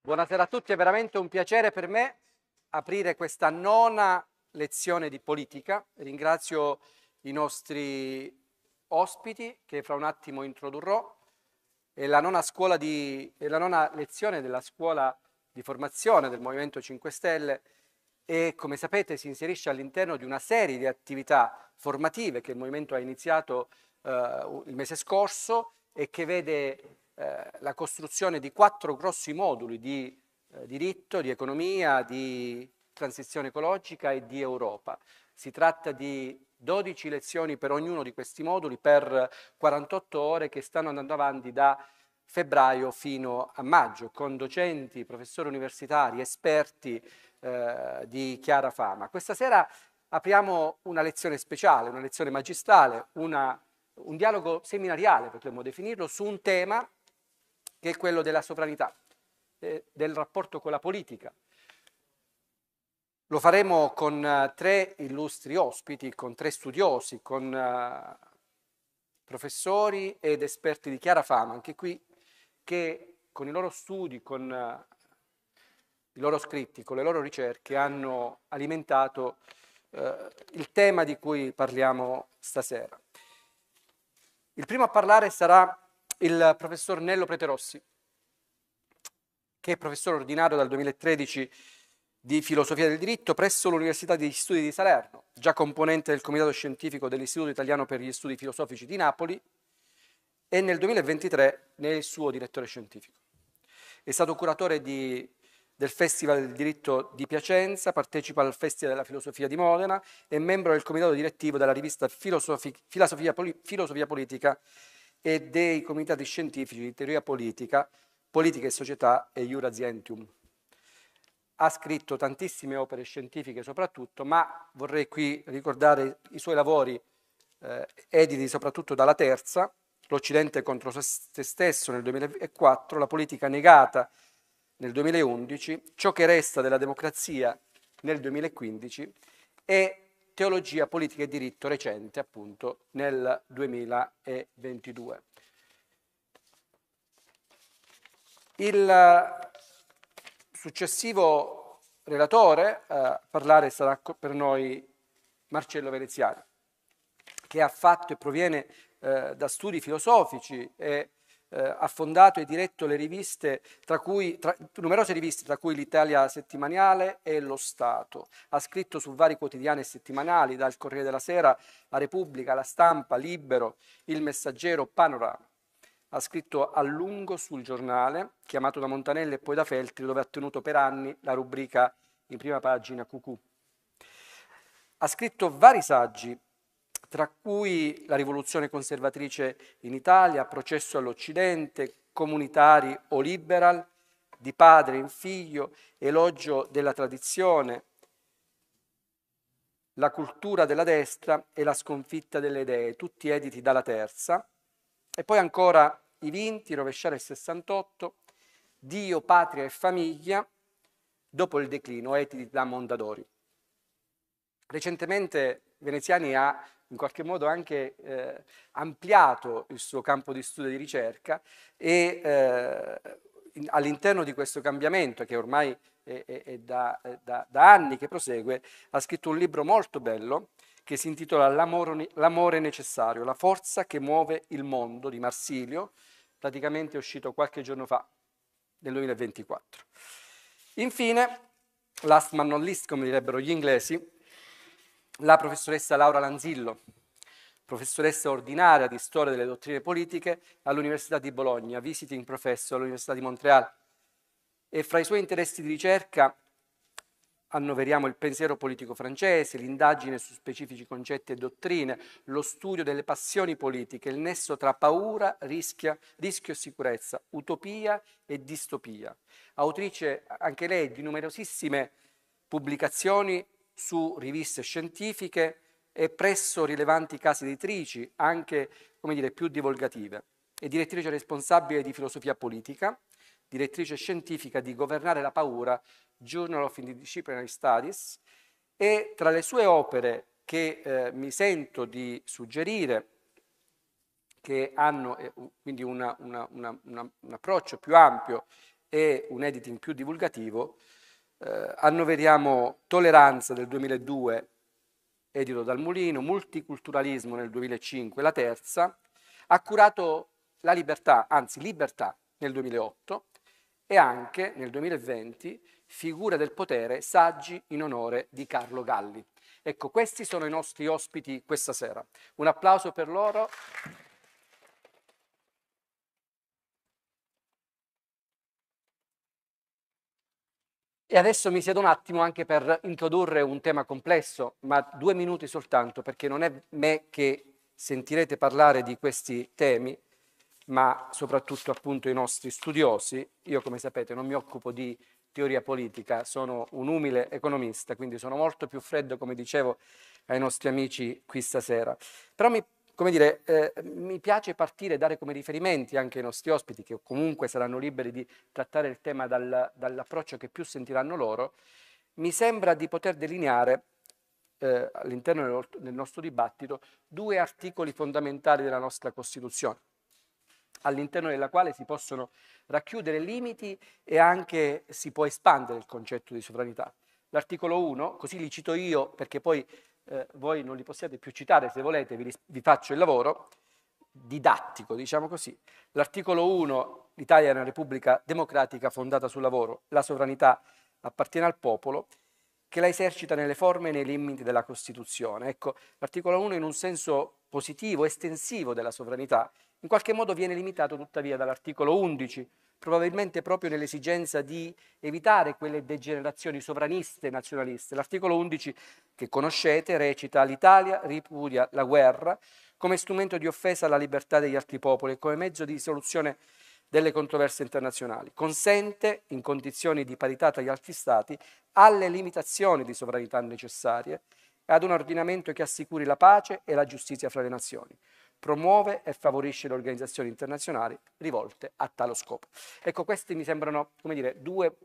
Buonasera a tutti, è veramente un piacere per me aprire questa nona lezione di politica. Ringrazio i nostri ospiti che fra un attimo introdurrò. È la nona, di, è la nona lezione della scuola di formazione del Movimento 5 Stelle e come sapete si inserisce all'interno di una serie di attività formative che il Movimento ha iniziato eh, il mese scorso e che vede eh, la costruzione di quattro grossi moduli di eh, diritto, di economia, di transizione ecologica e di Europa. Si tratta di 12 lezioni per ognuno di questi moduli per 48 ore che stanno andando avanti da febbraio fino a maggio con docenti, professori universitari, esperti eh, di chiara fama. Questa sera apriamo una lezione speciale, una lezione magistrale, una, un dialogo seminariale potremmo definirlo, su un tema che è quello della sovranità, eh, del rapporto con la politica. Lo faremo con eh, tre illustri ospiti, con tre studiosi, con eh, professori ed esperti di chiara fama, anche qui, che con i loro studi, con eh, i loro scritti, con le loro ricerche hanno alimentato il tema di cui parliamo stasera. Il primo a parlare sarà il professor Nello Preterossi, che è professore ordinario dal 2013 di filosofia del diritto presso l'Università degli Studi di Salerno, già componente del comitato scientifico dell'Istituto Italiano per gli Studi Filosofici di Napoli e nel 2023 ne è il suo direttore scientifico. È stato curatore di, del Festival del Diritto di Piacenza, partecipa al Festival della Filosofia di Modena, è membro del comitato direttivo della rivista Filosofi, filosofia, Poli, filosofia Politica e dei comitati scientifici di teoria politica, politica e società e Jurazientium. Ha scritto tantissime opere scientifiche soprattutto, ma vorrei qui ricordare i suoi lavori eh, editi soprattutto dalla terza, L'Occidente contro se stesso nel 2004, la politica negata nel 2011, ciò che resta della democrazia nel 2015 e Teologia, Politica e Diritto recente, appunto, nel 2022. Il successivo relatore eh, a parlare sarà per noi Marcello Veneziano, che ha fatto e proviene eh, da studi filosofici e eh, ha fondato e diretto le riviste, tra cui, tra, numerose riviste, tra cui l'Italia Settimaniale e Lo Stato. Ha scritto su vari quotidiani e settimanali, dal Corriere della Sera La Repubblica, La Stampa, Libero, Il Messaggero, Panorama. Ha scritto a lungo sul giornale, chiamato da Montanelli e poi da Feltri, dove ha tenuto per anni la rubrica in prima pagina Cucù. Ha scritto vari saggi tra cui la rivoluzione conservatrice in Italia, processo all'Occidente, comunitari o liberal, di padre in figlio, elogio della tradizione, la cultura della destra e la sconfitta delle idee, tutti editi dalla terza, e poi ancora i vinti, rovesciare il 68, Dio, patria e famiglia, dopo il declino, editi da Mondadori. Recentemente Veneziani ha in qualche modo anche eh, ampliato il suo campo di studio e di ricerca e eh, in, all'interno di questo cambiamento che ormai è, è, è da, da, da, anni che prosegue, ha scritto un libro molto bello che si intitola L'amore, L'amore necessario, la forza che muove il mondo di Marsilio, praticamente è uscito qualche giorno fa, nel 2024. Infine, last but not least, come direbbero gli inglesi, la professoressa Laura Lanzillo, professoressa ordinaria di storia delle dottrine politiche all'Università di Bologna, visiting professor all'Università di Montreal. E fra i suoi interessi di ricerca annoveriamo il pensiero politico francese, l'indagine su specifici concetti e dottrine, lo studio delle passioni politiche, il nesso tra paura, rischia, rischio e sicurezza, utopia e distopia. Autrice anche lei di numerosissime pubblicazioni su riviste scientifiche e presso rilevanti case editrici, anche dire, più divulgative. È direttrice responsabile di filosofia politica, direttrice scientifica di Governare la paura, Journal of Interdisciplinary Studies, e tra le sue opere che eh, mi sento di suggerire, che hanno eh, quindi una, una, una, un approccio più ampio e un editing più divulgativo, eh, annoveriamo Tolleranza del 2002, edito dal Mulino, Multiculturalismo nel 2005, la terza, ha curato La libertà, anzi Libertà nel 2008 e anche nel 2020 Figura del potere, saggi in onore di Carlo Galli. Ecco, questi sono i nostri ospiti questa sera. Un applauso per loro. E adesso mi siedo un attimo anche per introdurre un tema complesso, ma due minuti soltanto, perché non è me che sentirete parlare di questi temi, ma soprattutto appunto i nostri studiosi. Io, come sapete, non mi occupo di teoria politica, sono un umile economista, quindi sono molto più freddo, come dicevo, ai nostri amici qui stasera. Però mi come dire, eh, mi piace partire e dare come riferimenti anche ai nostri ospiti, che comunque saranno liberi di trattare il tema dal, dall'approccio che più sentiranno loro, mi sembra di poter delineare eh, all'interno del, del nostro dibattito due articoli fondamentali della nostra Costituzione, all'interno della quale si possono racchiudere limiti e anche si può espandere il concetto di sovranità. L'articolo 1, così li cito io perché poi eh, voi non li possiate più citare, se volete vi, vi faccio il lavoro didattico, diciamo così. L'articolo 1, l'Italia è una repubblica democratica fondata sul lavoro, la sovranità appartiene al popolo che la esercita nelle forme e nei limiti della Costituzione. Ecco, l'articolo 1 in un senso positivo, estensivo della sovranità, in qualche modo viene limitato tuttavia dall'articolo 11 probabilmente proprio nell'esigenza di evitare quelle degenerazioni sovraniste nazionaliste. L'articolo 11, che conoscete, recita l'Italia ripudia la guerra come strumento di offesa alla libertà degli altri popoli e come mezzo di soluzione delle controversie internazionali. Consente, in condizioni di parità tra gli altri Stati, alle limitazioni di sovranità necessarie e ad un ordinamento che assicuri la pace e la giustizia fra le nazioni promuove e favorisce le organizzazioni internazionali rivolte a tale scopo. Ecco, questi mi sembrano come dire, due,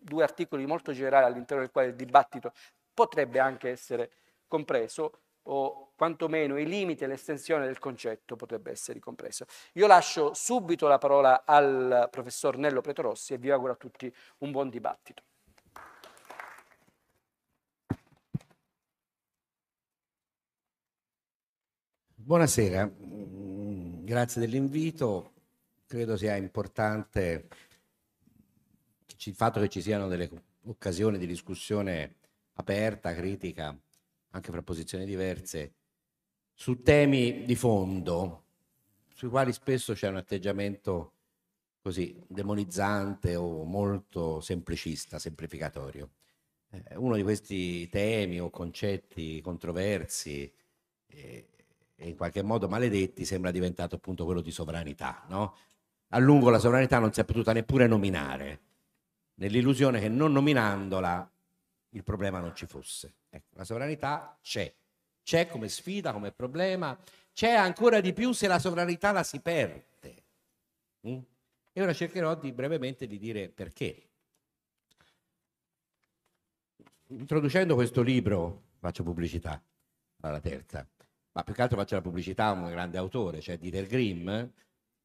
due articoli molto generali all'interno del quale il dibattito potrebbe anche essere compreso o quantomeno i limiti e l'estensione del concetto potrebbe essere compreso. Io lascio subito la parola al professor Nello Pretorossi e vi auguro a tutti un buon dibattito. Buonasera, mm, grazie dell'invito. Credo sia importante il fatto che ci siano delle occasioni di discussione aperta, critica, anche fra posizioni diverse, su temi di fondo, sui quali spesso c'è un atteggiamento così demonizzante o molto semplicista, semplificatorio. Eh, uno di questi temi o concetti controversi eh, e in qualche modo maledetti sembra diventato appunto quello di sovranità. No? A lungo la sovranità non si è potuta neppure nominare, nell'illusione che non nominandola il problema non ci fosse. Ecco, la sovranità c'è, c'è come sfida, come problema, c'è ancora di più se la sovranità la si perde. Mm? E ora cercherò di, brevemente di dire perché. Introducendo questo libro, faccio pubblicità alla terza, ma più che altro faccio la pubblicità a un grande autore, cioè Dieter Grimm,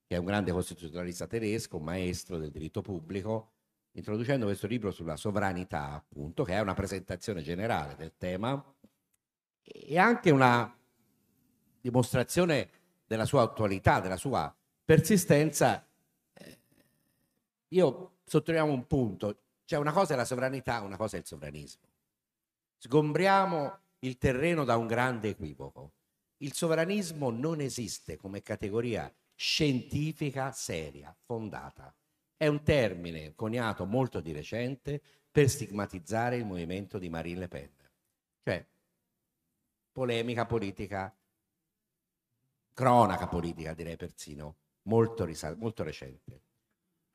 che è un grande costituzionalista tedesco, un maestro del diritto pubblico, introducendo questo libro sulla sovranità, appunto, che è una presentazione generale del tema e anche una dimostrazione della sua attualità, della sua persistenza. Eh, io sottolineo un punto, cioè una cosa è la sovranità, una cosa è il sovranismo. Sgombriamo il terreno da un grande equivoco. Il sovranismo non esiste come categoria scientifica seria, fondata. È un termine coniato molto di recente per stigmatizzare il movimento di Marine Le Pen, cioè polemica politica, cronaca politica direi persino, molto, risal- molto recente.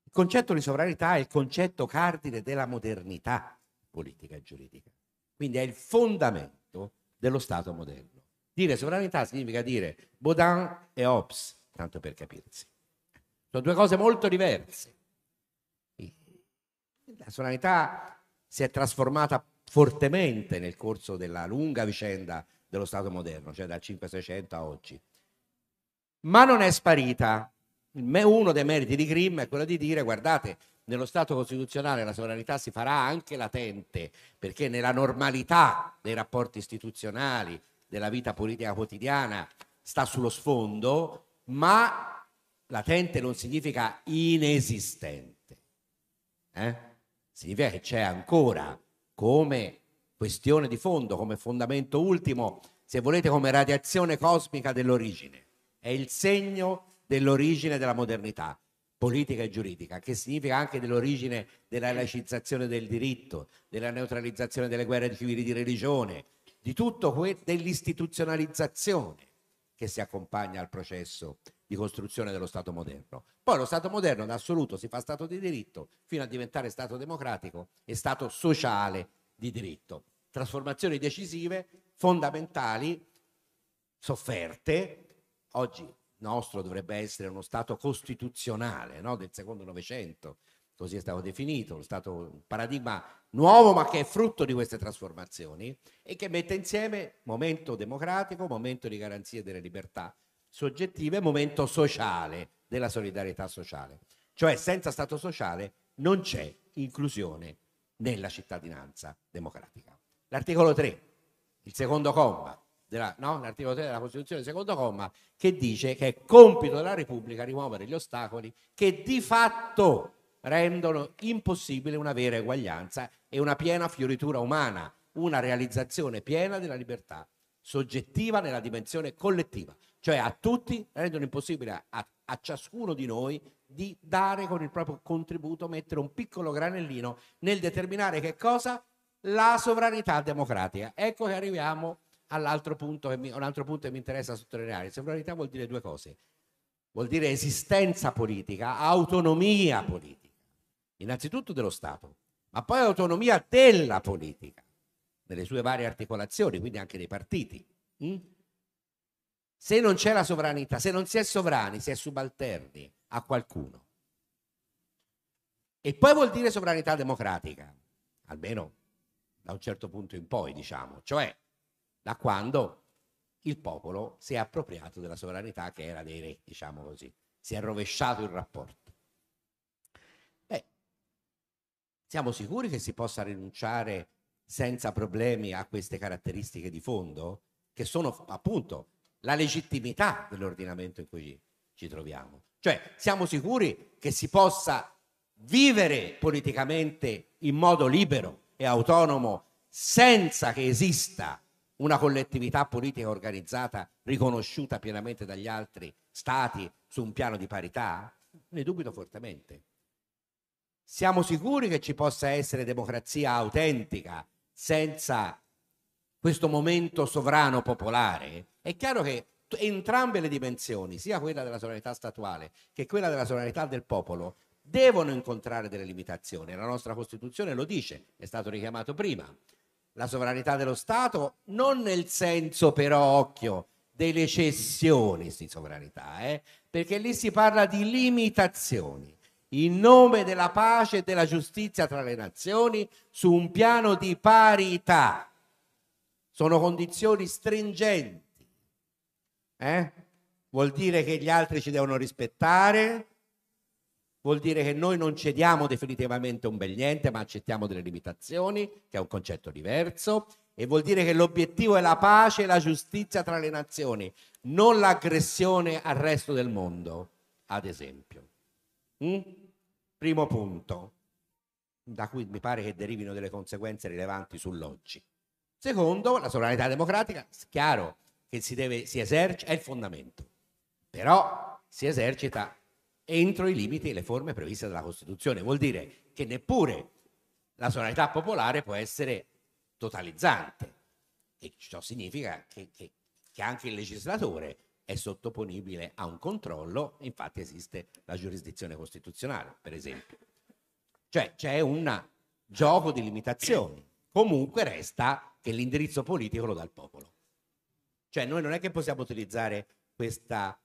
Il concetto di sovranità è il concetto cardine della modernità politica e giuridica, quindi è il fondamento dello Stato moderno. Dire sovranità significa dire Baudin e Hobbes, tanto per capirsi. Sono due cose molto diverse. La sovranità si è trasformata fortemente nel corso della lunga vicenda dello Stato moderno, cioè dal 500 a oggi. Ma non è sparita. Uno dei meriti di Grimm è quello di dire, guardate, nello Stato costituzionale la sovranità si farà anche latente, perché nella normalità dei rapporti istituzionali, della vita politica quotidiana sta sullo sfondo, ma latente non significa inesistente, eh? significa che c'è ancora come questione di fondo, come fondamento ultimo, se volete come radiazione cosmica dell'origine, è il segno dell'origine della modernità politica e giuridica, che significa anche dell'origine della laicizzazione del diritto, della neutralizzazione delle guerre civili di religione, di tutto quel dell'istituzionalizzazione che si accompagna al processo di costruzione dello Stato moderno. Poi lo Stato moderno in assoluto si fa Stato di diritto fino a diventare Stato democratico e Stato sociale di diritto. Trasformazioni decisive, fondamentali, sofferte. Oggi nostro dovrebbe essere uno Stato costituzionale no? del secondo Novecento, così è stato definito, un, stato, un paradigma nuovo ma che è frutto di queste trasformazioni e che mette insieme momento democratico, momento di garanzia delle libertà soggettive, momento sociale, della solidarietà sociale. Cioè senza Stato sociale non c'è inclusione nella cittadinanza democratica. L'articolo 3, il secondo comma, della, no? l'articolo 3 della Costituzione, secondo comma, che dice che è compito della Repubblica rimuovere gli ostacoli che di fatto rendono impossibile una vera eguaglianza e una piena fioritura umana, una realizzazione piena della libertà soggettiva nella dimensione collettiva, cioè a tutti rendono impossibile a, a ciascuno di noi di dare con il proprio contributo, mettere un piccolo granellino nel determinare che cosa? La sovranità democratica. Ecco che arriviamo all'altro punto che mi, un altro punto che mi interessa sottolineare. Sovranità vuol dire due cose. Vuol dire esistenza politica, autonomia politica innanzitutto dello Stato, ma poi autonomia della politica, nelle sue varie articolazioni, quindi anche dei partiti. Mm? Se non c'è la sovranità, se non si è sovrani, si è subalterni a qualcuno. E poi vuol dire sovranità democratica, almeno da un certo punto in poi, diciamo, cioè da quando il popolo si è appropriato della sovranità che era dei re, diciamo così, si è rovesciato il rapporto. Siamo sicuri che si possa rinunciare senza problemi a queste caratteristiche di fondo, che sono appunto la legittimità dell'ordinamento in cui ci troviamo? Cioè, siamo sicuri che si possa vivere politicamente in modo libero e autonomo senza che esista una collettività politica organizzata riconosciuta pienamente dagli altri stati su un piano di parità? Ne dubito fortemente siamo sicuri che ci possa essere democrazia autentica senza questo momento sovrano popolare? È chiaro che entrambe le dimensioni, sia quella della sovranità statuale che quella della sovranità del popolo, devono incontrare delle limitazioni. La nostra Costituzione lo dice, è stato richiamato prima. La sovranità dello Stato non nel senso però, occhio, delle cessioni di sovranità, eh? perché lì si parla di limitazioni in nome della pace e della giustizia tra le nazioni su un piano di parità. Sono condizioni stringenti. Eh? Vuol dire che gli altri ci devono rispettare, vuol dire che noi non cediamo definitivamente un bel niente, ma accettiamo delle limitazioni, che è un concetto diverso, e vuol dire che l'obiettivo è la pace e la giustizia tra le nazioni, non l'aggressione al resto del mondo, ad esempio. Mm? Primo punto, da cui mi pare che derivino delle conseguenze rilevanti sull'oggi. Secondo, la sovranità democratica, chiaro che si, deve, si esercita, è il fondamento, però si esercita entro i limiti e le forme previste dalla Costituzione. Vuol dire che neppure la sovranità popolare può essere totalizzante e ciò significa che, che, che anche il legislatore è sottoponibile a un controllo, infatti esiste la giurisdizione costituzionale, per esempio. Cioè c'è un gioco di limitazioni, comunque resta che l'indirizzo politico lo dà il popolo. Cioè noi non è che possiamo utilizzare questa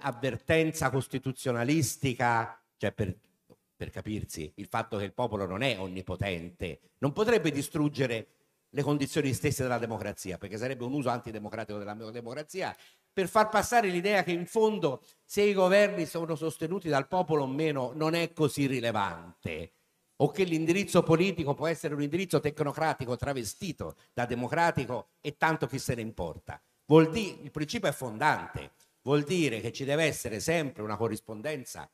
avvertenza costituzionalistica, cioè per, per capirsi, il fatto che il popolo non è onnipotente, non potrebbe distruggere le condizioni stesse della democrazia, perché sarebbe un uso antidemocratico della democrazia, per far passare l'idea che in fondo se i governi sono sostenuti dal popolo o meno non è così rilevante o che l'indirizzo politico può essere un indirizzo tecnocratico travestito da democratico e tanto chi se ne importa. Dire, il principio è fondante, vuol dire che ci deve essere sempre una corrispondenza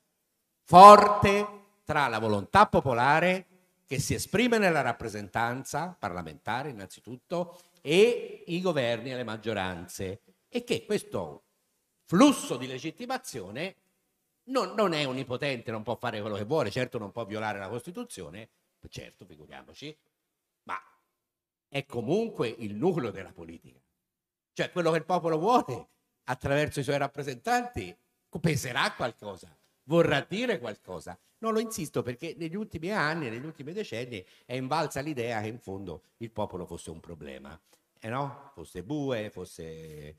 forte tra la volontà popolare che si esprime nella rappresentanza parlamentare innanzitutto e i governi e le maggioranze e che questo flusso di legittimazione non, non, è onnipotente, non può fare quello che vuole, certo non può violare la Costituzione, certo figuriamoci, ma è comunque il nucleo della politica. Cioè quello che il popolo vuole attraverso i suoi rappresentanti peserà qualcosa vorrà dire qualcosa. Non lo insisto perché negli ultimi anni, negli ultimi decenni è invalsa l'idea che in fondo il popolo fosse un problema, eh no? Fosse bue, fosse...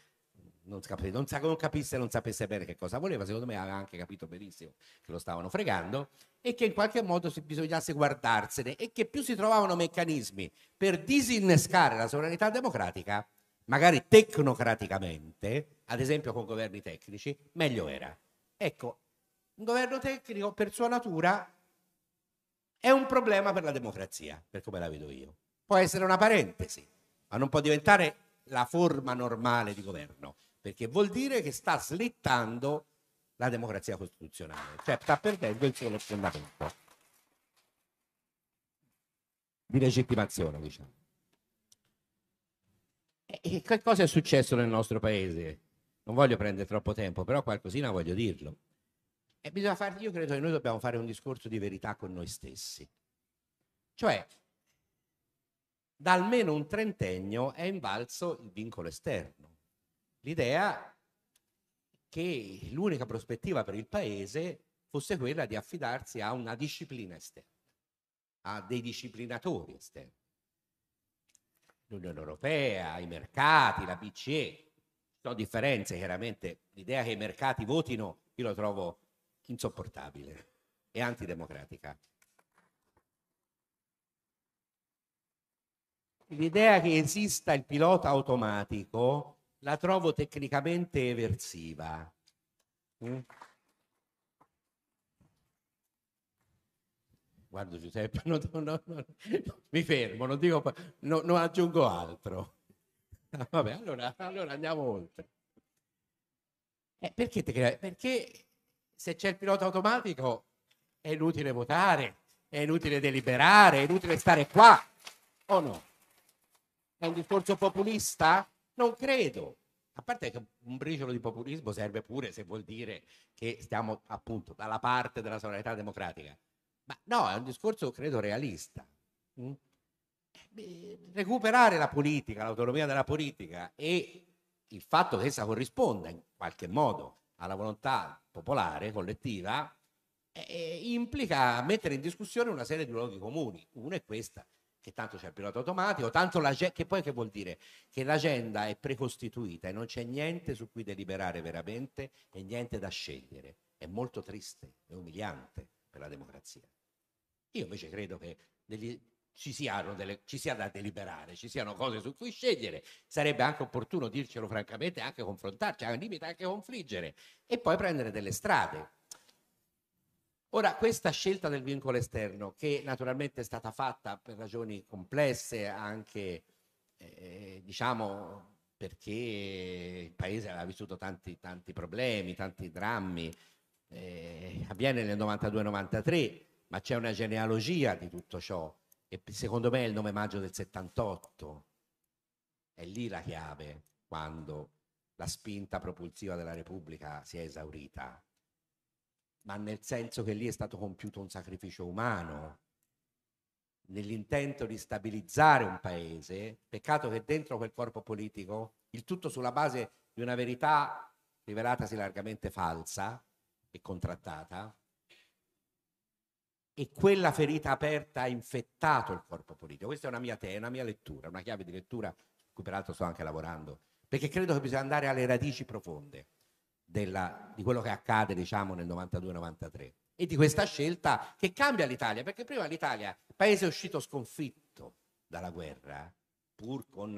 Non, capisse, non, sa, non capisse, non sapesse bene che cosa voleva, secondo me aveva anche capito benissimo che lo stavano fregando e che in qualche modo si bisognasse guardarsene e che più si trovavano meccanismi per disinnescare la sovranità democratica, magari tecnocraticamente, ad esempio con governi tecnici, meglio era. Ecco, un governo tecnico, per sua natura, è un problema per la democrazia, per come la vedo io. Può essere una parentesi, ma non può diventare la forma normale di governo, perché vuol dire che sta slittando la democrazia costituzionale, cioè sta perdendo il suo fondamento di legittimazione, diciamo. E che cosa è successo nel nostro paese? Non voglio prendere troppo tempo, però qualcosina voglio dirlo. E eh, bisogna fare, io credo che noi dobbiamo fare un discorso di verità con noi stessi. Cioè, da almeno un trentennio è invalso il vincolo esterno. L'idea che l'unica prospettiva per il paese fosse quella di affidarsi a una disciplina esterna, a dei disciplinatori esterni. L'Unione Europea, i mercati, la BCE, sono differenze chiaramente, l'idea che i mercati votino io lo trovo insopportabile e antidemocratica. L'idea che esista il pilota automatico la trovo tecnicamente eversiva. Mm? Guardo Giuseppe, no, no, no, mi fermo, non, dico, non aggiungo altro. Vabbè, allora, allora andiamo oltre. Eh, perché, perché se c'è il pilota automatico è inutile votare, è inutile deliberare, è inutile stare qua, o no? È un discorso populista? Non credo. A parte che un briciolo di populismo serve pure se vuol dire che stiamo appunto dalla parte della sovranità democratica. Ma no, è un discorso credo realista. Mm? Eh, recuperare la politica, l'autonomia della politica e il fatto che essa corrisponda in qualche modo alla volontà popolare, collettiva, eh, implica mettere in discussione una serie di luoghi comuni. Uno è questa, che tanto c'è il pilota automatico, tanto la, che poi che vuol dire? Che l'agenda è precostituita e non c'è niente su cui deliberare veramente e niente da scegliere. È molto triste, è umiliante per la democrazia. Io invece credo che degli, ci, delle, ci, sia da deliberare, ci siano cose su cui scegliere, sarebbe anche opportuno dircelo francamente, anche confrontarci, al limite anche confliggere e poi prendere delle strade. Ora, questa scelta del vincolo esterno, che naturalmente è stata fatta per ragioni complesse, anche eh, diciamo perché il paese aveva vissuto tanti, tanti problemi, tanti drammi, eh, avviene nel 92-93, ma c'è una genealogia di tutto ciò e secondo me è il 9 maggio del 78, è lì la chiave quando la spinta propulsiva della Repubblica si è esaurita, ma nel senso che lì è stato compiuto un sacrificio umano nell'intento di stabilizzare un paese, peccato che dentro quel corpo politico, il tutto sulla base di una verità rivelatasi largamente falsa e contrattata, e quella ferita aperta ha infettato il corpo politico. Questa è una mia tesi, una mia lettura, una chiave di lettura su cui peraltro sto anche lavorando, perché credo che bisogna andare alle radici profonde della, di quello che accade diciamo, nel 92-93 e di questa scelta che cambia l'Italia, perché prima l'Italia, paese uscito sconfitto dalla guerra, pur con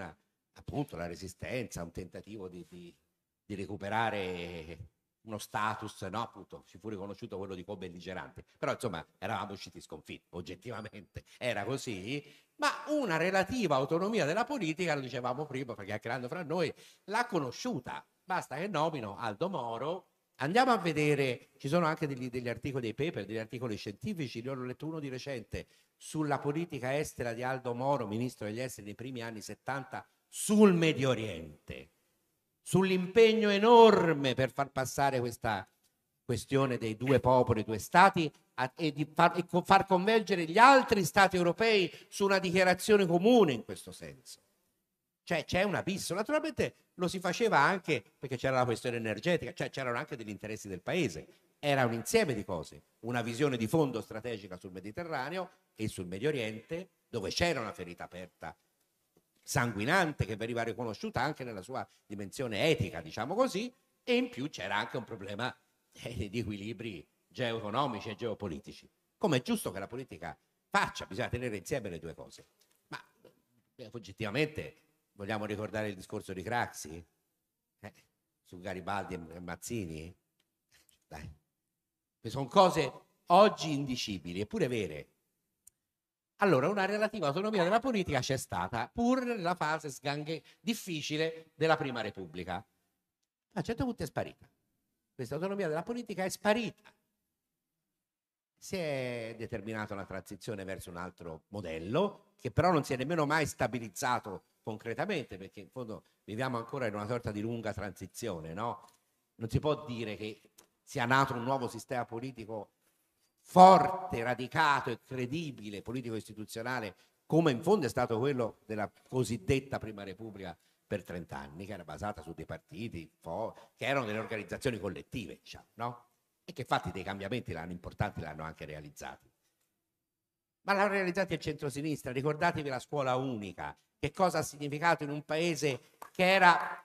appunto la resistenza, un tentativo di, di, di recuperare uno status, no, appunto, si fu riconosciuto quello di co belligerante però insomma eravamo usciti sconfitti, oggettivamente era così, ma una relativa autonomia della politica, lo dicevamo prima, perché chiacchierando fra noi, l'ha conosciuta, basta che nomino Aldo Moro, andiamo a vedere, ci sono anche degli, degli articoli, dei paper, degli articoli scientifici, ne ho letto uno di recente sulla politica estera di Aldo Moro, ministro degli esteri dei primi anni 70, sul Medio Oriente sull'impegno enorme per far passare questa questione dei due popoli, due stati a, e di far, e far convergere gli altri stati europei su una dichiarazione comune in questo senso. Cioè c'è un abisso, naturalmente lo si faceva anche perché c'era la questione energetica, cioè c'erano anche degli interessi del paese, era un insieme di cose, una visione di fondo strategica sul Mediterraneo e sul Medio Oriente dove c'era una ferita aperta sanguinante che veniva riconosciuta anche nella sua dimensione etica, diciamo così, e in più c'era anche un problema eh, di equilibri geoeconomici e geopolitici. Come è giusto che la politica faccia, bisogna tenere insieme le due cose. Ma eh, oggettivamente vogliamo ricordare il discorso di Craxi eh, su Garibaldi e Mazzini? Dai. Sono cose oggi indicibili, eppure vere. Allora, una relativa autonomia della politica c'è stata, pur nella fase sganghe difficile della Prima Repubblica. A un certo punto è sparita. Questa autonomia della politica è sparita. Si è determinata una transizione verso un altro modello, che però non si è nemmeno mai stabilizzato concretamente, perché in fondo viviamo ancora in una sorta di lunga transizione, no? Non si può dire che sia nato un nuovo sistema politico forte, radicato e credibile politico istituzionale come in fondo è stato quello della cosiddetta Prima Repubblica per 30 anni, che era basata su dei partiti che erano delle organizzazioni collettive, diciamo, no? E che fatti dei cambiamenti l'hanno importanti, l'hanno anche realizzati. Ma l'hanno realizzato il centrosinistra, ricordatevi la scuola unica, che cosa ha significato in un paese che era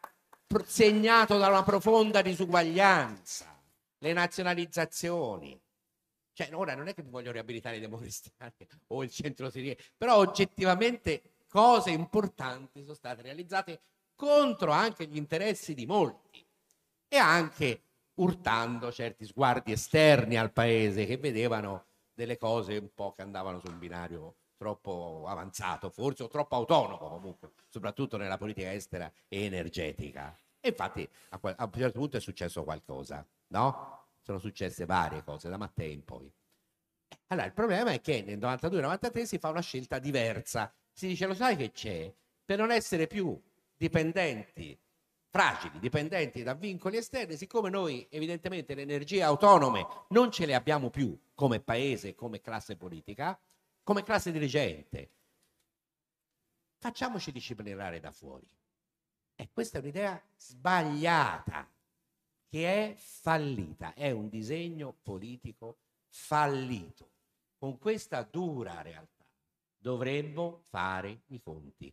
segnato da una profonda disuguaglianza, le nazionalizzazioni, cioè, ora non è che voglio riabilitare i democristiani o il centro-sinistra, però oggettivamente cose importanti sono state realizzate contro anche gli interessi di molti e anche urtando certi sguardi esterni al paese che vedevano delle cose un po' che andavano su un binario troppo avanzato, forse o troppo autonomo comunque, soprattutto nella politica estera e energetica. E infatti a un certo punto è successo qualcosa, no? sono successe varie cose da Mattei in poi. Allora, il problema è che nel 92-93 si fa una scelta diversa. Si dice, lo sai che c'è? Per non essere più dipendenti, fragili, dipendenti da vincoli esterni, siccome noi evidentemente le energie autonome non ce le abbiamo più come paese, come classe politica, come classe dirigente, facciamoci disciplinare da fuori. E questa è un'idea sbagliata che è fallita, è un disegno politico fallito. Con questa dura realtà dovremmo fare i conti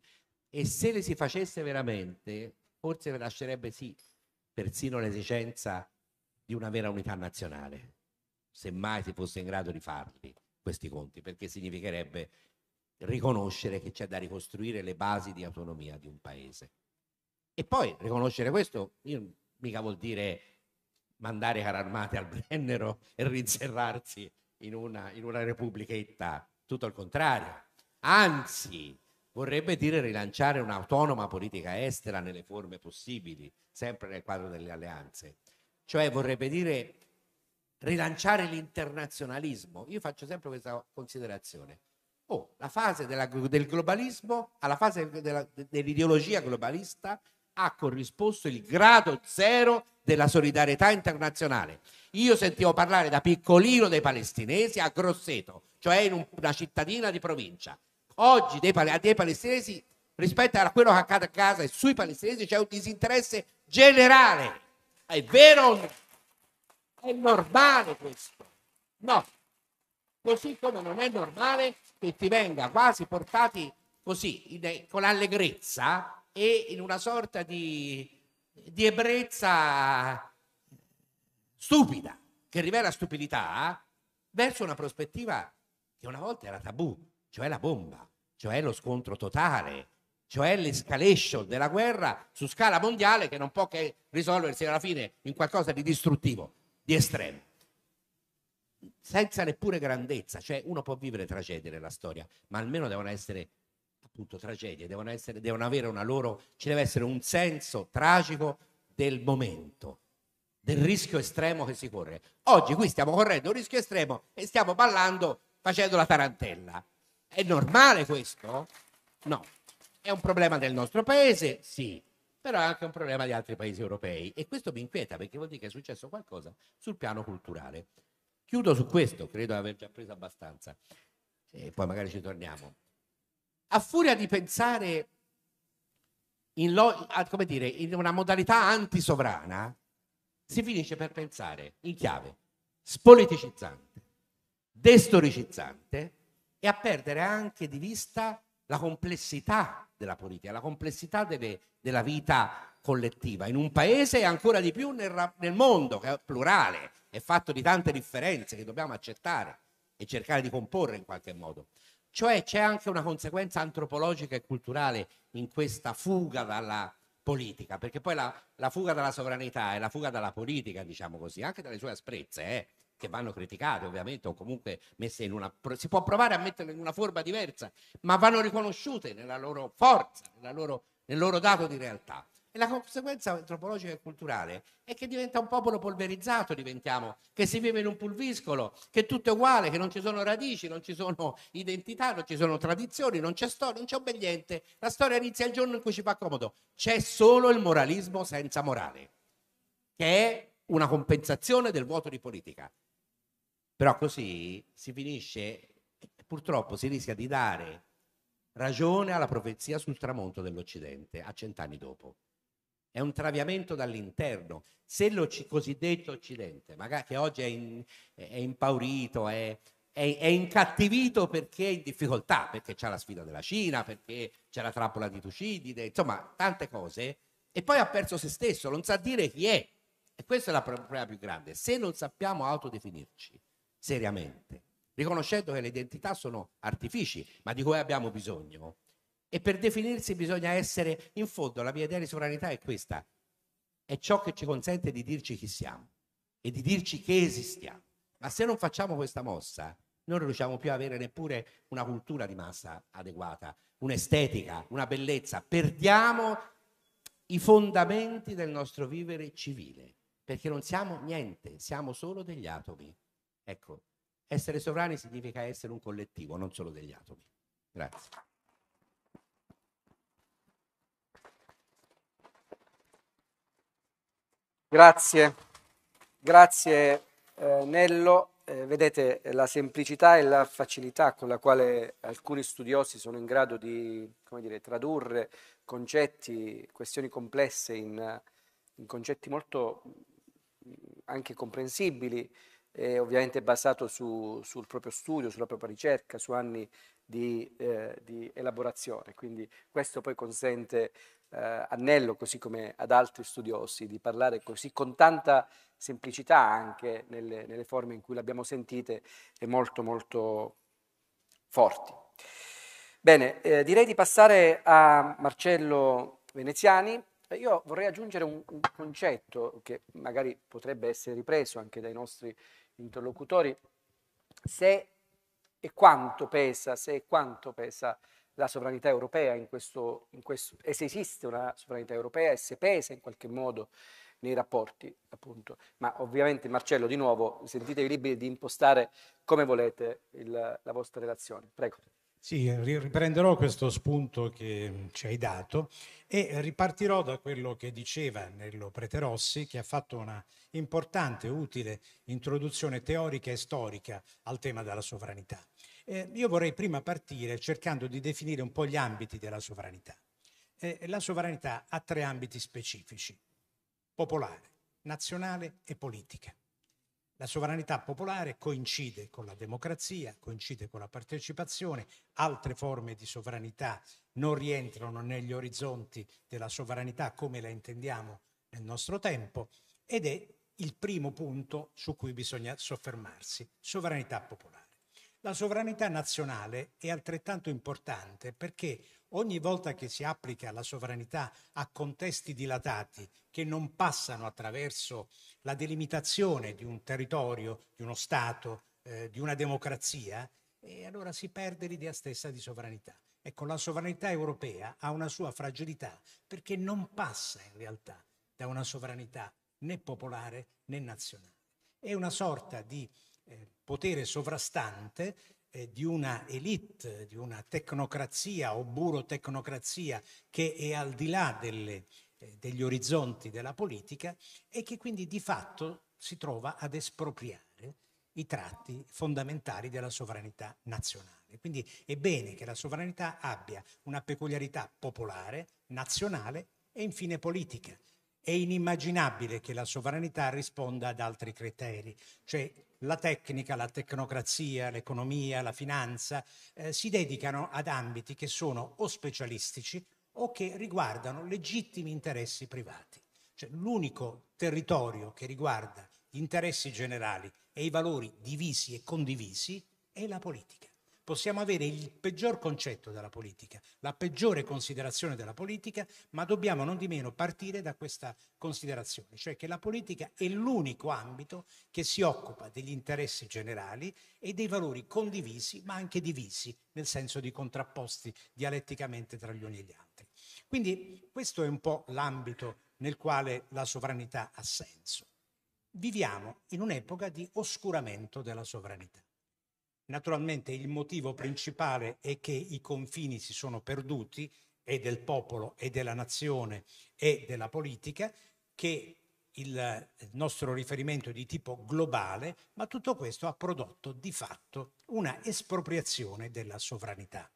e se le si facesse veramente forse lascerebbe sì persino l'esigenza di una vera unità nazionale, se mai si fosse in grado di farli questi conti, perché significherebbe riconoscere che c'è da ricostruire le basi di autonomia di un paese. E poi riconoscere questo, io mica vuol dire mandare carri armate al Brennero e rinserrarsi in una, in una repubblichetta, tutto il contrario. Anzi, vorrebbe dire rilanciare un'autonoma politica estera nelle forme possibili, sempre nel quadro delle alleanze. Cioè vorrebbe dire rilanciare l'internazionalismo. Io faccio sempre questa considerazione. Oh, la fase della, del globalismo alla fase della, dell'ideologia globalista ha corrisposto il grado zero della solidarietà internazionale. Io sentivo parlare da piccolino dei palestinesi a Grosseto, cioè in un, una cittadina di provincia. Oggi dei, dei palestinesi rispetto a quello che accade a casa e sui palestinesi c'è un disinteresse generale. È vero? È normale questo? No. Così come non è normale che ti venga quasi portati così, in, con allegrezza, e in una sorta di, di ebbrezza stupida, che rivela stupidità, verso una prospettiva che una volta era tabù, cioè la bomba, cioè lo scontro totale, cioè l'escalation della guerra su scala mondiale che non può che risolversi alla fine in qualcosa di distruttivo, di estremo. Senza neppure grandezza, cioè uno può vivere tragedie nella storia, ma almeno devono essere appunto tragedie, devono, essere, devono avere una loro, ci deve essere un senso tragico del momento, del rischio estremo che si corre. Oggi qui stiamo correndo un rischio estremo e stiamo ballando facendo la tarantella. È normale questo? No. È un problema del nostro paese? Sì. Però è anche un problema di altri paesi europei e questo mi inquieta perché vuol dire che è successo qualcosa sul piano culturale. Chiudo su questo, credo di aver già preso abbastanza e poi magari ci torniamo a furia di pensare in, lo, dire, in una modalità antisovrana, si finisce per pensare in chiave spoliticizzante, destoricizzante e a perdere anche di vista la complessità della politica, la complessità delle, della vita collettiva in un paese e ancora di più nel, nel mondo, che è plurale, è fatto di tante differenze che dobbiamo accettare e cercare di comporre in qualche modo. Cioè c'è anche una conseguenza antropologica e culturale in questa fuga dalla politica, perché poi la, la fuga dalla sovranità e la fuga dalla politica, diciamo così, anche dalle sue asprezze, eh, che vanno criticate ovviamente o comunque messe in una... si può provare a metterle in una forma diversa, ma vanno riconosciute nella loro forza, nella loro, nel loro dato di realtà. E la conseguenza antropologica e culturale è che diventa un popolo polverizzato, diventiamo, che si vive in un pulviscolo, che tutto è uguale, che non ci sono radici, non ci sono identità, non ci sono tradizioni, non c'è storia, non c'è obbediente. La storia inizia il giorno in cui ci fa comodo. C'è solo il moralismo senza morale, che è una compensazione del vuoto di politica. Però così si finisce, purtroppo si rischia di dare ragione alla profezia sul tramonto dell'Occidente a cent'anni dopo è un traviamento dall'interno. Se lo c- cosiddetto Occidente, magari che oggi è, in, è impaurito, è, è, è, incattivito perché è in difficoltà, perché c'è la sfida della Cina, perché c'è la trappola di Tucidide, insomma tante cose, e poi ha perso se stesso, non sa dire chi è. E questa è la problema più grande. Se non sappiamo autodefinirci seriamente, riconoscendo che le identità sono artifici, ma di cui abbiamo bisogno, e per definirsi bisogna essere, in fondo, la mia idea di sovranità è questa, è ciò che ci consente di dirci chi siamo e di dirci che esistiamo. Ma se non facciamo questa mossa, non riusciamo più ad avere neppure una cultura di massa adeguata, un'estetica, una bellezza. Perdiamo i fondamenti del nostro vivere civile, perché non siamo niente, siamo solo degli atomi. Ecco, essere sovrani significa essere un collettivo, non solo degli atomi. Grazie. Grazie, grazie eh, Nello. Eh, vedete la semplicità e la facilità con la quale alcuni studiosi sono in grado di dire, tradurre concetti, questioni complesse in, in concetti molto mm, anche comprensibili, eh, ovviamente basato su, sul proprio studio, sulla propria ricerca, su anni di, eh, di elaborazione. Quindi questo poi consente eh, Annello, così come ad altri studiosi, di parlare così con tanta semplicità anche nelle, nelle forme in cui l'abbiamo sentite e molto molto forti. Bene, eh, direi di passare a Marcello Veneziani. Io vorrei aggiungere un, un concetto che magari potrebbe essere ripreso anche dai nostri interlocutori, se e quanto pesa, se e quanto pesa la sovranità europea in questo, in questo, e se esiste una sovranità europea e se pesa in qualche modo nei rapporti, appunto. Ma ovviamente, Marcello, di nuovo, sentitevi liberi di impostare come volete il, la vostra relazione. Prego. Sì, riprenderò questo spunto che ci hai dato e ripartirò da quello che diceva Nello Preterossi, che ha fatto una importante utile introduzione teorica e storica al tema della sovranità. Eh, io vorrei prima partire cercando di definire un po' gli ambiti della sovranità. Eh, la sovranità ha tre ambiti specifici, popolare, nazionale e politica. La sovranità popolare coincide con la democrazia, coincide con la partecipazione, altre forme di sovranità non rientrano negli orizzonti della sovranità come la intendiamo nel nostro tempo ed è il primo punto su cui bisogna soffermarsi, sovranità popolare. La sovranità nazionale è altrettanto importante perché ogni volta che si applica la sovranità a contesti dilatati che non passano attraverso la delimitazione di un territorio, di uno Stato, eh, di una democrazia, e eh, allora si perde l'idea stessa di sovranità. Ecco, la sovranità europea ha una sua fragilità perché non passa in realtà da una sovranità né popolare né nazionale. È una sorta di potere sovrastante eh, di una elite, di una tecnocrazia o burotecnocrazia che è al di là delle, eh, degli orizzonti della politica e che quindi di fatto si trova ad espropriare i tratti fondamentali della sovranità nazionale. Quindi è bene che la sovranità abbia una peculiarità popolare, nazionale e infine politica. È inimmaginabile che la sovranità risponda ad altri criteri, cioè la tecnica, la tecnocrazia, l'economia, la finanza, eh, si dedicano ad ambiti che sono o specialistici o che riguardano legittimi interessi privati. Cioè, l'unico territorio che riguarda gli interessi generali e i valori divisi e condivisi è la politica possiamo avere il peggior concetto della politica, la peggiore considerazione della politica, ma dobbiamo non di meno partire da questa considerazione, cioè che la politica è l'unico ambito che si occupa degli interessi generali e dei valori condivisi, ma anche divisi, nel senso di contrapposti dialetticamente tra gli uni e gli altri. Quindi questo è un po' l'ambito nel quale la sovranità ha senso. Viviamo in un'epoca di oscuramento della sovranità. Naturalmente il motivo principale è che i confini si sono perduti e del popolo e della nazione e della politica, che il nostro riferimento è di tipo globale, ma tutto questo ha prodotto di fatto una espropriazione della sovranità.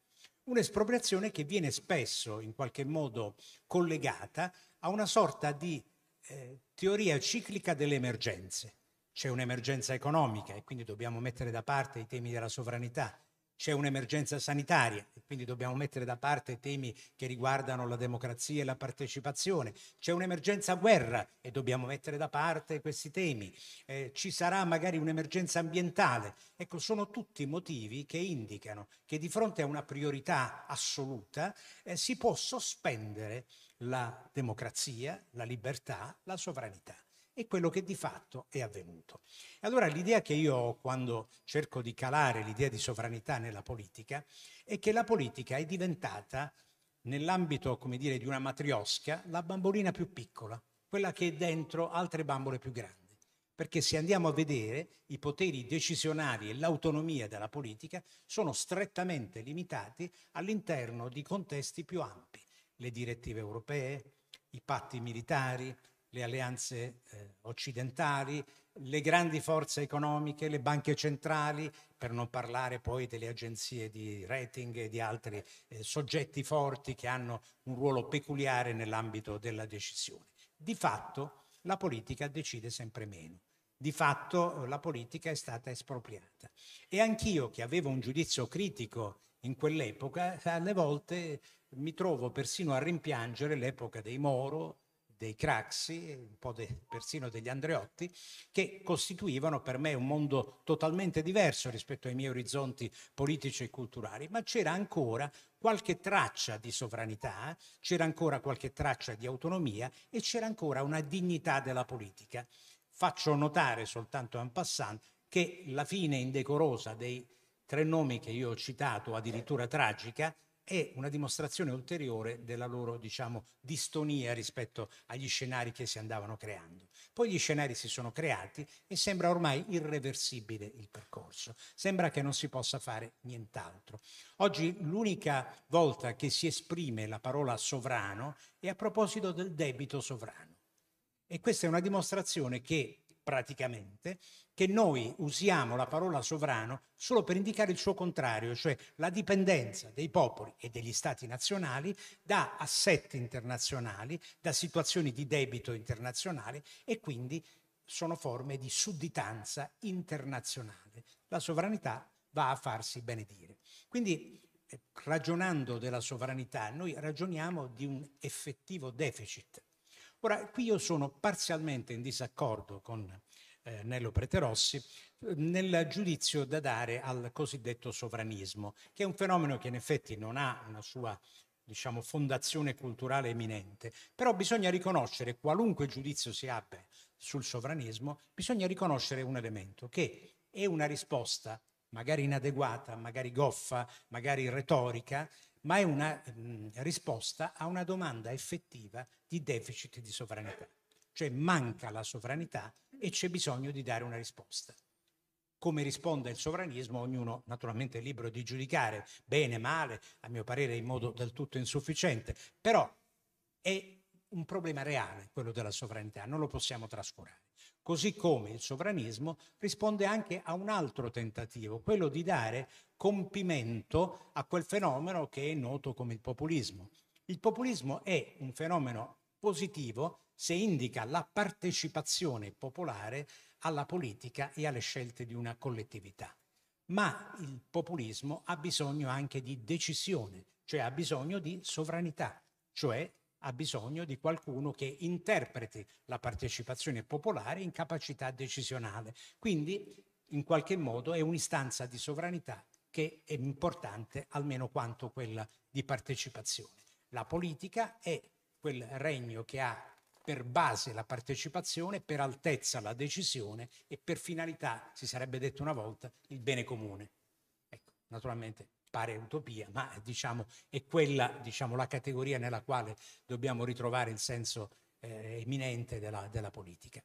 Un'espropriazione che viene spesso in qualche modo collegata a una sorta di eh, teoria ciclica delle emergenze c'è un'emergenza economica e quindi dobbiamo mettere da parte i temi della sovranità, c'è un'emergenza sanitaria e quindi dobbiamo mettere da parte temi che riguardano la democrazia e la partecipazione, c'è un'emergenza guerra e dobbiamo mettere da parte questi temi, eh, ci sarà magari un'emergenza ambientale. Ecco, sono tutti motivi che indicano che di fronte a una priorità assoluta eh, si può sospendere la democrazia, la libertà, la sovranità e quello che di fatto è avvenuto. allora l'idea che io ho quando cerco di calare l'idea di sovranità nella politica è che la politica è diventata, nell'ambito, come dire, di una matriosca, la bambolina più piccola, quella che è dentro altre bambole più grandi. Perché se andiamo a vedere, i poteri decisionali e l'autonomia della politica sono strettamente limitati all'interno di contesti più ampi. Le direttive europee, i patti militari, le alleanze eh, occidentali, le grandi forze economiche, le banche centrali, per non parlare poi delle agenzie di rating e di altri eh, soggetti forti che hanno un ruolo peculiare nell'ambito della decisione. Di fatto la politica decide sempre meno. Di fatto la politica è stata espropriata. E anch'io, che avevo un giudizio critico in quell'epoca, alle volte mi trovo persino a rimpiangere l'epoca dei Moro, dei Craxi, un po' de, persino degli Andreotti, che costituivano per me un mondo totalmente diverso rispetto ai miei orizzonti politici e culturali, ma c'era ancora qualche traccia di sovranità, c'era ancora qualche traccia di autonomia e c'era ancora una dignità della politica. Faccio notare soltanto en passant che la fine indecorosa dei tre nomi che io ho citato, addirittura tragica, è una dimostrazione ulteriore della loro diciamo, distonia rispetto agli scenari che si andavano creando. Poi gli scenari si sono creati e sembra ormai irreversibile il percorso, sembra che non si possa fare nient'altro. Oggi l'unica volta che si esprime la parola sovrano è a proposito del debito sovrano. E questa è una dimostrazione che praticamente che noi usiamo la parola sovrano solo per indicare il suo contrario, cioè la dipendenza dei popoli e degli stati nazionali da assetti internazionali, da situazioni di debito internazionale e quindi sono forme di sudditanza internazionale. La sovranità va a farsi benedire. Quindi eh, ragionando della sovranità, noi ragioniamo di un effettivo deficit. Ora, qui io sono parzialmente in disaccordo con eh, Nello Preterossi, nel giudizio da dare al cosiddetto sovranismo, che è un fenomeno che in effetti non ha una sua diciamo, fondazione culturale eminente, però bisogna riconoscere, qualunque giudizio si abbia sul sovranismo, bisogna riconoscere un elemento, che è una risposta magari inadeguata, magari goffa, magari retorica, ma è una mh, mm, risposta a una domanda effettiva di deficit di sovranità. Cioè manca la sovranità e c'è bisogno di dare una risposta. Come risponde il sovranismo, ognuno naturalmente è libero di giudicare, bene, male, a mio parere in modo del tutto insufficiente, però è un problema reale quello della sovranità, non lo possiamo trascurare. Così come il sovranismo risponde anche a un altro tentativo, quello di dare compimento a quel fenomeno che è noto come il populismo. Il populismo è un fenomeno positivo se indica la partecipazione popolare alla politica e alle scelte di una collettività. Ma il populismo ha bisogno anche di decisione, cioè ha bisogno di sovranità, cioè ha bisogno di qualcuno che interpreti la partecipazione popolare in capacità decisionale. Quindi, in qualche modo, è un'istanza di sovranità che è importante almeno quanto quella di partecipazione. La politica è quel regno che ha per base la partecipazione, per altezza la decisione e per finalità, si sarebbe detto una volta, il bene comune. Ecco, naturalmente pare utopia, ma diciamo, è quella diciamo, la categoria nella quale dobbiamo ritrovare il senso eh, eminente della, della politica.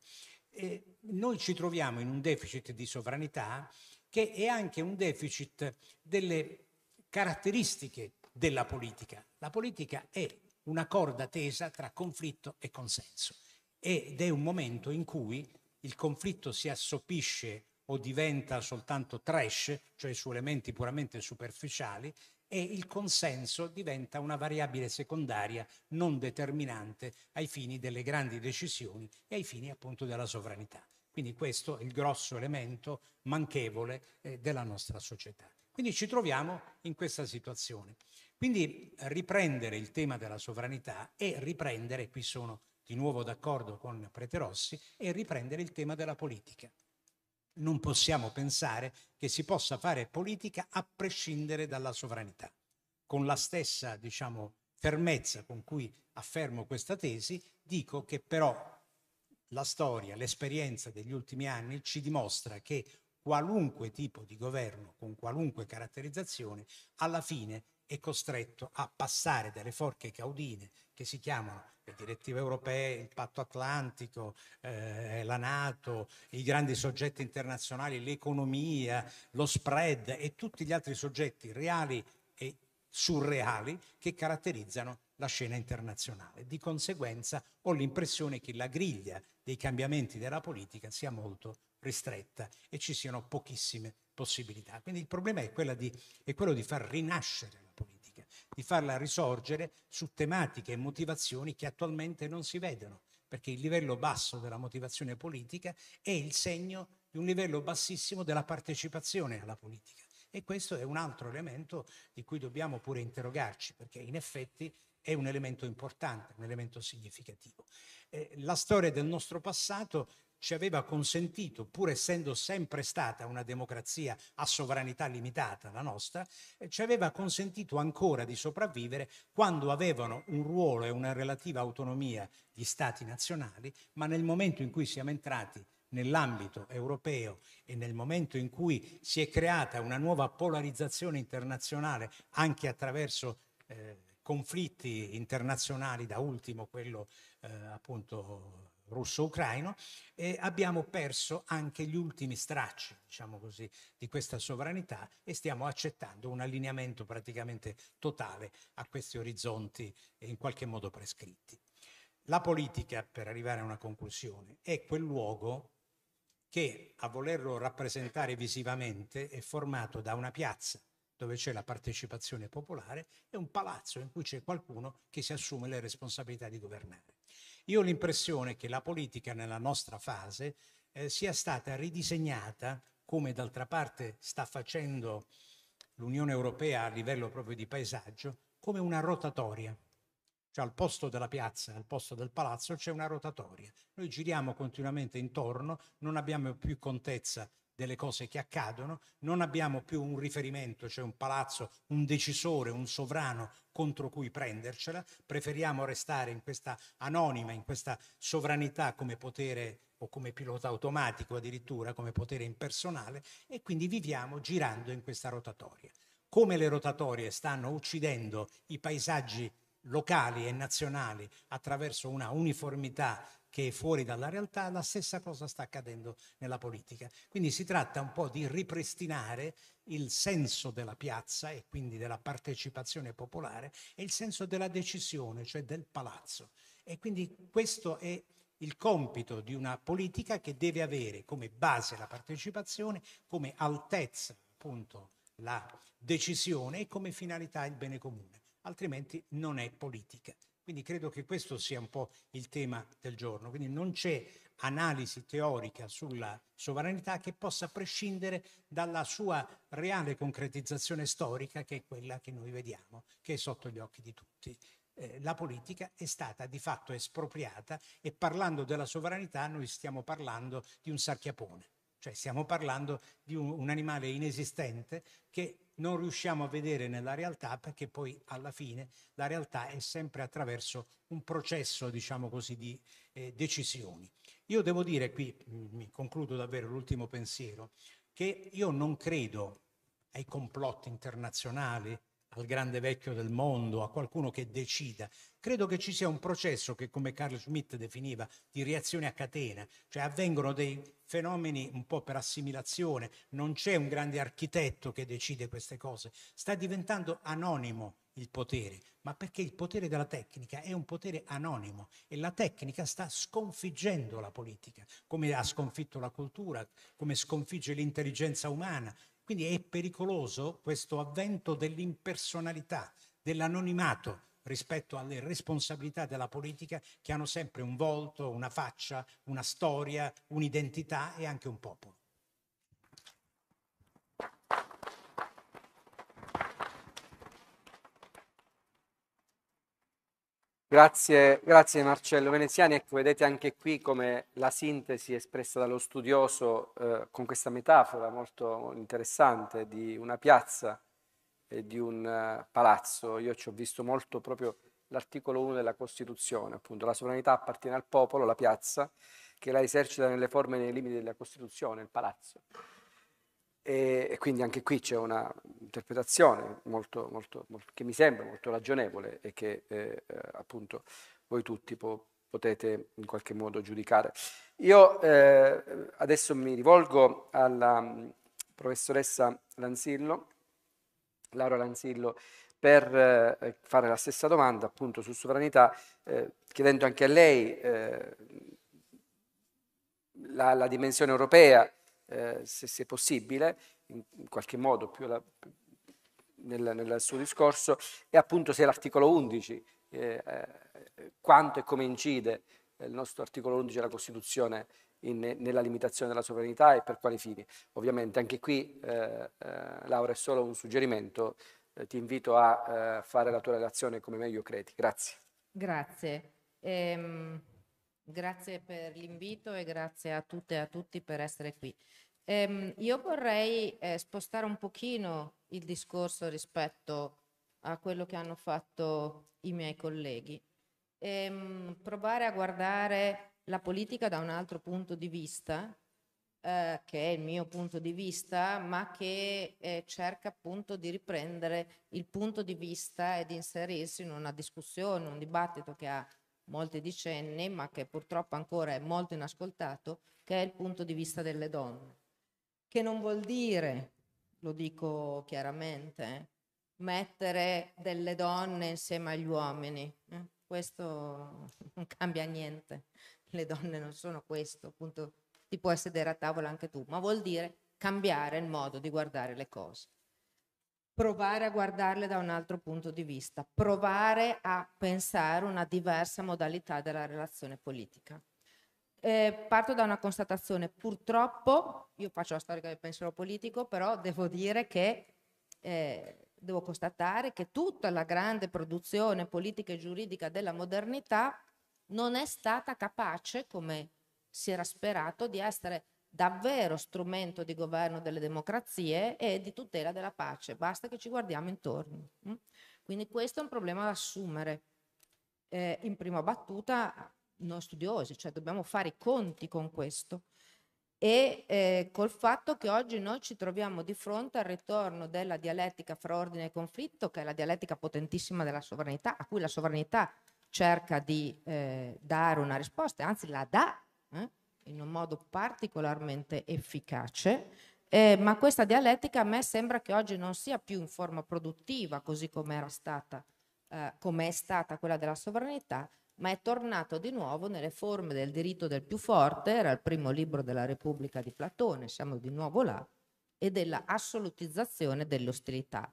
E noi ci troviamo in un deficit di sovranità che è anche un deficit delle caratteristiche della politica. La politica è una corda tesa tra conflitto e consenso. Ed è un momento in cui il conflitto si assopisce o diventa soltanto trash, cioè su elementi puramente superficiali, e il consenso diventa una variabile secondaria non determinante ai fini delle grandi decisioni e ai fini appunto della sovranità. Quindi questo è il grosso elemento manchevole eh, della nostra società. Quindi ci troviamo in questa situazione. Quindi riprendere il tema della sovranità e riprendere, qui sono di nuovo d'accordo con Prete Rossi, e riprendere il tema della politica. Non possiamo pensare che si possa fare politica a prescindere dalla sovranità. Con la stessa, diciamo, fermezza con cui affermo questa tesi, dico che però la storia, l'esperienza degli ultimi anni ci dimostra che qualunque tipo di governo, con qualunque caratterizzazione, alla fine è costretto a passare dalle forche caudine che si chiamano le direttive europee, il patto atlantico, eh, la Nato, i grandi soggetti internazionali, l'economia, lo spread e tutti gli altri soggetti reali e surreali che caratterizzano la scena internazionale. Di conseguenza ho l'impressione che la griglia dei cambiamenti della politica sia molto ristretta e ci siano pochissime possibilità. Quindi il problema è, di, è quello di far rinascere di farla risorgere su tematiche e motivazioni che attualmente non si vedono, perché il livello basso della motivazione politica è il segno di un livello bassissimo della partecipazione alla politica. E questo è un altro elemento di cui dobbiamo pure interrogarci, perché in effetti è un elemento importante, un elemento significativo. Eh, la storia del nostro passato ci aveva consentito, pur essendo sempre stata una democrazia a sovranità limitata, la nostra, eh, ci aveva consentito ancora di sopravvivere quando avevano un ruolo e una relativa autonomia gli stati nazionali, ma nel momento in cui siamo entrati nell'ambito europeo e nel momento in cui si è creata una nuova polarizzazione internazionale anche attraverso eh, conflitti internazionali, da ultimo quello eh, appunto russo-ucraino, eh, abbiamo perso anche gli ultimi stracci, diciamo così, di questa sovranità e stiamo accettando un allineamento praticamente totale a questi orizzonti eh, in qualche modo prescritti. La politica, per arrivare a una conclusione, è quel luogo che a volerlo rappresentare visivamente è formato da una piazza dove c'è la partecipazione popolare e un palazzo in cui c'è qualcuno che si assume le responsabilità di governare. Io ho l'impressione che la politica nella nostra fase eh, sia stata ridisegnata, come d'altra parte sta facendo l'Unione Europea a livello proprio di paesaggio, come una rotatoria. Cioè al posto della piazza, al posto del palazzo c'è una rotatoria. Noi giriamo continuamente intorno, non abbiamo più contezza delle cose che accadono, non abbiamo più un riferimento, cioè un palazzo, un decisore, un sovrano contro cui prendercela, preferiamo restare in questa anonima, in questa sovranità come potere o come pilota automatico addirittura, come potere impersonale e quindi viviamo girando in questa rotatoria. Come le rotatorie stanno uccidendo i paesaggi locali e nazionali attraverso una uniformità che è fuori dalla realtà, la stessa cosa sta accadendo nella politica. Quindi si tratta un po' di ripristinare il senso della piazza e quindi della partecipazione popolare e il senso della decisione, cioè del palazzo. E quindi questo è il compito di una politica che deve avere come base la partecipazione, come altezza appunto la decisione e come finalità il bene comune, altrimenti non è politica. Quindi credo che questo sia un po' il tema del giorno. Quindi non c'è analisi teorica sulla sovranità che possa prescindere dalla sua reale concretizzazione storica, che è quella che noi vediamo, che è sotto gli occhi di tutti. Eh, la politica è stata di fatto espropriata e parlando della sovranità noi stiamo parlando di un sarchiapone, cioè stiamo parlando di un, un animale inesistente che non riusciamo a vedere nella realtà perché poi alla fine la realtà è sempre attraverso un processo, diciamo così, di eh, decisioni. Io devo dire qui, mm, mi concludo davvero l'ultimo pensiero, che io non credo ai complotti internazionali, al grande vecchio del mondo, a qualcuno che decida. Credo che ci sia un processo che, come Carl Schmitt definiva, di reazione a catena, cioè avvengono dei fenomeni un po' per assimilazione, non c'è un grande architetto che decide queste cose, sta diventando anonimo il potere, ma perché il potere della tecnica è un potere anonimo e la tecnica sta sconfiggendo la politica, come ha sconfitto la cultura, come sconfigge l'intelligenza umana, quindi è pericoloso questo avvento dell'impersonalità, dell'anonimato rispetto alle responsabilità della politica che hanno sempre un volto, una faccia, una storia, un'identità e anche un popolo. Grazie, grazie, Marcello Veneziani. Ecco, vedete anche qui come la sintesi espressa dallo studioso eh, con questa metafora molto interessante di una piazza e di un uh, palazzo. Io ci ho visto molto proprio l'articolo 1 della Costituzione, appunto. La sovranità appartiene al popolo, la piazza, che la esercita nelle forme e nei limiti della Costituzione, il palazzo. E quindi anche qui c'è una interpretazione molto, molto, molto, che mi sembra molto ragionevole e che eh, eh, appunto voi tutti po- potete in qualche modo giudicare. Io eh, adesso mi rivolgo alla mm, professoressa Lanzillo, Laura Lanzillo, per eh, fare la stessa domanda appunto su sovranità, eh, chiedendo anche a lei eh, la, la dimensione europea eh, se, se possibile, in, in qualche modo più alla, nel, nel, suo discorso, e appunto se l'articolo 11, eh, eh, quanto e come incide eh, il nostro articolo 11 della Costituzione in, nella limitazione della sovranità e per quali fini. Ovviamente anche qui, eh, eh Laura, è solo un suggerimento, ti invito a fare la tua relazione come meglio credi. Grazie. Grazie. Ehm... Grazie per l'invito e grazie a tutte e a tutti per essere qui. Ehm, io vorrei eh, spostare un pochino il discorso rispetto a quello che hanno fatto i miei colleghi e ehm, provare a guardare la politica da un altro punto di vista, eh, che è il mio punto di vista, ma che eh, cerca appunto di riprendere il punto di vista e di inserirsi in una discussione, un dibattito che ha molti decenni, ma che purtroppo ancora è molto inascoltato, che è il punto di vista delle donne. Che non vuol dire, lo dico chiaramente, mettere delle donne insieme agli uomini. Eh? Questo non cambia niente. Le donne non sono questo, appunto ti puoi sedere a tavola anche tu, ma vuol dire cambiare il modo di guardare le cose provare a guardarle da un altro punto di vista, provare a pensare una diversa modalità della relazione politica. Eh, parto da una constatazione, purtroppo, io faccio la storica del pensiero politico, però devo dire che eh, devo constatare che tutta la grande produzione politica e giuridica della modernità non è stata capace, come si era sperato, di essere davvero strumento di governo delle democrazie e di tutela della pace. Basta che ci guardiamo intorno. Mm? Quindi questo è un problema da assumere. Eh, in prima battuta noi studiosi, cioè dobbiamo fare i conti con questo e eh, col fatto che oggi noi ci troviamo di fronte al ritorno della dialettica fra ordine e conflitto, che è la dialettica potentissima della sovranità, a cui la sovranità cerca di eh, dare una risposta, anzi la dà, eh? in un modo particolarmente efficace, eh, ma questa dialettica a me sembra che oggi non sia più in forma produttiva, così come era stata, eh, come è stata quella della sovranità, ma è tornato di nuovo nelle forme del diritto del più forte, era il primo libro della Repubblica di Platone, siamo di nuovo là, e della assolutizzazione dell'ostilità.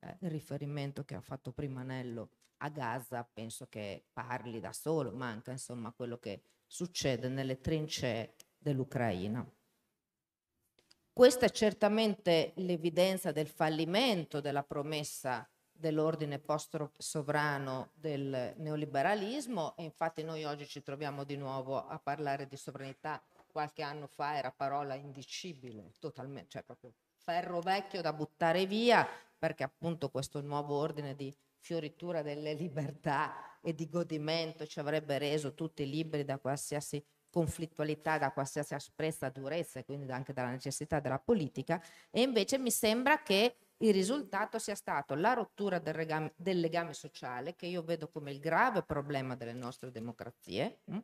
Eh, il riferimento che ha fatto prima Nello a Gaza penso che parli da solo, manca insomma quello che succede nelle trincee dell'Ucraina. Questa è certamente l'evidenza del fallimento della promessa dell'ordine post-sovrano del neoliberalismo e infatti noi oggi ci troviamo di nuovo a parlare di sovranità. Qualche anno fa era parola indicibile, totalmente, cioè proprio ferro vecchio da buttare via perché appunto questo nuovo ordine di fioritura delle libertà e di godimento ci avrebbe reso tutti liberi da qualsiasi conflittualità, da qualsiasi asprezza, durezza e quindi anche dalla necessità della politica. E invece mi sembra che il risultato sia stato la rottura del, regame, del legame sociale, che io vedo come il grave problema delle nostre democrazie, mh? Hm,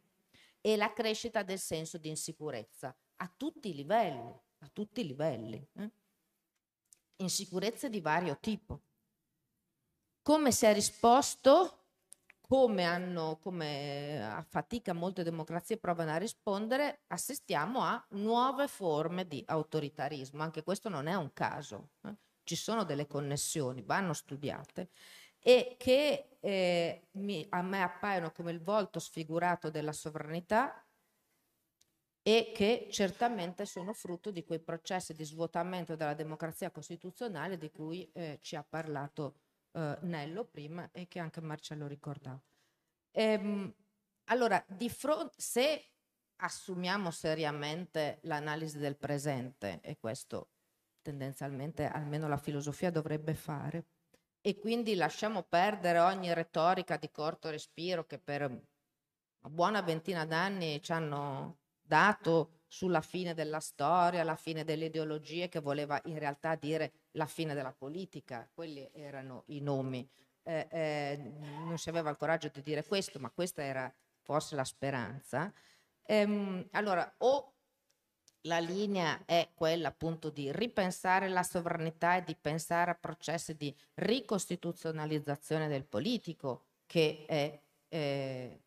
e la crescita del senso di insicurezza a tutti i livelli, a tutti i livelli. Mh? Hm. Insicurezze di vario tipo come si è risposto, come, hanno, come eh, a fatica molte democrazie provano a rispondere, assistiamo a nuove forme di autoritarismo. Anche questo non è un caso, eh. ci sono delle connessioni, vanno studiate e che eh, mi, a me appaiono come il volto sfigurato della sovranità e che certamente sono frutto di quei processi di svuotamento della democrazia costituzionale di cui eh, ci ha parlato eh, Nello prima e che anche Marcello ricordava. Ehm, allora, di fronte, se assumiamo seriamente l'analisi del presente, e questo tendenzialmente almeno la filosofia dovrebbe fare, e quindi lasciamo perdere ogni retorica di corto respiro che per una buona ventina d'anni ci hanno dato sulla fine della storia, la fine delle ideologie che voleva in realtà dire la fine della politica, quelli erano i nomi. Eh, eh, non si aveva il coraggio di dire questo, ma questa era forse la speranza. Ehm, allora, o la linea è quella appunto di ripensare la sovranità e di pensare a processi di ricostituzionalizzazione del politico, che è eh,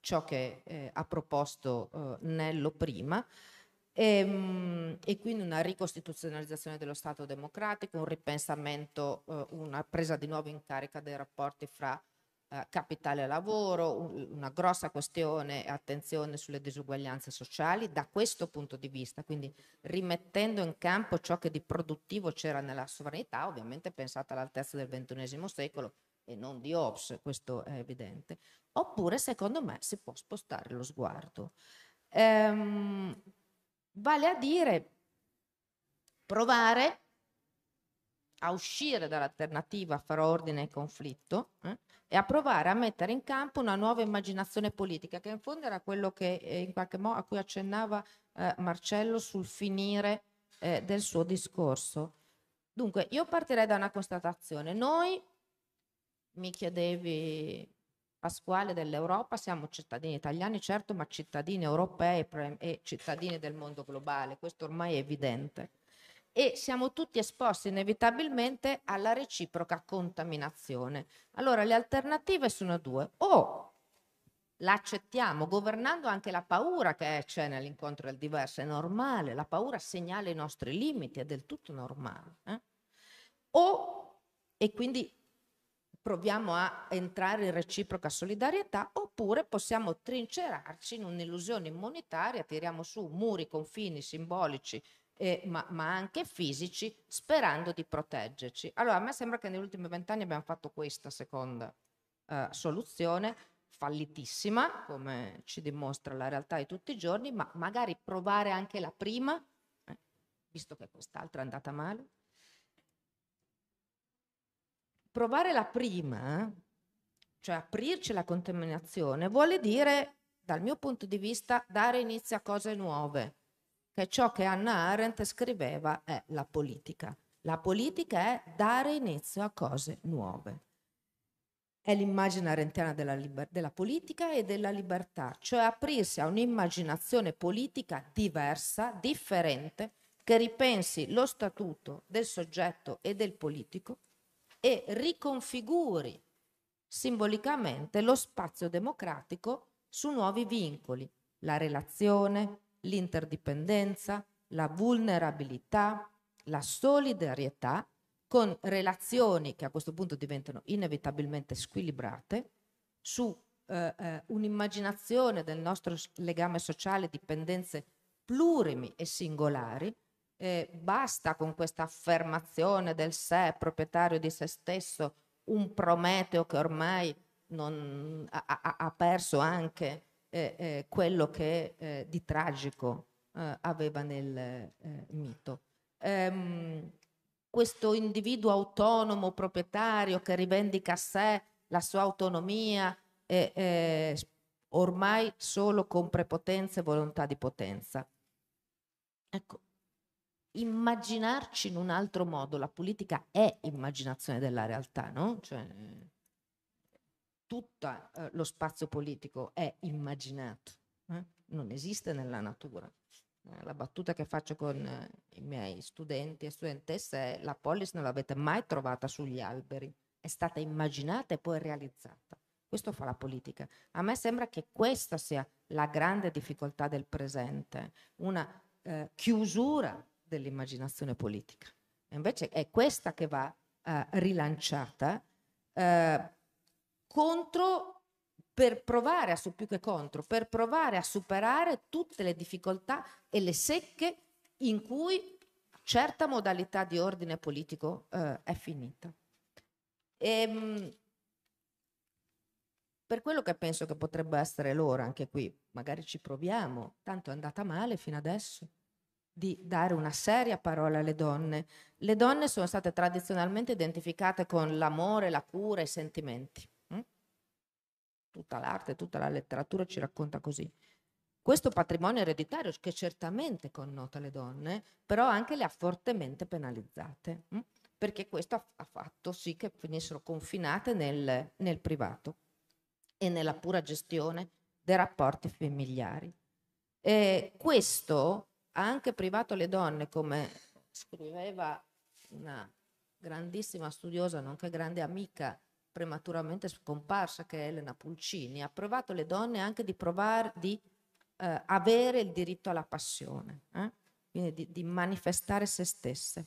ciò che eh, ha proposto eh, Nello prima. E, ehm, e, quindi una ricostituzionalizzazione dello Stato democratico, un ripensamento, eh, una presa di nuovo in carica dei rapporti fra eh, capitale e lavoro, un, una grossa questione e attenzione sulle disuguaglianze sociali da questo punto di vista, quindi rimettendo in campo ciò che di produttivo c'era nella sovranità, ovviamente pensata all'altezza del XXI secolo e non di Ops, questo è evidente. Oppure, secondo me, si può spostare lo sguardo. Ehm, Vale a dire provare a uscire dall'alternativa fra ordine e conflitto eh, e a provare a mettere in campo una nuova immaginazione politica, che in fondo era quello che eh, in qualche modo a cui accennava eh, Marcello sul finire eh, del suo discorso. Dunque, io partirei da una constatazione. Noi mi chiedevi Pasquale dell'Europa, siamo cittadini italiani, certo, ma cittadini europei e cittadini del mondo globale, questo ormai è evidente. E siamo tutti esposti inevitabilmente alla reciproca contaminazione. Allora le alternative sono due. O la accettiamo governando anche la paura che c'è nell'incontro del diverso, è normale, la paura segnala i nostri limiti, è del tutto normale. Eh? O, e quindi proviamo a entrare in reciproca solidarietà oppure possiamo trincerarci in un'illusione immunitaria, tiriamo su muri, confini simbolici eh, ma, ma, anche fisici sperando di proteggerci. Allora a me sembra che negli ultimi vent'anni abbiamo fatto questa seconda eh, soluzione fallitissima come ci dimostra la realtà di tutti i giorni, ma magari provare anche la prima, eh, visto che quest'altra è andata male provare la prima, cioè aprirci la contaminazione, vuole dire, dal mio punto di vista, dare inizio a cose nuove, che ciò che Anna Arendt scriveva è la politica. La politica è dare inizio a cose nuove. È l'immagine arentiana della, liber- della politica e della libertà, cioè aprirsi a un'immaginazione politica diversa, differente, che ripensi lo statuto del soggetto e del politico e riconfiguri simbolicamente lo spazio democratico su nuovi vincoli, la relazione, l'interdipendenza, la vulnerabilità, la solidarietà, con relazioni che a questo punto diventano inevitabilmente squilibrate, su eh, eh, un'immaginazione del nostro legame sociale, dipendenze plurimi e singolari, eh, basta con questa affermazione del sé proprietario di se stesso, un Prometeo che ormai non, ha, ha, perso anche eh, eh, quello che eh, di tragico eh, aveva nel eh, mito. Ehm, questo individuo autonomo, proprietario, che rivendica a sé la sua autonomia, ormai solo con prepotenza e volontà di potenza. Ecco, immaginarci in un altro modo. La politica è immaginazione della realtà, no? Cioè, tutto eh, lo spazio politico è immaginato, eh? non esiste nella natura. Eh, la battuta che faccio con eh, i miei studenti e studentesse è la polis non l'avete mai trovata sugli alberi, è stata immaginata e poi realizzata. Questo fa la politica. A me sembra che questa sia la grande difficoltà del presente, una eh, chiusura dell'immaginazione politica. Invece è questa che va eh, rilanciata eh, contro, per provare a, su, più che contro, per provare a superare tutte le difficoltà e le secche in cui certa modalità di ordine politico eh, è finita. E, ehm, per quello che penso che potrebbe essere l'ora, anche qui magari ci proviamo, tanto è andata male fino adesso di dare una seria parola alle donne. Le donne sono state tradizionalmente identificate con l'amore, la cura, e i sentimenti. Mm? Tutta l'arte, tutta la letteratura ci racconta così. Questo patrimonio ereditario che certamente connota le donne, però anche le ha fortemente penalizzate, mm? perché questo ha fatto sì che venissero confinate nel, nel privato e nella pura gestione dei rapporti familiari. Eh, questo ha anche privato le donne, come scriveva una grandissima studiosa, nonché grande amica prematuramente scomparsa che è Elena Pulcini, ha privato le donne anche di provare di eh, avere il diritto alla passione, eh? quindi di, di manifestare se stesse.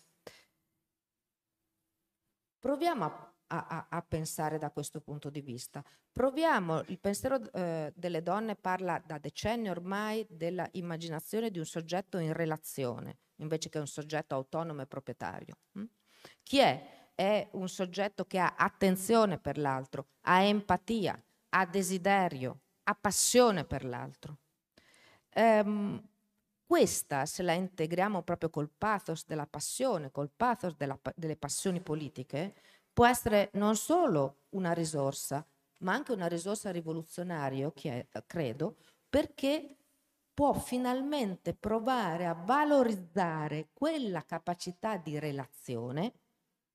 Proviamo a a, a, a pensare da questo punto di vista. Proviamo, il pensiero eh, delle donne parla da decenni ormai dell'immaginazione di un soggetto in relazione, invece che un soggetto autonomo e proprietario. Mm? Chi è? È un soggetto che ha attenzione per l'altro, ha empatia, ha desiderio, ha passione per l'altro. Um, questa, se la integriamo proprio col pathos della passione, col pathos della, delle passioni politiche, può essere non solo una risorsa, ma anche una risorsa rivoluzionaria, credo, perché può finalmente provare a valorizzare quella capacità di relazione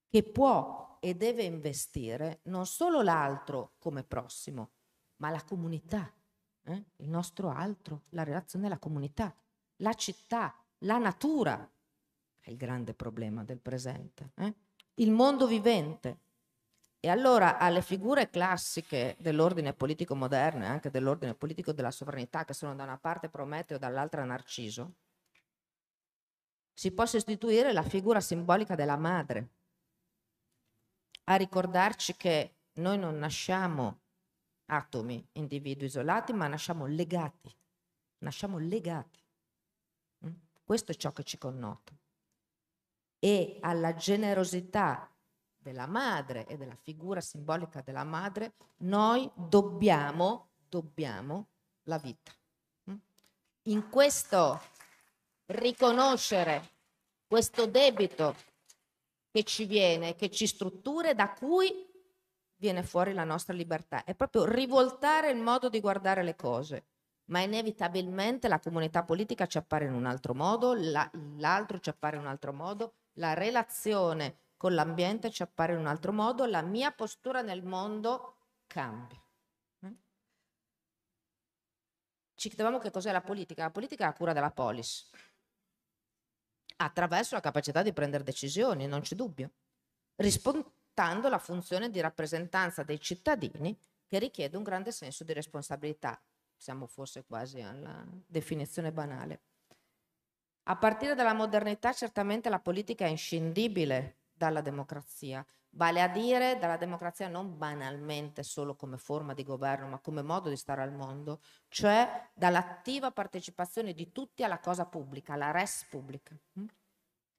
che può e deve investire non solo l'altro come prossimo, ma la comunità, eh? il nostro altro, la relazione alla comunità, la città, la natura. È il grande problema del presente. Eh? il mondo vivente. E allora alle figure classiche dell'ordine politico moderno e anche dell'ordine politico della sovranità, che sono da una parte Prometeo e dall'altra Narciso, si può sostituire la figura simbolica della madre, a ricordarci che noi non nasciamo atomi, individui isolati, ma nasciamo legati, nasciamo legati. Mm? Questo è ciò che ci connota e alla generosità della madre e della figura simbolica della madre, noi dobbiamo, dobbiamo la vita. Mm? In questo riconoscere questo debito che ci viene, che ci strutture, da cui viene fuori la nostra libertà. È proprio rivoltare il modo di guardare le cose, ma inevitabilmente la comunità politica ci appare in un altro modo, la, l'altro ci appare in un altro modo, la relazione con l'ambiente ci appare in un altro modo, la mia postura nel mondo cambia. Mm? Ci chiedevamo che cos'è la politica. La politica è la cura della polis, attraverso la capacità di prendere decisioni, non c'è dubbio, rispondendo alla funzione di rappresentanza dei cittadini che richiede un grande senso di responsabilità. Siamo forse quasi alla definizione banale. A partire dalla modernità certamente la politica è inscindibile dalla democrazia, vale a dire dalla democrazia non banalmente solo come forma di governo, ma come modo di stare al mondo, cioè dall'attiva partecipazione di tutti alla cosa pubblica, alla res pubblica. Mm?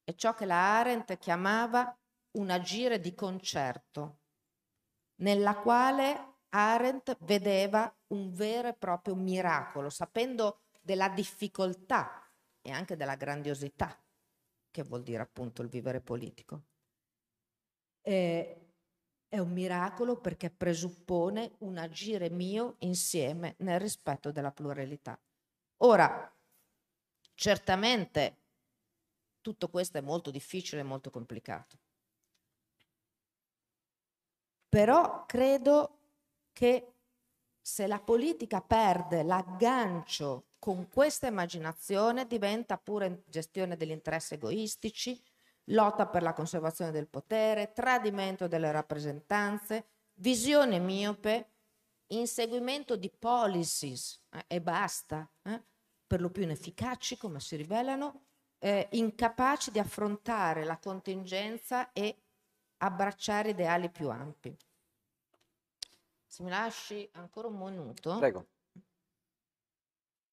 È ciò che la Arendt chiamava un agire di concerto, nella quale Arendt vedeva un vero e proprio miracolo, sapendo della difficoltà e anche della grandiosità che vuol dire appunto il vivere politico. Eh, è un miracolo perché presuppone un agire mio insieme nel rispetto della pluralità. Ora, certamente tutto questo è molto difficile e molto complicato, però credo che se la politica perde l'aggancio con questa immaginazione diventa pure gestione degli interessi egoistici, lotta per la conservazione del potere, tradimento delle rappresentanze, visione miope, inseguimento di policies eh, e basta, eh, per lo più inefficaci come si rivelano, eh, incapaci di affrontare la contingenza e abbracciare ideali più ampi. Se mi lasci ancora un minuto. Prego.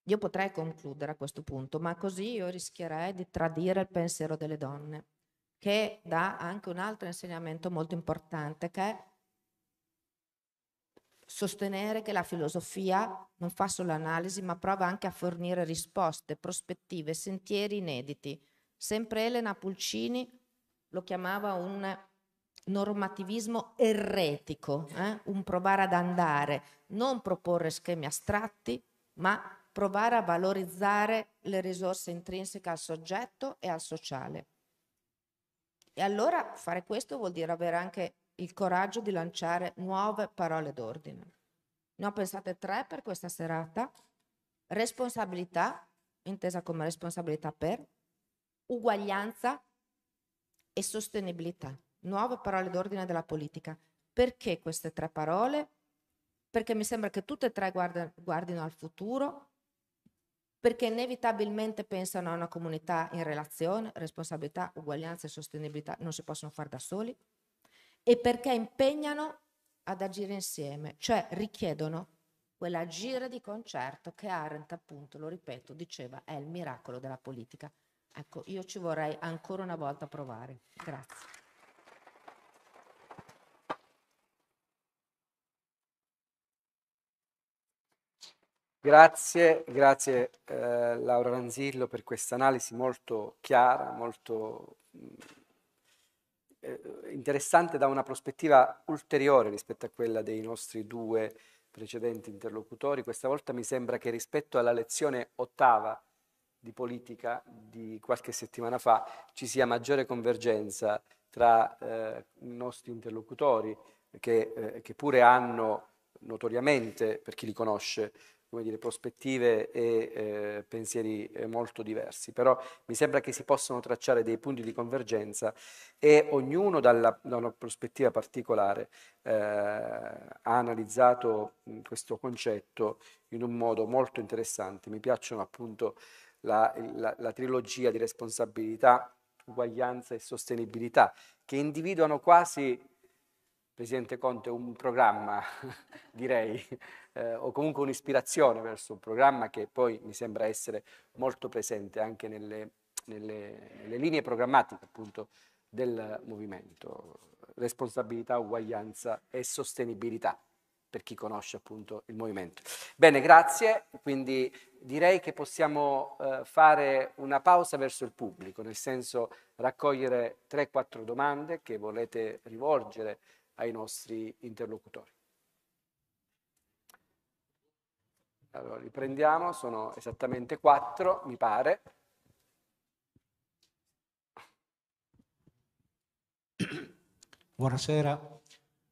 Io potrei concludere a questo punto, ma così io rischierei di tradire il pensiero delle donne, che dà anche un altro insegnamento molto importante, che è sostenere che la filosofia non fa solo analisi, ma prova anche a fornire risposte, prospettive, sentieri inediti. Sempre Elena Pulcini lo chiamava un normativismo erretico, eh? un provare ad andare, non proporre schemi astratti, ma provare a valorizzare le risorse intrinseche al soggetto e al sociale. E allora fare questo vuol dire avere anche il coraggio di lanciare nuove parole d'ordine. Ne ho pensate tre per questa serata. Responsabilità, intesa come responsabilità per, uguaglianza e sostenibilità. Nuove parole d'ordine della politica. Perché queste tre parole? Perché mi sembra che tutte e tre guardino al futuro, perché inevitabilmente pensano a una comunità in relazione, responsabilità, uguaglianza e sostenibilità, non si possono fare da soli, e perché impegnano ad agire insieme, cioè richiedono quell'agire di concerto che Arendt, appunto, lo ripeto, diceva è il miracolo della politica. Ecco, io ci vorrei ancora una volta provare. Grazie. Grazie, grazie eh, Laura Ranzillo per questa analisi molto chiara, molto mm, eh, interessante da una prospettiva ulteriore rispetto a quella dei nostri due precedenti interlocutori. Questa volta mi sembra che rispetto alla lezione ottava di politica di qualche settimana fa ci sia maggiore convergenza tra eh, i nostri interlocutori che, eh, che pure hanno notoriamente, per chi li conosce, come dire, prospettive e eh, pensieri eh, molto diversi, però mi sembra che si possano tracciare dei punti di convergenza e ognuno dalla, da una prospettiva particolare eh, ha analizzato questo concetto in un modo molto interessante. Mi piacciono appunto la, la, la trilogia di responsabilità, uguaglianza e sostenibilità, che individuano quasi, Presidente Conte, un programma, direi, eh, o comunque un'ispirazione verso un programma che poi mi sembra essere molto presente anche nelle, nelle, nelle linee programmatiche appunto del movimento. Responsabilità, uguaglianza e sostenibilità per chi conosce appunto il movimento. Bene, grazie, quindi direi che possiamo eh, fare una pausa verso il pubblico, nel senso raccogliere 3-4 domande che volete rivolgere ai nostri interlocutori. Allora li prendiamo, sono esattamente 4, mi pare. Buonasera,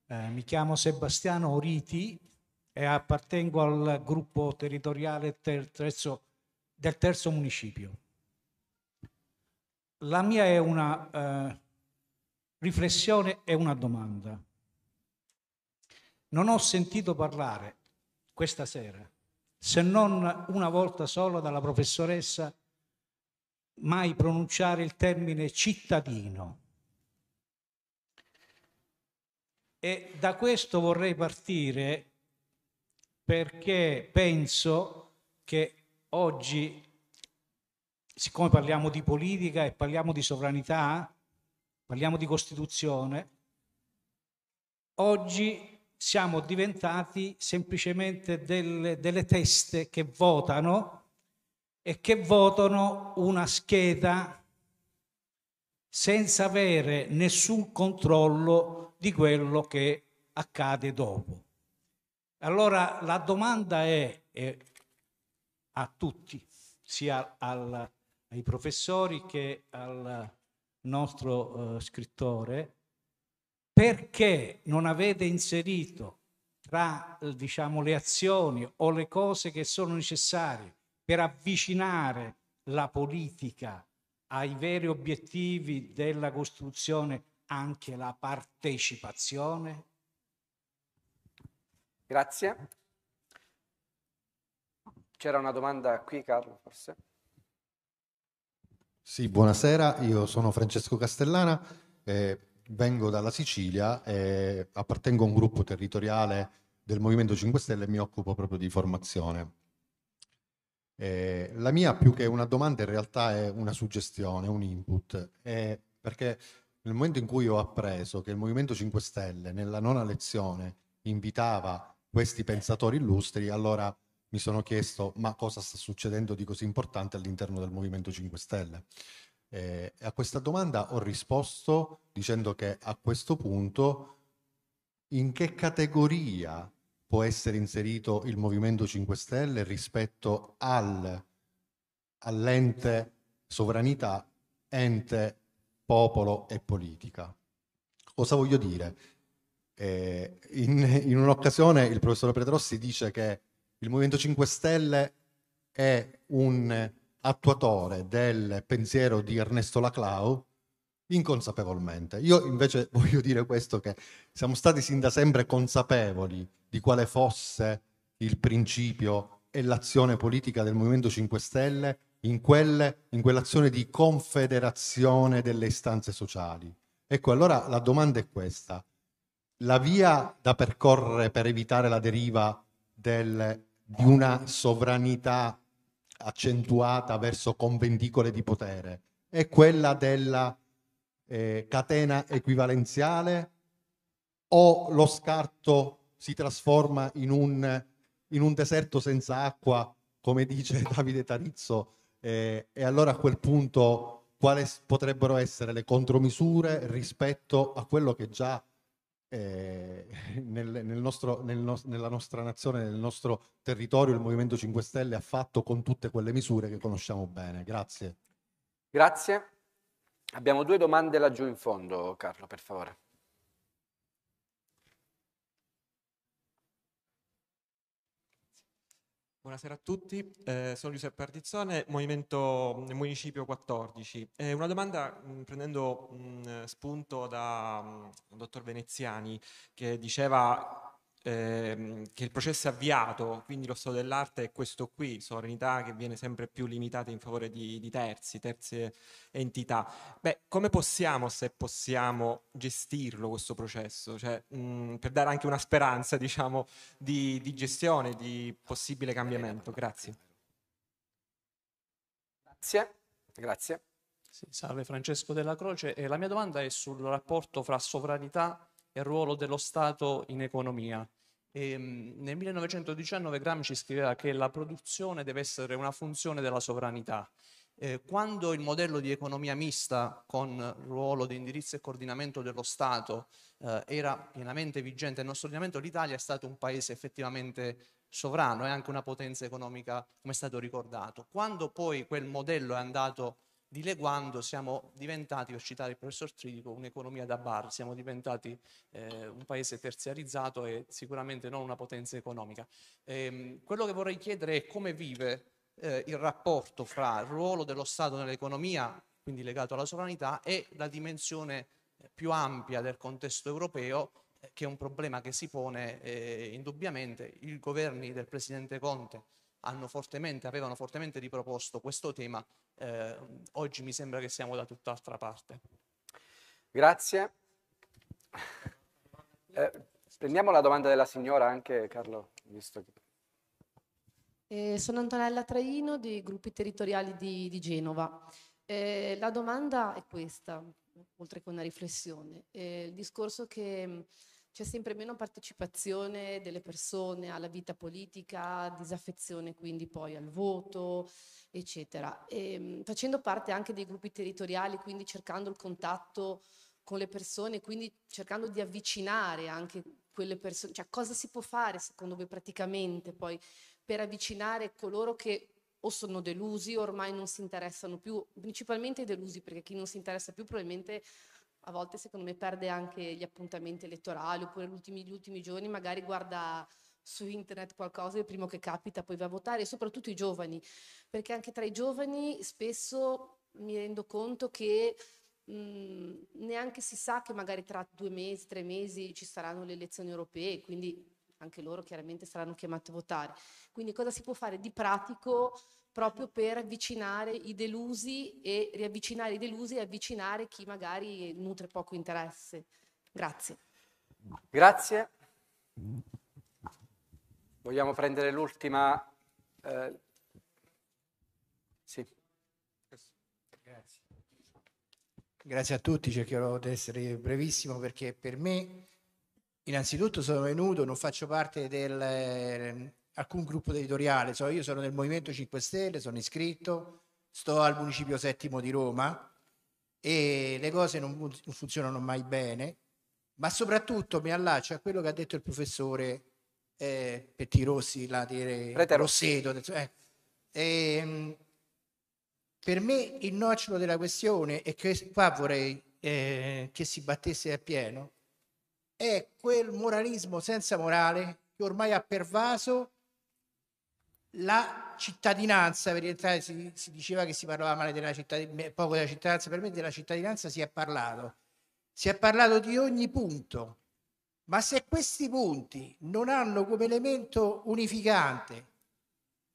eh, mi chiamo Sebastiano Oriti e appartengo al gruppo territoriale ter- terzo, del terzo municipio. La mia è una eh, riflessione e una domanda. Non ho sentito parlare questa sera se non una volta sola dalla professoressa, mai pronunciare il termine cittadino. E da questo vorrei partire perché penso che oggi, siccome parliamo di politica e parliamo di sovranità, parliamo di Costituzione, oggi siamo diventati semplicemente delle, delle teste che votano e che votano una scheda senza avere nessun controllo di quello che accade dopo. Allora la domanda è, è a tutti, sia al, ai professori che al nostro uh, scrittore, perché non avete inserito tra eh, diciamo, le azioni o le cose che sono necessarie per avvicinare la politica ai veri obiettivi della Costituzione anche la partecipazione? Grazie. C'era una domanda qui, Carlo, forse. Sì, buonasera, io sono Francesco Castellana. Eh vengo dalla Sicilia e appartengo a un gruppo territoriale del Movimento 5 Stelle e mi occupo proprio di formazione. Eh, la mia più che una domanda in realtà è una suggestione, un input, eh, perché nel momento in cui ho appreso che il Movimento 5 Stelle nella nona lezione invitava questi pensatori illustri, allora mi sono chiesto ma cosa sta succedendo di così importante all'interno del Movimento 5 Stelle. Eh, a questa domanda ho risposto dicendo che a questo punto in che categoria può essere inserito il Movimento 5 Stelle rispetto al, all'ente sovranità, ente popolo e politica. Cosa voglio dire? Eh, in, in, un'occasione il professor Petrossi dice che il Movimento 5 Stelle è un attuatore del pensiero di Ernesto Laclau inconsapevolmente. Io invece voglio dire questo che siamo stati sin da sempre consapevoli di quale fosse il principio e l'azione politica del Movimento 5 Stelle in, quelle, in quell'azione di confederazione delle istanze sociali. Ecco, allora la domanda è questa. La via da percorrere per evitare la deriva del, di una sovranità accentuata verso conventicole di potere, è quella della eh, catena equivalenziale o lo scarto si trasforma in un, in un deserto senza acqua, come dice Davide Tarizzo, eh, e allora a quel punto quali potrebbero essere le contromisure rispetto a quello che già eh, nel, nel nostro, nel no, nella nostra nazione, nel nostro territorio, il Movimento 5 Stelle ha fatto con tutte quelle misure che conosciamo bene. Grazie. Grazie. Abbiamo due domande laggiù in fondo, Carlo, per favore. Buonasera a tutti, eh, sono Giuseppe Ardizzone, Movimento mm, Municipio 14. Eh, una domanda mh, mm, prendendo mh, mm, spunto da mh, dottor Veneziani che diceva Ehm, che il processo è avviato, quindi lo stato dell'arte è questo qui, sovranità che viene sempre più limitata in favore di, di terzi, terze entità. Beh, come possiamo, se possiamo, gestirlo questo processo? Cioè, mh, mm, per dare anche una speranza, diciamo, di, di gestione, di possibile cambiamento. Grazie. Grazie. Grazie. Sì, salve Francesco della Croce. Eh, la mia domanda è sul rapporto fra sovranità e e il ruolo dello Stato in economia. E, ehm, nel 1919 Gramsci scriveva che la produzione deve essere una funzione della sovranità. Eh, quando il modello di economia mista con ruolo di indirizzo e coordinamento dello Stato eh, era pienamente vigente nel nostro ordinamento, l'Italia è stato un paese effettivamente sovrano e anche una potenza economica, come è stato ricordato. Quando poi quel modello è andato dileguando siamo diventati, per citare il professor Tridico, un'economia da bar, siamo diventati eh, un paese terziarizzato e sicuramente non una potenza economica. Ehm, quello che vorrei chiedere è come vive eh, il rapporto fra il ruolo dello Stato nell'economia, quindi legato alla sovranità, e la dimensione eh, più ampia del contesto europeo, eh, che è un problema che si pone eh, indubbiamente. I governi del Presidente Conte fortemente, avevano fortemente riproposto questo tema, eh, oggi mi sembra che siamo da tutt'altra parte. Grazie. Eh, prendiamo la domanda della signora anche, Carlo, visto che... Eh, sono Antonella Traino dei gruppi territoriali di, di Genova. Eh, la domanda è questa, oltre che una riflessione. Eh, il discorso che c'è sempre meno partecipazione delle persone alla vita politica, disaffezione quindi poi al voto, eccetera. E, ehm, facendo parte anche dei gruppi territoriali, quindi cercando il contatto con le persone, quindi cercando di avvicinare anche quelle persone, cioè cosa si può fare secondo voi praticamente poi per avvicinare coloro che o sono delusi o ormai non si interessano più, principalmente i delusi, perché chi non si interessa più probabilmente a volte secondo me perde anche gli appuntamenti elettorali oppure gli ultimi, ultimi giorni magari guarda su internet qualcosa, il primo che capita poi va a votare, e soprattutto i giovani, perché anche tra i giovani spesso mi rendo conto che mh, mm, neanche si sa che magari tra due mesi, tre mesi ci saranno le elezioni europee, quindi anche loro chiaramente saranno chiamati a votare. Quindi cosa si può fare di pratico proprio per avvicinare i delusi e riavvicinare i delusi e avvicinare chi magari nutre poco interesse. Grazie. Grazie. Vogliamo prendere l'ultima... Eh... Sì. Grazie. Grazie a tutti, cercherò di essere brevissimo perché per me innanzitutto sono venuto, non faccio parte del alcun gruppo editoriale, so, io sono del Movimento 5 Stelle, sono iscritto, sto al Municipio Settimo di Roma e le cose non, non funzionano mai bene, ma soprattutto mi allaccio a quello che ha detto il professore eh, Petti Rossi, la dire, Prete Rosseto. Eh. E, ehm, per me il nocciolo della questione, e che qua vorrei eh, che si battesse a pieno, è quel moralismo senza morale che ormai ha pervaso la cittadinanza, per rientrare si, si, diceva che si parlava male della cittadinanza, poco della cittadinanza, per me della cittadinanza si è parlato, si è parlato di ogni punto, ma se questi punti non hanno come elemento unificante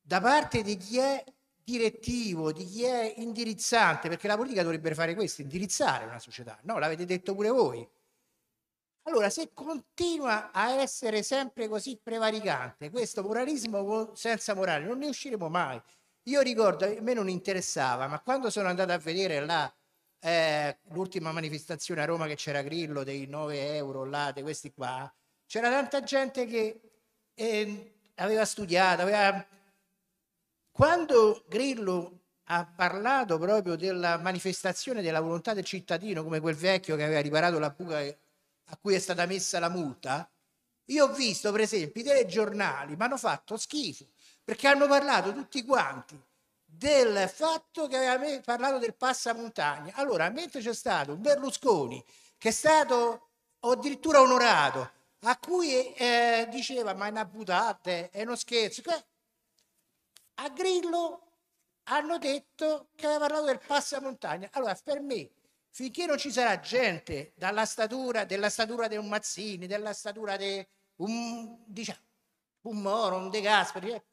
da parte di chi è direttivo, di chi è indirizzante, perché la politica dovrebbe fare questo, indirizzare una società, no? L'avete detto pure voi. Allora, se continua a essere sempre così prevaricante questo moralismo senza morale, non ne usciremo mai. Io ricordo, a me non interessava, ma quando sono andato a vedere la, eh, l'ultima manifestazione a Roma che c'era Grillo dei 9 euro, là, di questi qua, c'era tanta gente che eh, aveva studiato, aveva... Quando Grillo ha parlato proprio della manifestazione della volontà del cittadino, come quel vecchio che aveva riparato la buca a cui è stata messa la multa, io ho visto per esempio i telegiornali, mi hanno fatto schifo, perché hanno parlato tutti quanti del fatto che aveva parlato del passamontagna. Allora, mentre c'è stato un Berlusconi che è stato addirittura onorato, a cui eh, diceva ma è una putate, è uno scherzo, a Grillo hanno detto che aveva parlato del passamontagna. Allora, per me finché non ci sarà gente dalla statura, della statura di un Mazzini, della statura di un, diciamo, un Moro, un De Gasperi, eh.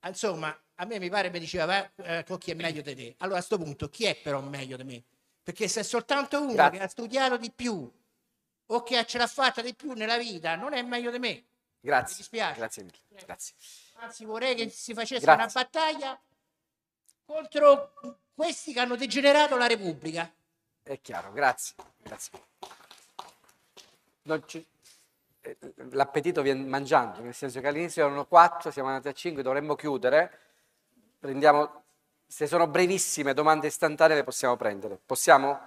ah, insomma, a me mi pare mi diceva eh, chi è meglio di te. Allora a questo punto chi è però meglio di me? Perché se è soltanto uno Grazie. che ha studiato di più o che ce l'ha fatta di più nella vita non è meglio di me. Grazie. Mi dispiace. Grazie mille. Eh. Grazie. Anzi vorrei che si facesse Grazie. una battaglia contro questi che hanno degenerato la Repubblica. È chiaro, grazie. grazie. Ci... Eh, l'appetito viene mangiando, nel senso che all'inizio erano quattro, siamo andati a cinque, dovremmo chiudere. Prendiamo... se sono brevissime domande istantanee le possiamo prendere. Possiamo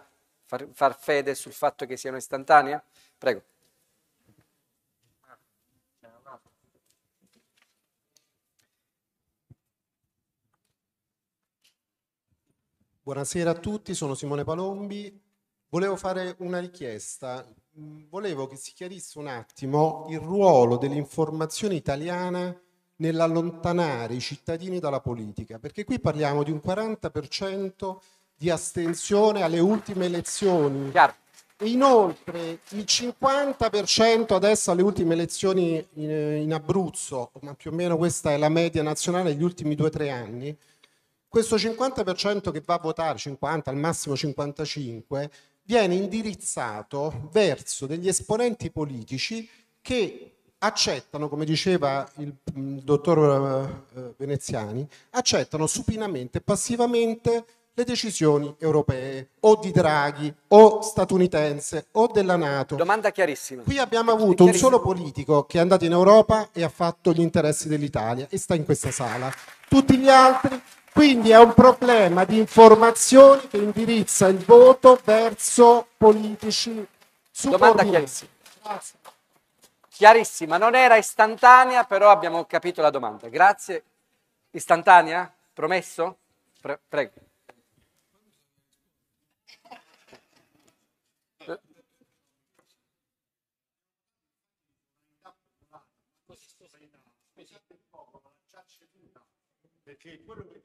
far, far fede sul fatto che siano istantanee? Prego. Buonasera a tutti, sono Simone Palombi. Volevo fare una richiesta. Volevo che si chiarisse un attimo il ruolo dell'informazione italiana nell'allontanare i cittadini dalla politica, perché qui parliamo di un 40% di astensione alle ultime elezioni. Chiaro. E inoltre il 50% adesso alle ultime elezioni eh, in, Abruzzo, ma più o meno questa è la media nazionale degli ultimi due o tre anni, questo 50% che va a votare, 50 al massimo 55, viene indirizzato verso degli esponenti politici che accettano, come diceva il, mm, dottor eh, eh, Veneziani, accettano supinamente e passivamente le decisioni europee o di Draghi o statunitense o della Nato. Domanda chiarissima. Qui abbiamo avuto un solo politico che è andato in Europa e ha fatto gli interessi dell'Italia e sta in questa sala. Tutti gli altri quindi è un problema di informazioni che indirizza il voto verso politici Domanda chiarissima. Chiarissima, non era istantanea, però abbiamo capito la domanda. Grazie. Istantanea? Promesso? Pre- prego. perché quello che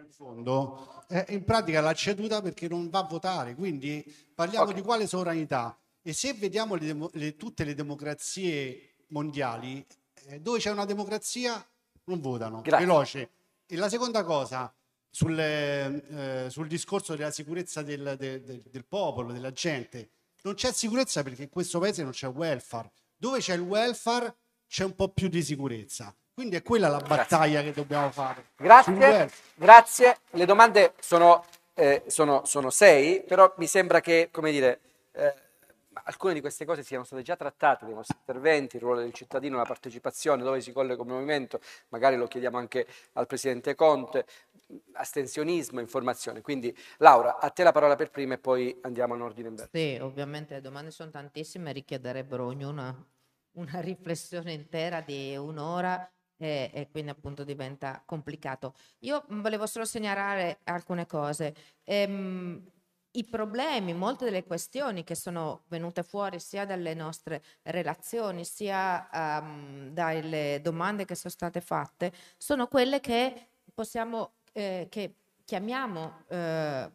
in fondo è eh, in pratica l'ha ceduta perché non va a votare, quindi parliamo okay. di quale sovranità. E se vediamo le le, tutte le democrazie mondiali, eh, dove c'è una democrazia non votano, Grazie. veloce. E la seconda cosa, sul, eh, sul discorso della sicurezza del, del, del, del popolo, della gente, non c'è sicurezza perché in questo paese non c'è welfare. Dove c'è il welfare c'è un po' più di sicurezza. Quindi è quella la battaglia Grazie. che dobbiamo fare. Grazie. Grazie. Le domande sono, eh, sono, sono, sei, però mi sembra che, come dire, eh, alcune di queste cose siano state già trattate nei vostri interventi, il ruolo del cittadino, la partecipazione, dove si collega il movimento, magari lo chiediamo anche al Presidente Conte, astensionismo, informazione. Quindi Laura, a te la parola per prima e poi andiamo in ordine inverso. Sì, ovviamente le domande sono tantissime, richiederebbero ognuna una riflessione intera di un'ora e, e, quindi appunto diventa complicato. Io mhmm, volevo solo segnalare alcune cose. Ehm, i problemi, molte delle questioni che sono venute fuori sia dalle nostre relazioni sia um, dalle domande che sono state fatte, sono quelle che possiamo, eh, che chiamiamo eh,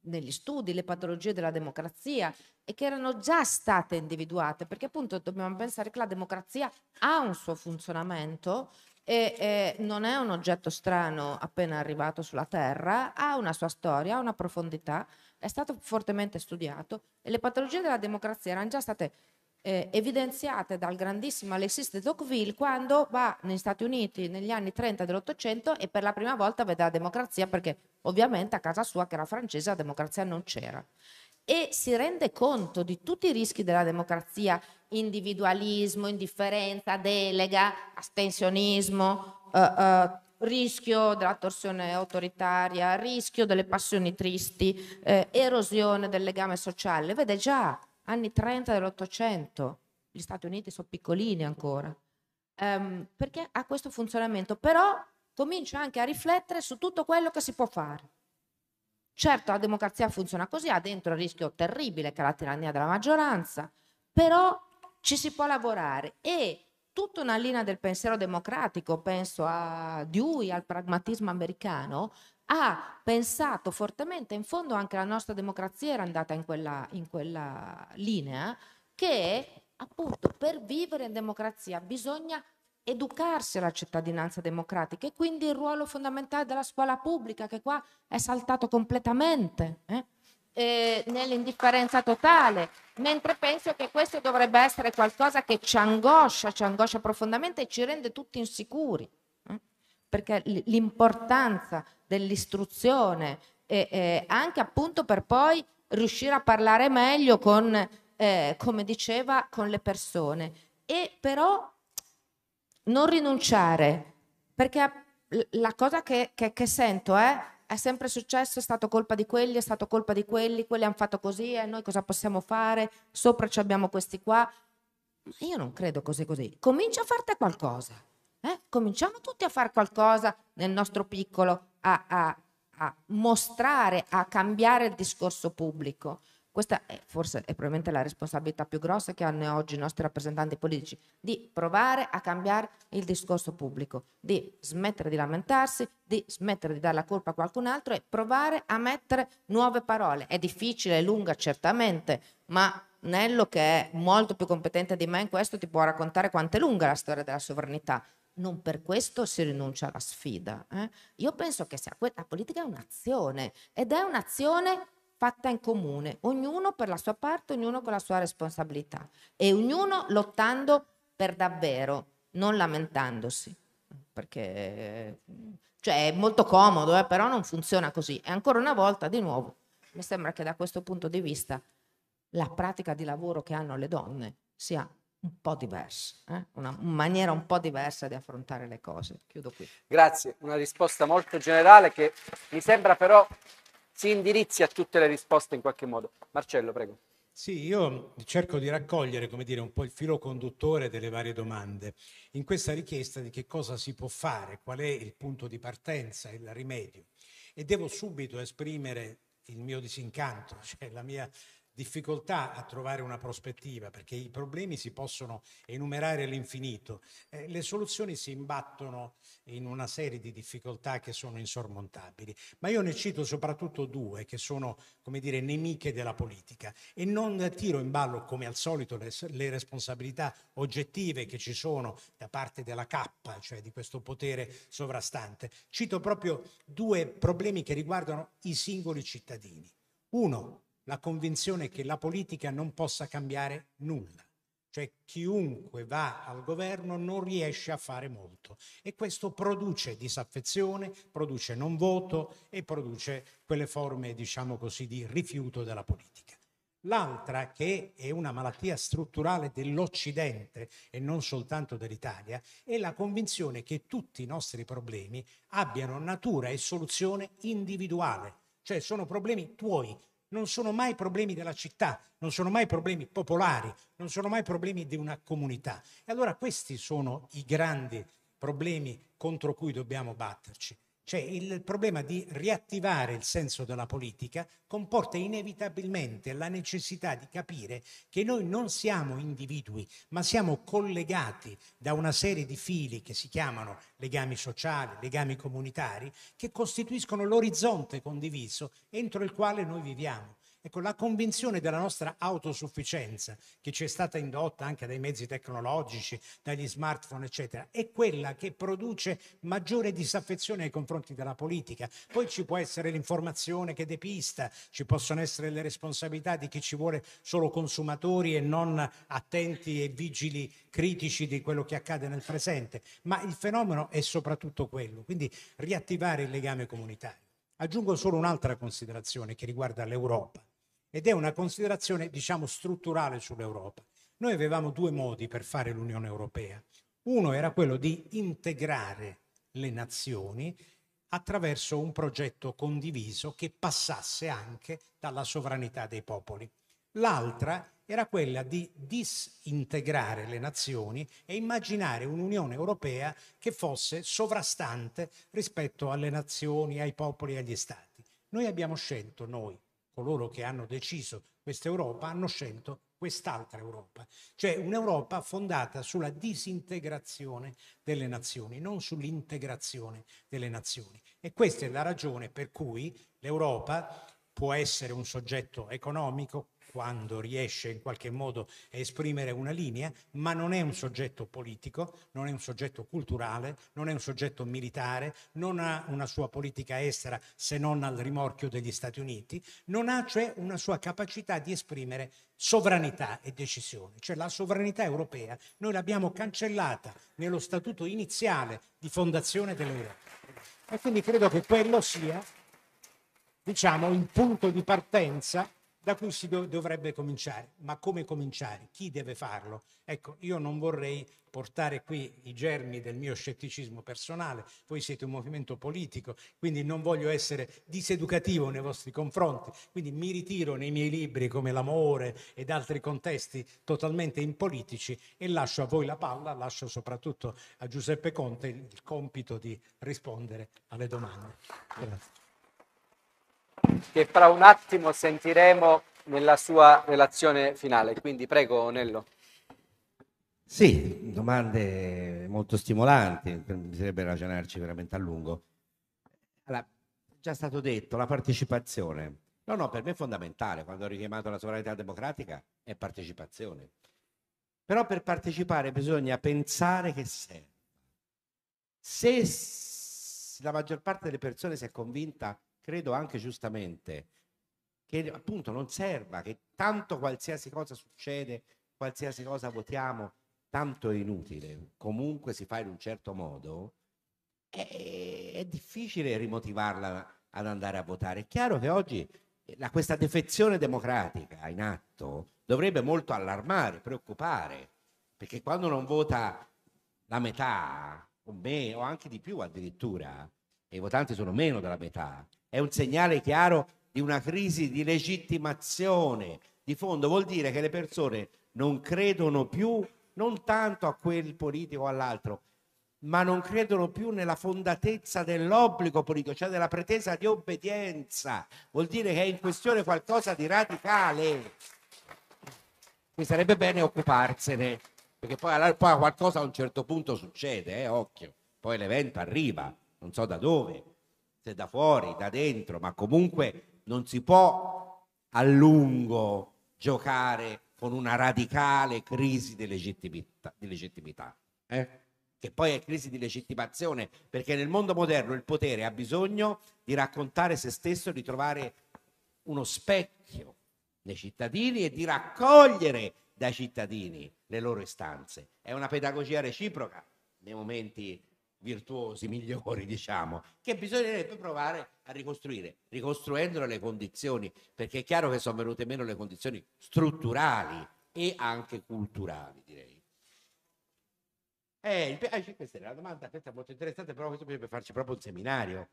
negli studi le patologie della democrazia, e che erano già state individuate, perché appunto dobbiamo pensare che la democrazia ha un suo funzionamento e, e, non è un oggetto strano appena arrivato sulla Terra, ha una sua storia, ha una profondità, è stato fortemente studiato e le patologie della democrazia erano già state eh, evidenziate dal grandissimo Alexis de Tocqueville quando va negli Stati Uniti negli anni 30 dell'Ottocento e per la prima volta vede la democrazia perché ovviamente a casa sua che era francese la democrazia non c'era e si rende conto di tutti i rischi della democrazia, individualismo, indifferenza, delega, astensionismo, eh, eh, rischio della torsione autoritaria, rischio delle passioni tristi, eh, erosione del legame sociale. Vede già, anni 30 dell'Ottocento, gli Stati Uniti sono piccolini ancora, ehm, perché ha questo funzionamento, però comincia anche a riflettere su tutto quello che si può fare. Certo, la democrazia funziona così, ha dentro il rischio terribile che è la tirannia della maggioranza, però ci si può lavorare e tutta una linea del pensiero democratico, penso a Dewey, al pragmatismo americano, ha pensato fortemente, in fondo anche la nostra democrazia era andata in quella, in quella linea, che appunto per vivere in democrazia bisogna educarsi alla cittadinanza democratica e quindi il ruolo fondamentale della scuola pubblica che qua è saltato completamente eh? eh, nell'indifferenza totale, mentre penso che questo dovrebbe essere qualcosa che ci angoscia, ci angoscia profondamente e ci rende tutti insicuri, eh? perché l'importanza dell'istruzione anche appunto per poi riuscire a parlare meglio con, eh, come diceva, con le persone. E però non rinunciare, perché la cosa che, che, che sento è è sempre successo, è stato colpa di quelli, è stato colpa di quelli, quelli hanno fatto così e eh, noi cosa possiamo fare? Sopra ci abbiamo questi qua. Ma io non credo così così. Comincia a farti qualcosa. Eh? Cominciamo tutti a fare qualcosa nel nostro piccolo, a, a, a mostrare, a cambiare il discorso pubblico. Questa è forse è probabilmente la responsabilità più grossa che hanno oggi i nostri rappresentanti politici, di provare a cambiare il discorso pubblico, di smettere di lamentarsi, di smettere di dare la colpa a qualcun altro e provare a mettere nuove parole. È difficile, è lunga certamente, ma Nello, che è molto più competente di me in questo, ti può raccontare quanto è lunga la storia della sovranità. Non per questo si rinuncia alla sfida. Eh? Io penso che sia, la politica è un'azione ed è un'azione fatta in comune, ognuno per la sua parte, ognuno con la sua responsabilità e ognuno lottando per davvero, non lamentandosi, perché cioè, è molto comodo, eh, però non funziona così. E ancora una volta, di nuovo, mi sembra che da questo punto di vista la pratica di lavoro che hanno le donne sia un po' diversa, eh? una maniera un po' diversa di affrontare le cose. Chiudo qui. Grazie, una risposta molto generale che mi sembra però si indirizzi a tutte le risposte in qualche modo. Marcello, prego. Sì, io cerco di raccogliere, come dire, un po' il filo conduttore delle varie domande in questa richiesta di che cosa si può fare, qual è il punto di partenza, il rimedio. E devo subito esprimere il mio disincanto, cioè la mia difficoltà a trovare una prospettiva, perché i problemi si possono enumerare all'infinito, eh, le soluzioni si imbattono in una serie di difficoltà che sono insormontabili. Ma io ne cito soprattutto due che sono, come dire, nemiche della politica e non tiro in ballo, come al solito, le, le responsabilità oggettive che ci sono da parte della K, cioè di questo potere sovrastante. Cito proprio due problemi che riguardano i singoli cittadini. Uno, la convinzione che la politica non possa cambiare nulla, cioè chiunque va al governo non riesce a fare molto e questo produce disaffezione, produce non voto e produce quelle forme, diciamo così, di rifiuto della politica. L'altra, che è una malattia strutturale dell'Occidente e non soltanto dell'Italia, è la convinzione che tutti i nostri problemi abbiano natura e soluzione individuale, cioè sono problemi tuoi, non sono mai problemi della città, non sono mai problemi popolari, non sono mai problemi di una comunità. E allora questi sono i grandi problemi contro cui dobbiamo batterci. Cioè il problema di riattivare il senso della politica comporta inevitabilmente la necessità di capire che noi non siamo individui, ma siamo collegati da una serie di fili che si chiamano legami sociali, legami comunitari, che costituiscono l'orizzonte condiviso entro il quale noi viviamo. Ecco, la convinzione della nostra autosufficienza, che ci è stata indotta anche dai mezzi tecnologici, dagli smartphone, eccetera, è quella che produce maggiore disaffezione nei confronti della politica. Poi ci può essere l'informazione che depista, ci possono essere le responsabilità di chi ci vuole solo consumatori e non attenti e vigili critici di quello che accade nel presente, ma il fenomeno è soprattutto quello, quindi riattivare il legame comunitario. Aggiungo solo un'altra considerazione che riguarda l'Europa ed è una considerazione, diciamo, strutturale sull'Europa. Noi avevamo due modi per fare l'Unione Europea. Uno era quello di integrare le nazioni attraverso un progetto condiviso che passasse anche dalla sovranità dei popoli. L'altra era quella di disintegrare le nazioni e immaginare un'Unione Europea che fosse sovrastante rispetto alle nazioni, ai popoli e agli stati. Noi abbiamo scelto, noi, coloro che hanno deciso questa Europa hanno scelto quest'altra Europa, cioè un'Europa fondata sulla disintegrazione delle nazioni, non sull'integrazione delle nazioni. E questa è la ragione per cui l'Europa può essere un soggetto economico, quando riesce in qualche modo a esprimere una linea, ma non è un soggetto politico, non è un soggetto culturale, non è un soggetto militare, non ha una sua politica estera se non al rimorchio degli Stati Uniti, non ha cioè una sua capacità di esprimere sovranità e decisione, cioè la sovranità europea noi l'abbiamo cancellata nello statuto iniziale di fondazione dell'Europa. E quindi credo che quello sia, diciamo, il punto di partenza da cui si do- dovrebbe cominciare. Ma come cominciare? Chi deve farlo? Ecco, io non vorrei portare qui i germi del mio scetticismo personale, voi siete un movimento politico, quindi non voglio essere diseducativo nei vostri confronti, quindi mi ritiro nei miei libri come l'amore ed altri contesti totalmente impolitici e lascio a voi la palla, lascio soprattutto a Giuseppe Conte il compito di rispondere alle domande. Grazie che fra un attimo sentiremo nella sua relazione finale. Quindi prego Onello. Sì, domande molto stimolanti, bisognerebbe ragionarci veramente a lungo. Allora, già stato detto, la partecipazione. No, no, per me è fondamentale, quando ho richiamato la sovranità democratica, è partecipazione. Però per partecipare bisogna pensare che serve. Se la maggior parte delle persone si è convinta credo anche giustamente, che appunto non serva, che tanto qualsiasi cosa succede, qualsiasi cosa votiamo, tanto è inutile, comunque si fa in un certo modo, è, è difficile rimotivarla ad andare a votare. È chiaro che oggi la, questa defezione democratica in atto dovrebbe molto allarmare, preoccupare, perché quando non vota la metà, o, me, o anche di più addirittura, e i votanti sono meno della metà, è un segnale chiaro di una crisi di legittimazione di fondo, vuol dire che le persone non credono più non tanto a quel politico o all'altro, ma non credono più nella fondatezza dell'obbligo politico, cioè della pretesa di obbedienza. Vuol dire che è in questione qualcosa di radicale. Mi sarebbe bene occuparsene, perché poi, poi qualcosa a un certo punto succede, eh? occhio, poi l'evento arriva, non so da dove, se da fuori, da dentro, ma comunque non si può a lungo giocare con una radicale crisi di legittimità, di legittimità eh? che poi è crisi di legittimazione, perché nel mondo moderno il potere ha bisogno di raccontare se stesso, di trovare uno specchio nei cittadini e di raccogliere dai cittadini le loro istanze. È una pedagogia reciproca nei momenti virtuosi migliori, diciamo, che bisognerebbe provare a ricostruire, ricostruendo le condizioni, perché è chiaro che sono venute meno le condizioni strutturali e anche culturali, direi. Eh, ah, questa era una domanda questa è molto interessante, però questo bisognerebbe farci proprio un seminario.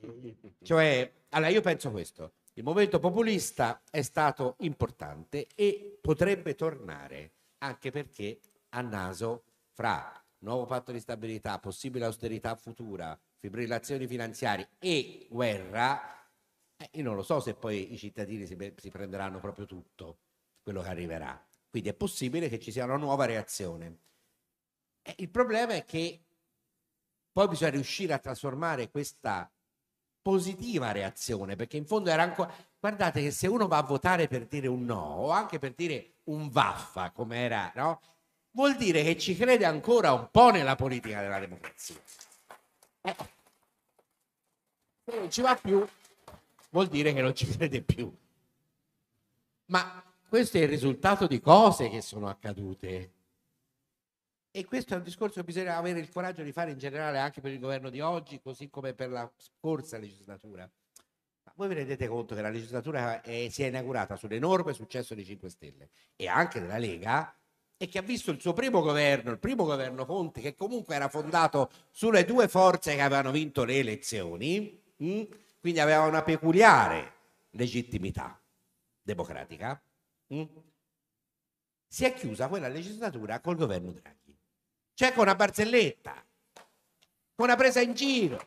Cioè, allora io penso questo, il movimento populista è stato importante e potrebbe tornare, anche perché a naso fra nuovo patto di stabilità, possibile austerità futura, fibrillazioni finanziarie e guerra, eh, io non lo so se poi i cittadini si, si prenderanno proprio tutto quello che arriverà. Quindi è possibile che ci sia una nuova reazione. Eh, il problema è che poi bisogna riuscire a trasformare questa positiva reazione, perché in fondo era ancora... Guardate che se uno va a votare per dire un no, o anche per dire un vaffa, come era, no? vuol dire che ci crede ancora un po' nella politica della democrazia. Se non ci va più, vuol dire che non ci crede più. Ma questo è il risultato di cose che sono accadute. E questo è un discorso che bisogna avere il coraggio di fare in generale anche per il governo di oggi, così come per la scorsa legislatura. Ma voi vi rendete conto che la legislatura è, si è inaugurata sull'enorme successo dei 5 Stelle e anche della Lega, e che ha visto il suo primo governo, il primo governo Conte, che comunque era fondato sulle due forze che avevano vinto le elezioni, mm? quindi aveva una peculiare legittimità democratica, mm? si è chiusa quella legislatura col governo Draghi, cioè con una barzelletta, con una presa in giro,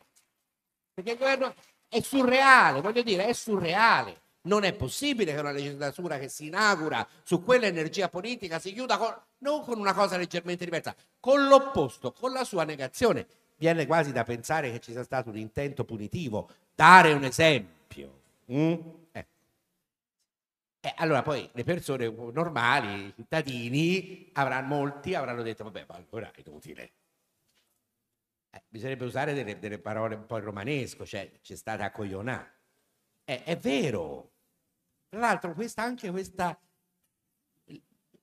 perché il governo è surreale, voglio dire, è surreale. Non è possibile che una legislatura che si inaugura su quell'energia politica si chiuda con, non con una cosa leggermente diversa, con l'opposto, con la sua negazione. Viene quasi da pensare che ci sia stato un intento punitivo, dare un esempio. Mm? Eh. Eh, allora poi le persone normali, i cittadini, avranno, molti avranno detto, vabbè, ma allora è inutile. Eh, bisognerebbe usare delle, delle, parole un po' in romanesco, cioè c'è stata coglionata. È, è vero. Tra l'altro questa, anche questa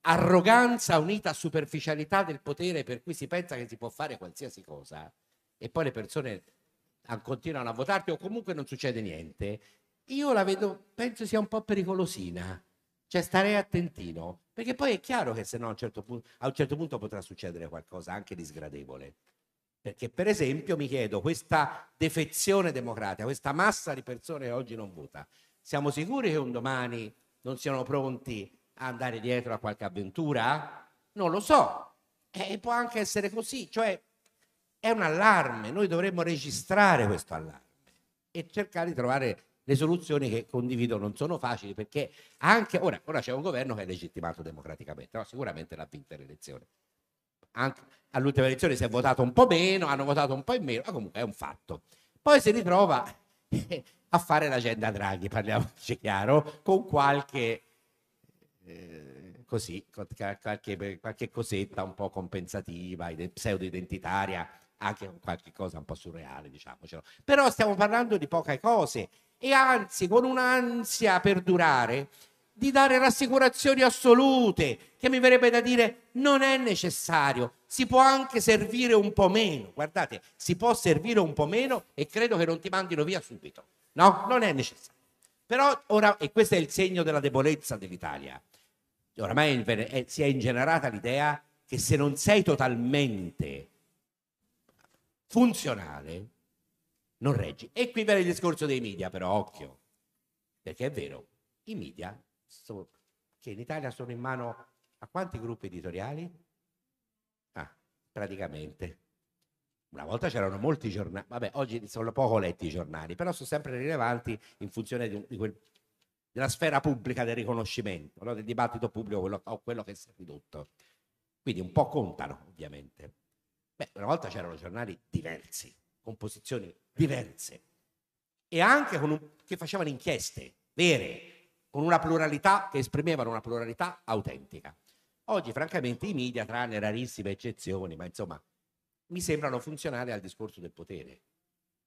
arroganza unita a superficialità del potere per cui si pensa che si può fare qualsiasi cosa e poi le persone continuano a votarti o comunque non succede niente, io la vedo, penso sia un po' pericolosina. Cioè starei attentino, perché poi è chiaro che se no a un certo punto, a un certo punto potrà succedere qualcosa anche disgradevole. Perché per esempio mi chiedo, questa defezione democratica, questa massa di persone che oggi non vota, siamo sicuri che un domani non siano pronti a andare dietro a qualche avventura? Non lo so, e può anche essere così, cioè è un allarme, noi dovremmo registrare questo allarme e cercare di trovare le soluzioni che condivido non sono facili perché anche ora, ora c'è un governo che è legittimato democraticamente, no? sicuramente l'ha vinta l'elezione, anche all'ultima elezione si è votato un po' meno, hanno votato un po' in meno, ma comunque è un fatto. Poi si ritrova a fare l'agenda Draghi, parliamoci chiaro, con qualche, eh, così, qualche, qualche cosetta un po' compensativa, pseudo-identitaria, anche con qualche cosa un po' surreale, diciamocelo. Però stiamo parlando di poche cose e anzi con un'ansia per durare di dare rassicurazioni assolute, che mi verrebbe da dire non è necessario, si può anche servire un po' meno, guardate, si può servire un po' meno e credo che non ti mandino via subito, no? Non è necessario. Però ora, e questo è il segno della debolezza dell'Italia, oramai è, è, eh, si è ingenerata l'idea che se non sei totalmente funzionale, non reggi. E qui viene il discorso dei media, però occhio, perché è vero, i media so, che in Italia sono in mano a quanti gruppi editoriali? Ah, praticamente. Una volta c'erano molti giornali, vabbè, oggi sono poco letti i giornali, però sono sempre rilevanti in funzione di, di quel, della sfera pubblica del riconoscimento, no? del dibattito pubblico quello, o quello che si è ridotto. Quindi un po' contano, ovviamente. Beh, una volta c'erano giornali diversi, con posizioni diverse, e anche un, che facevano inchieste vere, con una pluralità che esprimevano una pluralità autentica. Oggi, francamente, i media, tranne rarissime eccezioni, ma insomma, mi sembrano funzionare al discorso del potere.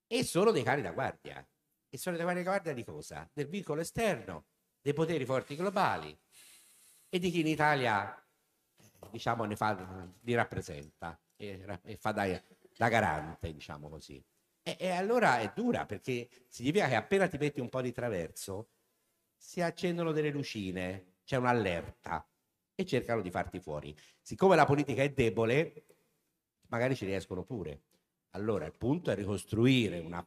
E sono dei cani da guardia. E sono dei cani da guardia di cosa? Del vincolo esterno, dei poteri forti globali e di chi in Italia, eh, diciamo, ne fa, li rappresenta e, e fa da, da, garante, diciamo così. E, e allora è dura perché significa che appena ti metti un po' di traverso, si accendono delle lucine, c'è un'allerta e cercano di farti fuori. Siccome la politica è debole, magari ci riescono pure. Allora il punto è ricostruire una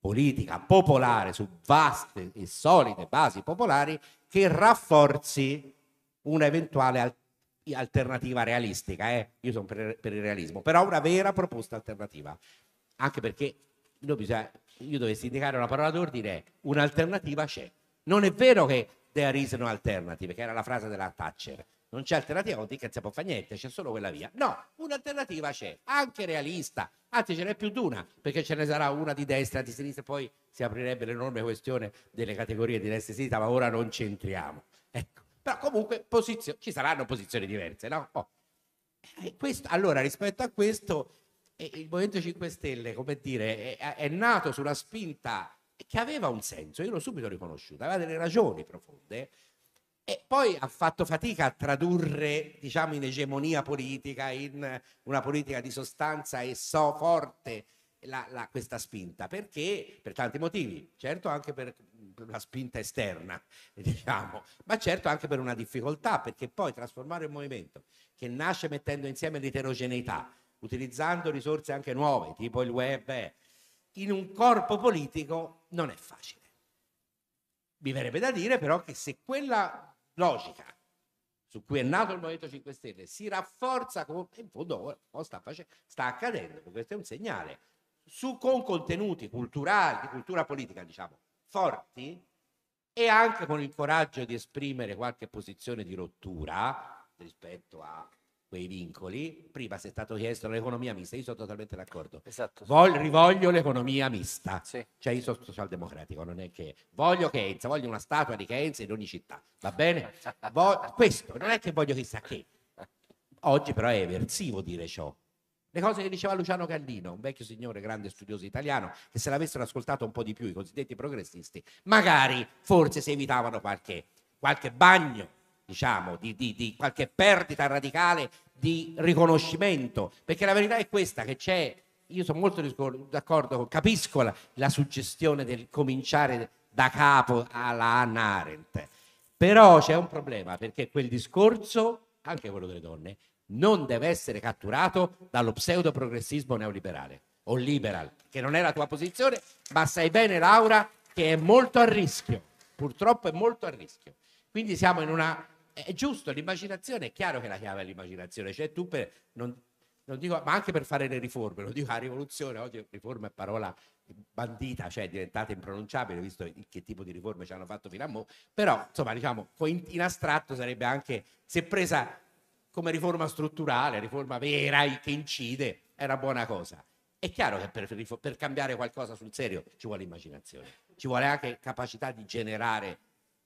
politica popolare su vaste e solide basi popolari che rafforzi un'eventuale alternativa realistica, eh? io sono per, per, il realismo, però una vera proposta alternativa, anche perché io, bisogna, io dovessi indicare una parola d'ordine, un'alternativa c'è, non è vero che there is no alternative, che era la frase della Thatcher. Non c'è alternativa, non si può fare niente, c'è solo quella via. No, un'alternativa c'è, anche realista. Anzi, ce n'è più di una, perché ce ne sarà una di destra, di sinistra, poi si aprirebbe l'enorme questione delle categorie di destra e sinistra, ma ora non c'entriamo. Ecco. Però comunque posizio- ci saranno posizioni diverse, no? Oh. Questo, allora, rispetto a questo, eh, il Movimento 5 Stelle, come dire, è, è nato sulla spinta e che aveva un senso, io l'ho subito riconosciuta, aveva delle ragioni profonde e poi ha fatto fatica a tradurre, diciamo, in egemonia politica, in una politica di sostanza e so forte la, la, questa spinta, perché per tanti motivi, certo anche per, la spinta esterna, diciamo, ma certo anche per una difficoltà, perché poi trasformare un movimento che nasce mettendo insieme l'eterogeneità, utilizzando risorse anche nuove, tipo il web, in un corpo politico non è facile. Mi verrebbe da dire però che se quella logica su cui è nato il Movimento 5 Stelle si rafforza con, in fondo oh, oh, sta, facendo, sta accadendo, questo è un segnale, su, con contenuti culturali, di cultura politica diciamo, forti e anche con il coraggio di esprimere qualche posizione di rottura rispetto a quei vincoli. Prima si è stato chiesto l'economia mista, io sono totalmente d'accordo. Esatto. Vol- rivoglio l'economia mista, sì. cioè io sono socialdemocratico, non è che voglio Keynes, voglio una statua di Keynes in ogni città, va bene? Vo- questo non è che voglio chissà che. Oggi però è eversivo dire ciò. Le cose che diceva Luciano Gallino, un vecchio signore, grande studioso italiano, che se l'avessero ascoltato un po' di più i cosiddetti progressisti, magari forse si evitavano qualche, qualche bagno diciamo, di, di, di qualche perdita radicale di riconoscimento, perché la verità è questa che c'è, io sono molto d'accordo, capisco la, la suggestione del cominciare da capo alla Anna Arendt, però c'è un problema perché quel discorso, anche quello delle donne, non deve essere catturato dallo pseudoprogressismo neoliberale o liberal, che non è la tua posizione, ma sai bene Laura che è molto a rischio, purtroppo è molto a rischio. Quindi siamo in una è giusto, l'immaginazione è chiaro che la chiave è l'immaginazione, cioè tu per, non, non dico, ma anche per fare le riforme, non dico la rivoluzione, oggi riforma è parola bandita, cioè è diventata impronunciabile, visto che tipo di riforme ci hanno fatto fino a mo', però insomma diciamo in astratto sarebbe anche se presa come riforma strutturale, riforma vera che incide, è una buona cosa. È chiaro che per, per cambiare qualcosa sul serio ci vuole immaginazione, ci vuole anche capacità di generare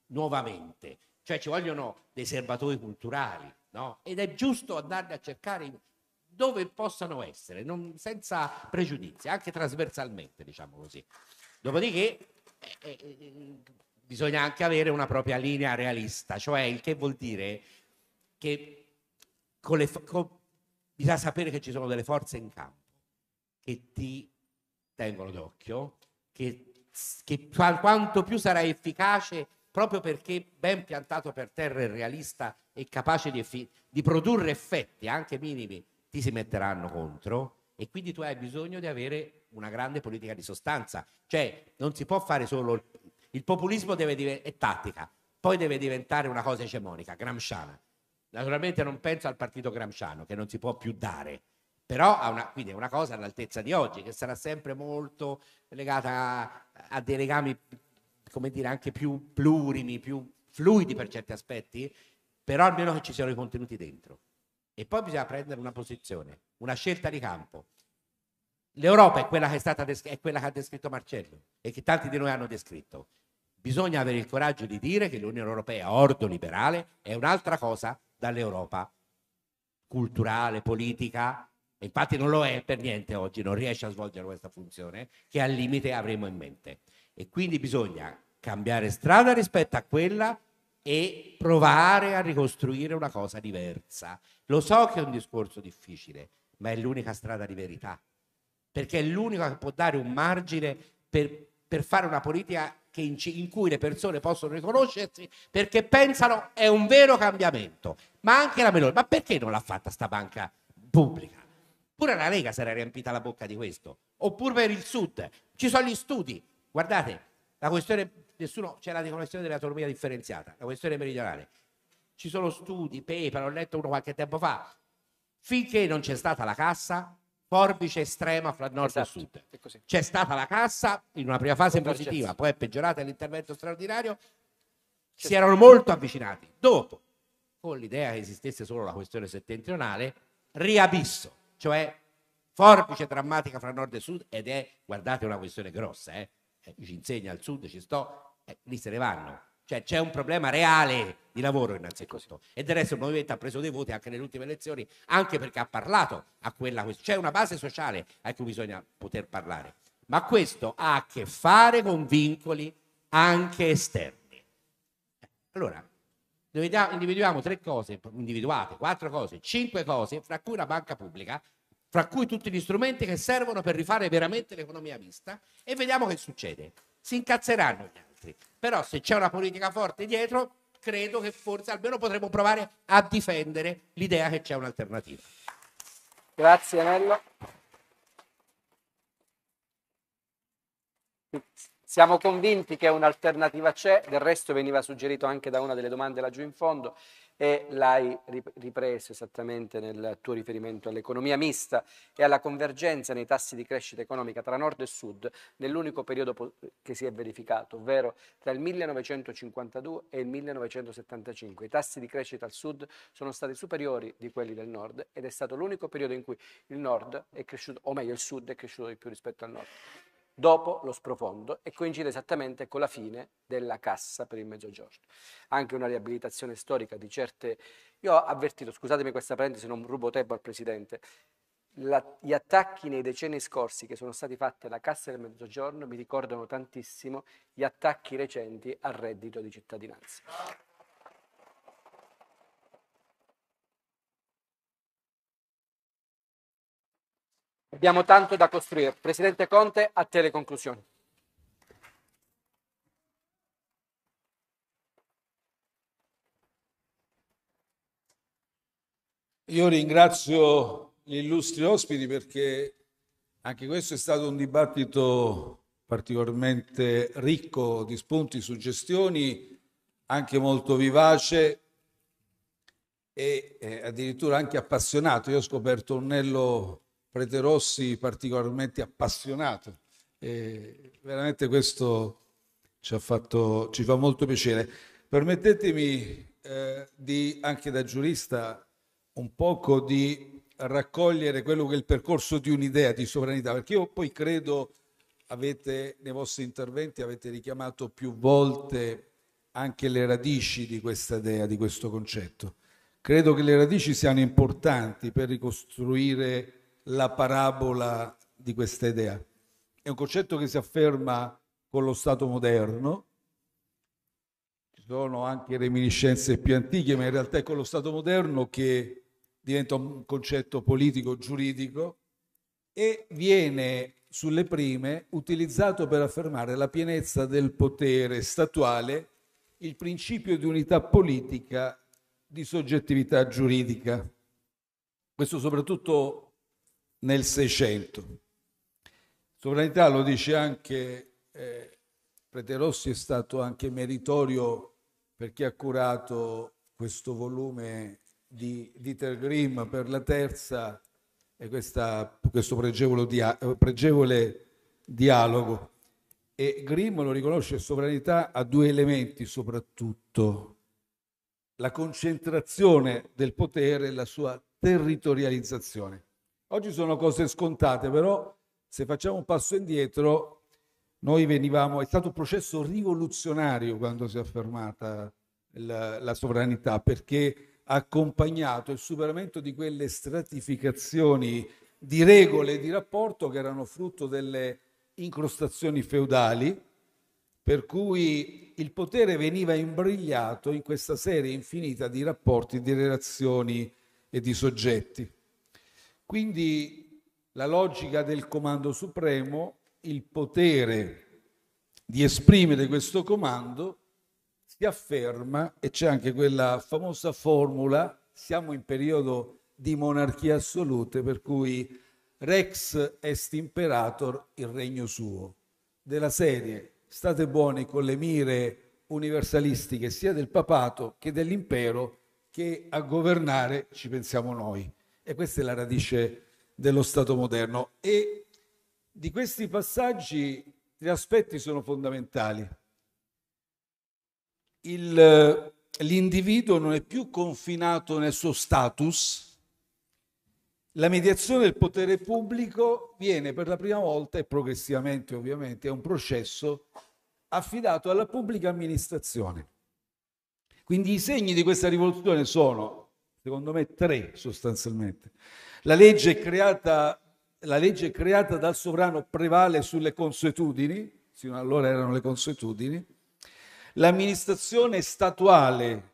nuovamente cioè ci vogliono dei serbatoi culturali, no? Ed è giusto andarli a cercare dove possano essere, non, senza pregiudizi, anche trasversalmente, diciamo così. Dopodiché eh, eh, eh, bisogna anche avere una propria linea realista, cioè il che vuol dire che con le, con, bisogna sapere che ci sono delle forze in campo che ti tengono d'occhio, che, che quanto più sarai efficace proprio perché ben piantato per terra e realista e capace di, effi- di produrre effetti anche minimi, ti si metteranno contro e quindi tu hai bisogno di avere una grande politica di sostanza, cioè non si può fare solo il, il populismo deve div- è tattica, poi deve diventare una cosa egemonica, gramsciana. Naturalmente non penso al partito gramsciano che non si può più dare, però ha una, quindi è una cosa all'altezza di oggi che sarà sempre molto legata a, a dei legami come dire, anche più plurimi, più fluidi per certi aspetti, però almeno che ci siano i contenuti dentro. E poi bisogna prendere una posizione, una scelta di campo. L'Europa è quella che, è stata è quella che ha descritto Marcello e che tanti di noi hanno descritto. Bisogna avere il coraggio di dire che l'Unione Europea ordoliberale è un'altra cosa dall'Europa culturale, politica, infatti non lo è per niente oggi, non riesce a svolgere questa funzione che al limite avremo in mente. E quindi bisogna cambiare strada rispetto a quella e provare a ricostruire una cosa diversa. Lo so che è un discorso difficile, ma è l'unica strada di verità, perché è l'unica che può dare un margine per, per fare una politica in, in, cui le persone possono riconoscersi perché pensano è un vero cambiamento. Ma anche la Meloni, ma perché non l'ha fatta sta banca pubblica? Pure la Lega si era riempita la bocca di questo, oppure per il Sud. Ci sono gli studi, Guardate, la questione, nessuno, c'è la questione dell'autonomia differenziata, la questione meridionale. Ci sono studi, paper, ho letto uno qualche tempo fa. Finché non c'è stata la cassa, forbice estrema fra nord esatto, e sud. E c'è stata la cassa in una prima fase positiva, poi è peggiorata l'intervento straordinario. C'è si erano molto avvicinati. Dopo, con l'idea che esistesse solo la questione settentrionale, riabisso, cioè forbice drammatica fra nord e sud ed è, guardate, una questione grossa, eh? eh, ci insegna al sud, ci sto, eh, lì se ne vanno. Cioè c'è un problema reale di lavoro innanzitutto. E del resto il movimento ha preso dei voti anche nelle ultime elezioni, anche perché ha parlato a quella... C'è una base sociale a cui bisogna poter parlare. Ma questo ha a che fare con vincoli anche esterni. Eh, allora, individuiamo tre cose, individuate quattro cose, cinque cose, fra cui la banca pubblica, fra cui tutti gli strumenti che servono per rifare veramente l'economia vista e vediamo che succede. Si incazzeranno gli altri, però se c'è una politica forte dietro, credo che forse almeno potremo provare a difendere l'idea che c'è un'alternativa. Grazie Anello. Siamo convinti che un'alternativa c'è, del resto veniva suggerito anche da una delle domande laggiù in fondo e l'hai ripreso esattamente nel tuo riferimento all'economia mista e alla convergenza nei tassi di crescita economica tra nord e sud nell'unico periodo che si è verificato, ovvero tra il 1952 e il 1975. I tassi di crescita al sud sono stati superiori di quelli del nord ed è stato l'unico periodo in cui il nord è cresciuto, o meglio il sud è cresciuto di più rispetto al nord dopo lo sprofondo e coincide esattamente con la fine della cassa per il mezzogiorno. Anche una riabilitazione storica di certe... Io ho avvertito, scusatemi questa parentesi, non rubo tempo al Presidente, la, gli attacchi nei decenni scorsi che sono stati fatti alla Cassa del Mezzogiorno mi ricordano tantissimo gli attacchi recenti al reddito di cittadinanza. Abbiamo tanto da costruire. Presidente Conte, a te le conclusioni. Io ringrazio gli illustri ospiti perché anche questo è stato un dibattito particolarmente ricco di spunti, suggestioni, anche molto vivace e eh, addirittura anche appassionato. Io ho scoperto un Nello Prete Rossi particolarmente appassionato. E veramente questo ci, fatto, ci, fa molto piacere. Permettetemi eh, di, anche da giurista, un poco di raccogliere quello che è il percorso di un'idea di sovranità, perché io poi credo, avete, nei vostri interventi avete richiamato più volte anche le radici di questa idea, di questo concetto. Credo che le radici siano importanti per ricostruire la parabola di questa idea. È un concetto che si afferma con lo Stato moderno, ci sono anche reminiscenze più antiche, ma in realtà è con lo Stato moderno che diventa un concetto politico-giuridico e viene sulle prime utilizzato per affermare la pienezza del potere statuale, il principio di unità politica di soggettività giuridica. Questo soprattutto nel 600. Sovranità lo dice anche, eh, Prete Rossi è stato anche meritorio perché ha curato questo volume di Dieter Grimm per la terza e questa, questo pregevole, dia, pregevole dialogo. E Grimm lo riconosce sovranità a due elementi soprattutto, la concentrazione del potere e la sua territorializzazione. Oggi sono cose scontate, però se facciamo un passo indietro, noi venivamo, è stato un processo rivoluzionario quando si è affermata la, la sovranità, perché ha accompagnato il superamento di quelle stratificazioni di regole e di rapporto che erano frutto delle incrostazioni feudali, per cui il potere veniva imbrigliato in questa serie infinita di rapporti, di relazioni e di soggetti. Quindi la logica del comando supremo, il potere di esprimere questo comando, si afferma e c'è anche quella famosa formula, siamo in periodo di monarchia assolute, per cui rex est imperator il regno suo. Della serie state buoni con le mire universalistiche sia del papato che dell'impero che a governare ci pensiamo noi. E questa è la radice dello Stato moderno. E di questi passaggi tre aspetti sono fondamentali. Il, l'individuo non è più confinato nel suo status, la mediazione del potere pubblico viene per la prima volta e progressivamente ovviamente è un processo affidato alla pubblica amministrazione. Quindi i segni di questa rivoluzione sono Secondo me tre sostanzialmente. La legge creata, la legge creata dal sovrano prevale sulle consuetudini, sino allora erano le consuetudini, l'amministrazione statuale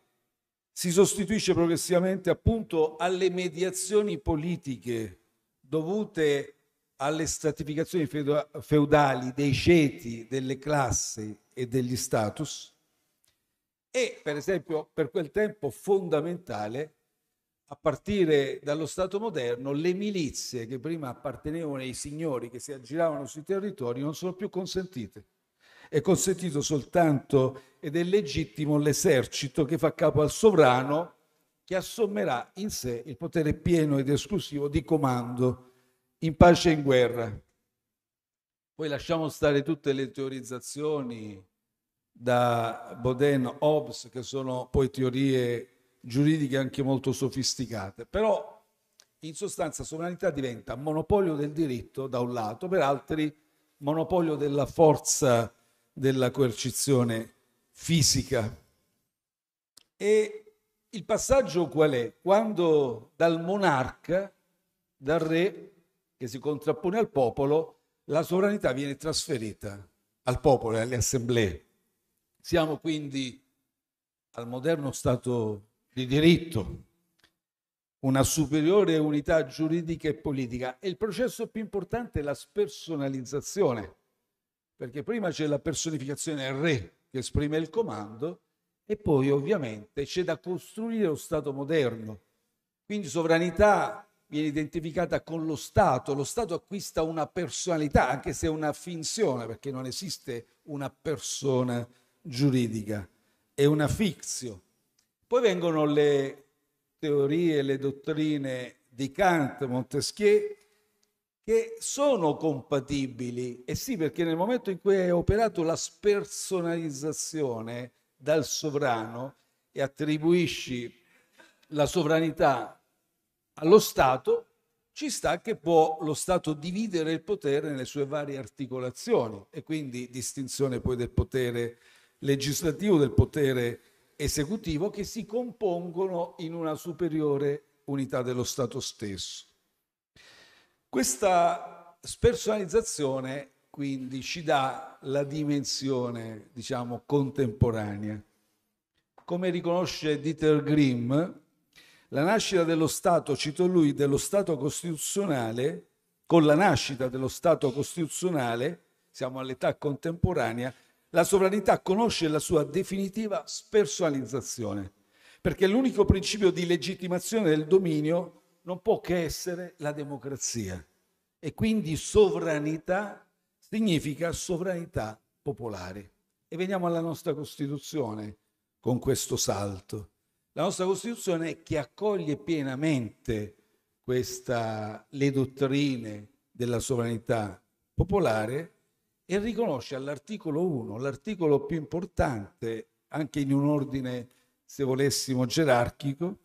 si sostituisce progressivamente appunto alle mediazioni politiche dovute alle stratificazioni feudali dei ceti, delle classi e degli status e per esempio per quel tempo fondamentale a partire dallo Stato moderno, le milizie che prima appartenevano ai signori che si aggiravano sui territori non sono più consentite. È consentito soltanto ed è legittimo l'esercito che fa capo al sovrano che assommerà in sé il potere pieno ed esclusivo di comando in pace e in guerra. Poi lasciamo stare tutte le teorizzazioni da Boden, Hobbes, che sono poi teorie giuridiche anche molto sofisticate, però in sostanza sovranità diventa monopolio del diritto da un lato, per altri monopolio della forza della coercizione fisica. E il passaggio qual è? Quando dal monarca, dal re che si contrappone al popolo, la sovranità viene trasferita al popolo e alle assemblee. Siamo quindi al moderno Stato di diritto, una superiore unità giuridica e politica. E il processo più importante è la spersonalizzazione, perché prima c'è la personificazione del re che esprime il comando e poi ovviamente c'è da costruire lo Stato moderno. Quindi sovranità viene identificata con lo Stato, lo Stato acquista una personalità, anche se è una finzione, perché non esiste una persona giuridica, è una fizio poi vengono le teorie, le dottrine di Kant, Montesquieu, che sono compatibili. E sì, perché nel momento in cui è operato la spersonalizzazione dal sovrano e attribuisci la sovranità allo Stato, ci sta che può lo Stato dividere il potere nelle sue varie articolazioni e quindi distinzione poi del potere legislativo, del potere esecutivo che si compongono in una superiore unità dello Stato stesso. Questa spersonalizzazione quindi ci dà la dimensione, diciamo, contemporanea. Come riconosce Dieter Grimm, la nascita dello Stato, cito lui, dello Stato costituzionale, con la nascita dello Stato costituzionale, siamo all'età contemporanea, la sovranità conosce la sua definitiva spersonalizzazione, perché l'unico principio di legittimazione del dominio non può che essere la democrazia. E quindi sovranità significa sovranità popolare. E veniamo alla nostra Costituzione con questo salto. La nostra Costituzione è che accoglie pienamente questa, le dottrine della sovranità popolare e riconosce all'articolo 1, l'articolo più importante, anche in un ordine, se volessimo, gerarchico,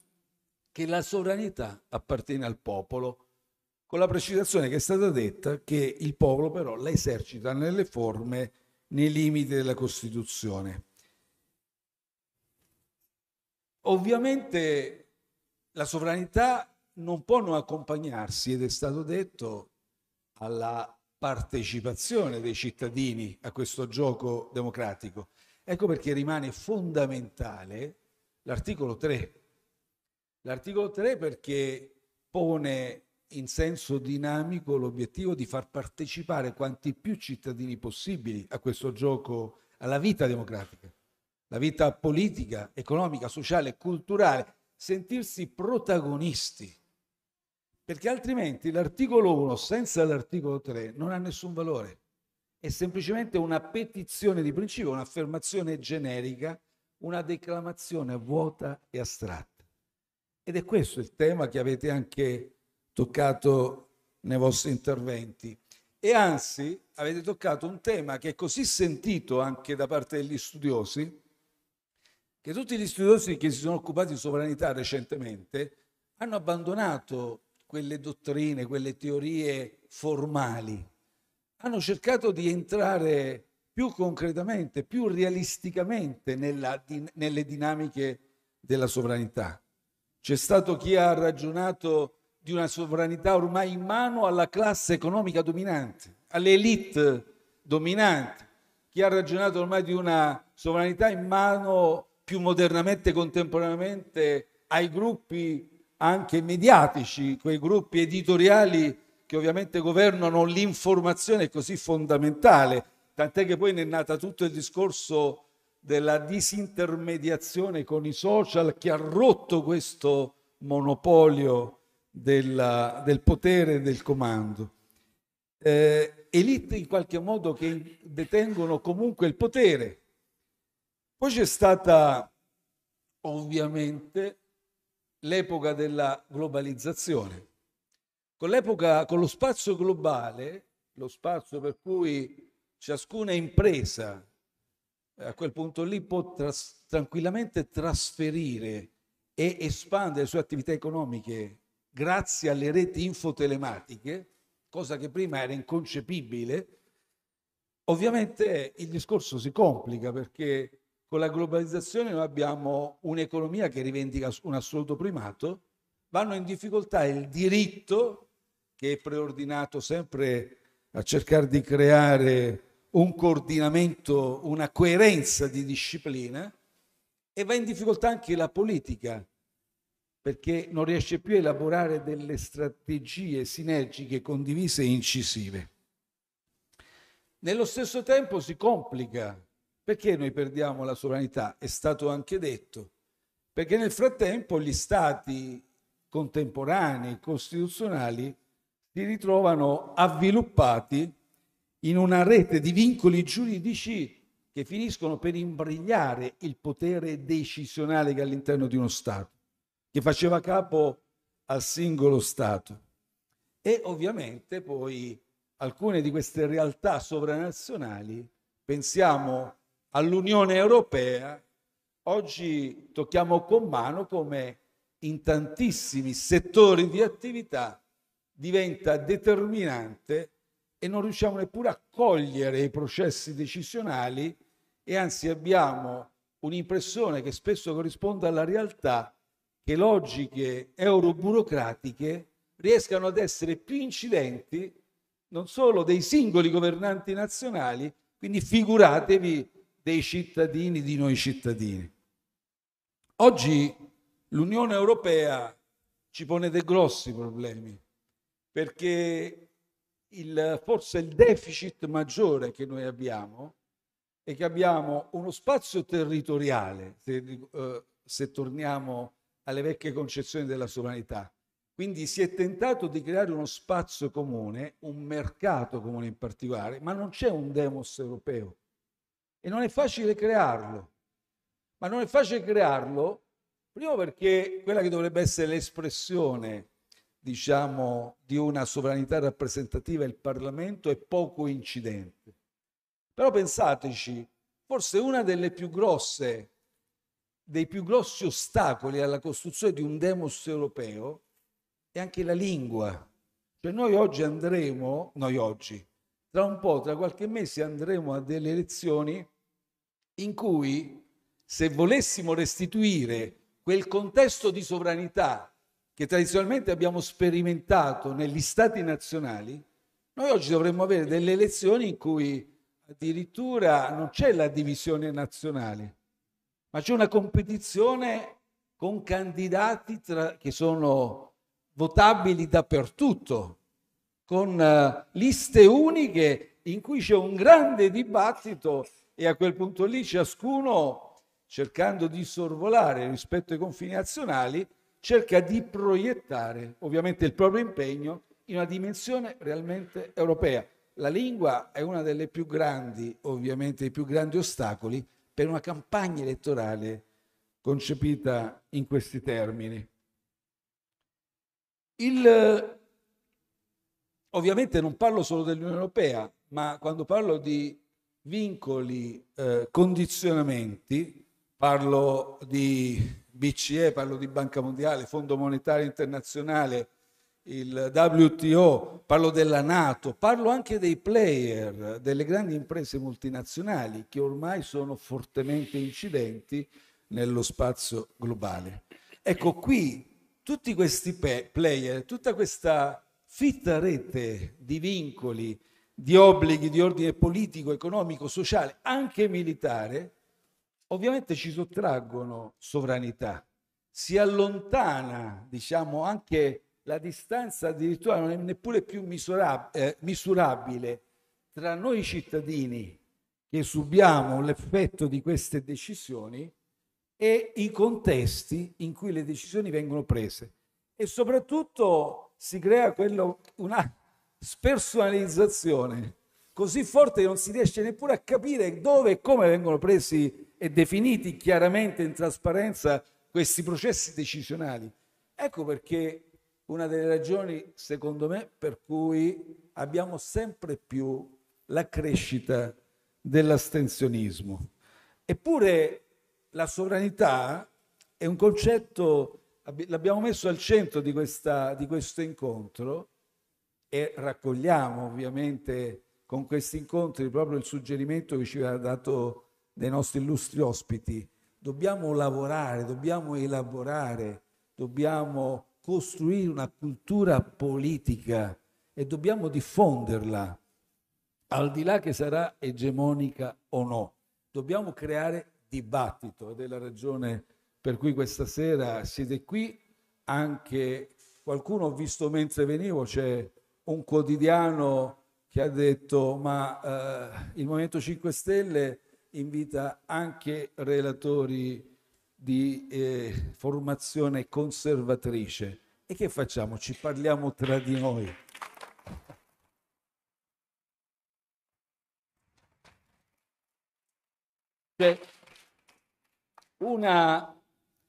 che la sovranità appartiene al popolo, con la precisazione che è stata detta che il popolo però la esercita nelle forme, nei limiti della Costituzione. Ovviamente la sovranità non può non accompagnarsi, ed è stato detto, alla partecipazione dei cittadini a questo gioco democratico. Ecco perché rimane fondamentale l'articolo 3. L'articolo 3 perché pone in senso dinamico l'obiettivo di far partecipare quanti più cittadini possibili a questo gioco, alla vita democratica, la vita politica, economica, sociale, culturale, sentirsi protagonisti perché altrimenti l'articolo 1 senza l'articolo 3 non ha nessun valore. È semplicemente una petizione di principio, un'affermazione generica, una declamazione vuota e astratta. Ed è questo il tema che avete anche toccato nei vostri interventi. E anzi, avete toccato un tema che è così sentito anche da parte degli studiosi, che tutti gli studiosi che si sono occupati di sovranità recentemente hanno abbandonato quelle dottrine, quelle teorie formali, hanno cercato di entrare più concretamente, più realisticamente nella, di, nelle dinamiche della sovranità. C'è stato chi ha ragionato di una sovranità ormai in mano alla classe economica dominante, all'elite dominante, chi ha ragionato ormai di una sovranità in mano più modernamente, contemporaneamente ai gruppi anche mediatici, quei gruppi editoriali che ovviamente governano l'informazione così fondamentale, tant'è che poi ne è nata tutto il discorso della disintermediazione con i social che ha rotto questo monopolio della, del potere e del comando. Eh, elite in qualche modo che detengono comunque il potere. Poi c'è stata ovviamente l'epoca della globalizzazione. Con l'epoca, con lo spazio globale, lo spazio per cui ciascuna impresa eh, a quel punto lì può tras- tranquillamente trasferire e espandere le sue attività economiche grazie alle reti infotelematiche, cosa che prima era inconcepibile, ovviamente il discorso si complica perché con la globalizzazione noi abbiamo un'economia che rivendica un assoluto primato, vanno in difficoltà il diritto, che è preordinato sempre a cercare di creare un coordinamento, una coerenza di disciplina, e va in difficoltà anche la politica, perché non riesce più a elaborare delle strategie sinergiche, condivise e incisive. Nello stesso tempo si complica perché noi perdiamo la sovranità? È stato anche detto. Perché nel frattempo gli stati contemporanei, costituzionali, si ritrovano avviluppati in una rete di vincoli giuridici che finiscono per imbrigliare il potere decisionale che all'interno di uno Stato, che faceva capo al singolo Stato. E ovviamente poi alcune di queste realtà sovranazionali, pensiamo all'Unione Europea, oggi tocchiamo con mano come in tantissimi settori di attività diventa determinante e non riusciamo neppure a cogliere i processi decisionali e anzi abbiamo un'impressione che spesso corrisponde alla realtà che logiche euroburocratiche riescano ad essere più incidenti non solo dei singoli governanti nazionali, quindi figuratevi dei cittadini, di noi cittadini. Oggi l'Unione Europea ci pone dei grossi problemi perché il, forse il deficit maggiore che noi abbiamo è che abbiamo uno spazio territoriale, se, eh, se torniamo alle vecchie concezioni della sovranità. Quindi si è tentato di creare uno spazio comune, un mercato comune in particolare, ma non c'è un demos europeo, e non è facile crearlo. Ma non è facile crearlo, primo perché quella che dovrebbe essere l'espressione, diciamo, di una sovranità rappresentativa, il Parlamento, è poco incidente. Però pensateci, forse una delle più grosse, dei più grossi ostacoli alla costruzione di un demos europeo è anche la lingua. Cioè noi oggi andremo, noi oggi, tra un po', tra qualche mese andremo a delle elezioni in cui se volessimo restituire quel contesto di sovranità che tradizionalmente abbiamo sperimentato negli stati nazionali, noi oggi dovremmo avere delle elezioni in cui addirittura non c'è la divisione nazionale, ma c'è una competizione con candidati tra, che sono votabili dappertutto, con uh, liste uniche in cui c'è un grande dibattito e a quel punto lì ciascuno, cercando di sorvolare rispetto ai confini nazionali, cerca di proiettare ovviamente il proprio impegno in una dimensione realmente europea. La lingua è uno dei più grandi, ovviamente, i più grandi ostacoli per una campagna elettorale concepita in questi termini. Il, ovviamente non parlo solo dell'Unione Europea, ma quando parlo di vincoli, eh, condizionamenti, parlo di BCE, parlo di Banca Mondiale, Fondo Monetario Internazionale, il WTO, parlo della Nato, parlo anche dei player, delle grandi imprese multinazionali che ormai sono fortemente incidenti nello spazio globale. Ecco qui tutti questi player, tutta questa fitta rete di vincoli di obblighi di ordine politico, economico, sociale, anche militare, ovviamente ci sottraggono sovranità, si allontana, diciamo, anche la distanza addirittura non è neppure più misurab- eh, misurabile tra noi cittadini che subiamo l'effetto di queste decisioni e i contesti in cui le decisioni vengono prese. E soprattutto si crea quello, una, spersonalizzazione così forte che non si riesce neppure a capire dove e come vengono presi e definiti chiaramente in trasparenza questi processi decisionali. Ecco perché una delle ragioni, secondo me, per cui abbiamo sempre più la crescita dell'astensionismo. Eppure la sovranità è un concetto, l'abbiamo messo al centro di, questa, di questo incontro, e raccogliamo ovviamente con questi incontri proprio il suggerimento che ci ha dato dei nostri illustri ospiti. Dobbiamo lavorare, dobbiamo elaborare, dobbiamo costruire una cultura politica e dobbiamo diffonderla, al di là che sarà egemonica o no. Dobbiamo creare dibattito ed è la ragione per cui questa sera siete qui. Anche qualcuno ho visto mentre venivo, c'è un quotidiano che ha detto ma eh, il Movimento 5 Stelle invita anche relatori di eh, formazione conservatrice. E che facciamo? Ci parliamo tra di noi. Cioè, una,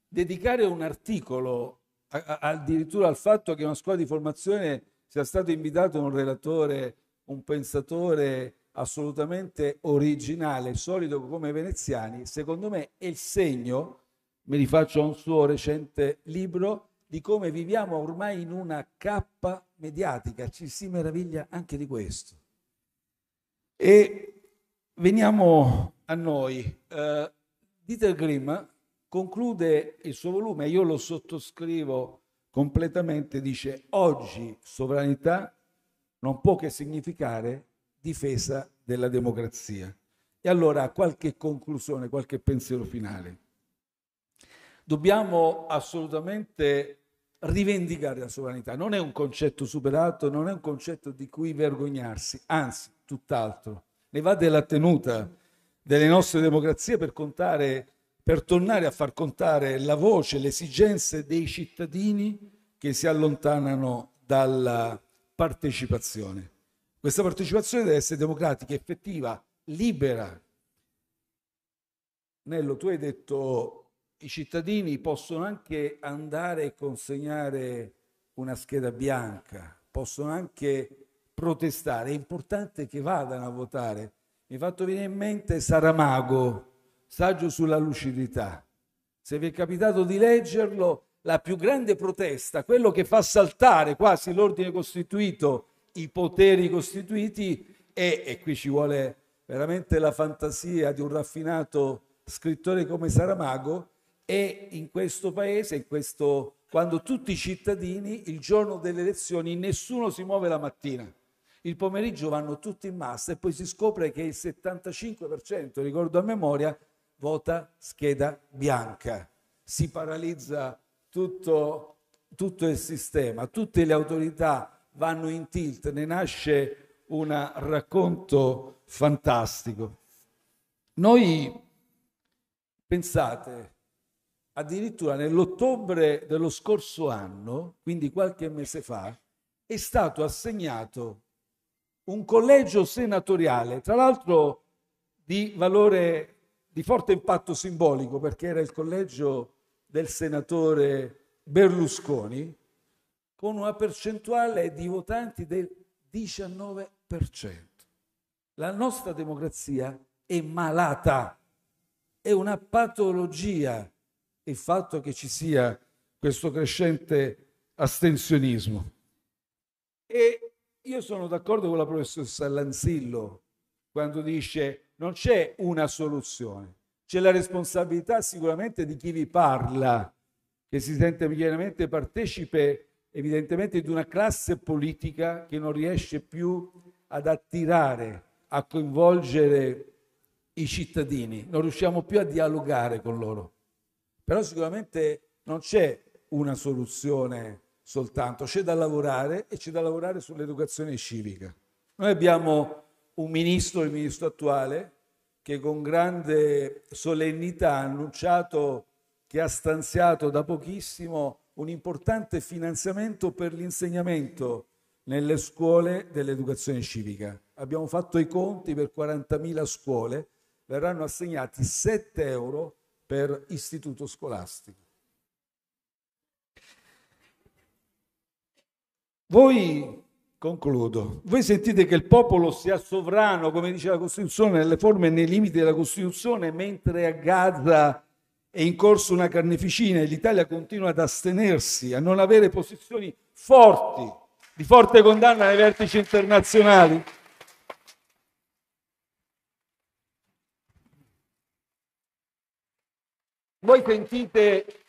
dedicare un articolo a, a, addirittura al fatto che una scuola di formazione sia stato invitato un relatore, un pensatore assolutamente originale, solido come Veneziani, secondo me è il segno, mi rifaccio a un suo recente libro, di come viviamo ormai in una cappa mediatica, ci si meraviglia anche di questo. E veniamo a noi. Uh, Dieter Grimm conclude il suo volume, io lo sottoscrivo completamente dice oggi sovranità non può che significare difesa della democrazia. E allora qualche conclusione, qualche pensiero finale. Dobbiamo assolutamente rivendicare la sovranità. Non è un concetto superato, non è un concetto di cui vergognarsi, anzi, tutt'altro. Ne va della tenuta delle nostre democrazie per contare per tornare a far contare la voce, le esigenze dei cittadini che si allontanano dalla partecipazione. Questa partecipazione deve essere democratica, effettiva, libera. Nello, tu hai detto i cittadini possono anche andare e consegnare una scheda bianca, possono anche protestare, è importante che vadano a votare. Mi è fatto venire in mente Saramago, saggio sulla lucidità. Se vi è capitato di leggerlo, la più grande protesta, quello che fa saltare quasi l'ordine costituito, i poteri costituiti, è, e qui ci vuole veramente la fantasia di un raffinato scrittore come Saramago, è in questo paese, in questo, quando tutti i cittadini il giorno delle elezioni nessuno si muove la mattina. Il pomeriggio vanno tutti in massa e poi si scopre che il 75%, ricordo a memoria, vota scheda bianca. Si paralizza tutto, tutto il sistema, tutte le autorità vanno in tilt, ne nasce un racconto fantastico. Noi, pensate, addirittura nell'ottobre dello scorso anno, quindi qualche mese fa, è stato assegnato un collegio senatoriale, tra l'altro di valore di forte impatto simbolico perché era il collegio del senatore Berlusconi con una percentuale di votanti del 19%. La nostra democrazia è malata, è una patologia il fatto che ci sia questo crescente astensionismo. E io sono d'accordo con la professoressa Lanzillo quando dice non c'è una soluzione, c'è la responsabilità sicuramente di chi vi parla, che si sente pienamente partecipe evidentemente di una classe politica che non riesce più ad attirare, a coinvolgere i cittadini, non riusciamo più a dialogare con loro. Però sicuramente non c'è una soluzione soltanto, c'è da lavorare e c'è da lavorare sull'educazione civica. Noi abbiamo un ministro, il ministro attuale, che con grande solennità ha annunciato che ha stanziato da pochissimo un importante finanziamento per l'insegnamento nelle scuole dell'educazione civica. Abbiamo fatto i conti per 40.000 scuole, verranno assegnati 7 euro per istituto scolastico. Voi Concludo. Voi sentite che il popolo sia sovrano, come dice la Costituzione, nelle forme e nei limiti della Costituzione, mentre a Gaza è in corso una carneficina e l'Italia continua ad astenersi, a non avere posizioni forti, di forte condanna nei vertici internazionali. Voi sentite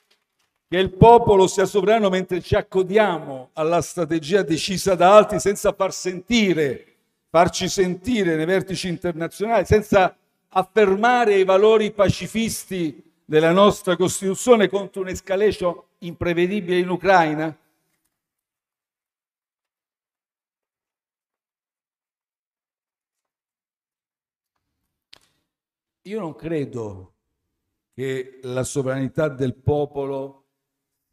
che il popolo sia sovrano mentre ci accodiamo alla strategia decisa da altri senza far sentire, farci sentire nei vertici internazionali, senza affermare i valori pacifisti della nostra Costituzione contro un'escalation imprevedibile in Ucraina? Io non credo che la sovranità del popolo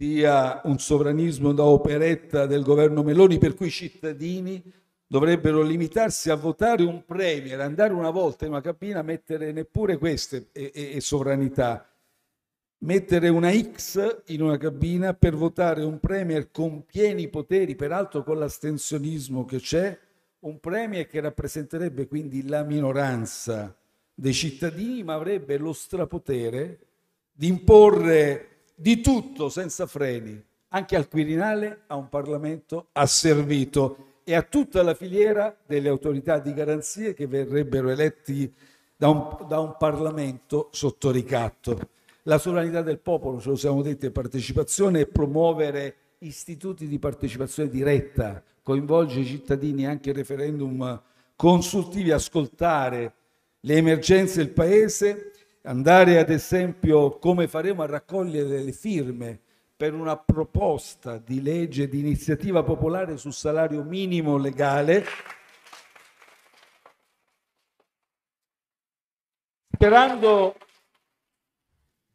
sia un sovranismo da operetta del governo Meloni per cui i cittadini dovrebbero limitarsi a votare un premier, andare una volta in una cabina, a mettere neppure queste e, e, e sovranità, mettere una X in una cabina per votare un premier con pieni poteri, peraltro con l'astensionismo che c'è, un premier che rappresenterebbe quindi la minoranza dei cittadini, ma avrebbe lo strapotere di imporre di tutto senza freni, anche al Quirinale, a un Parlamento asservito e a tutta la filiera delle autorità di garanzie che verrebbero eletti da un, da un Parlamento sotto ricatto. La sovranità del popolo, ce lo siamo detti, è partecipazione e promuovere istituti di partecipazione diretta, coinvolgere i cittadini anche in referendum consultivi, ascoltare le emergenze del Paese andare ad esempio come faremo a raccogliere le firme per una proposta di legge di iniziativa popolare sul salario minimo legale. Sperando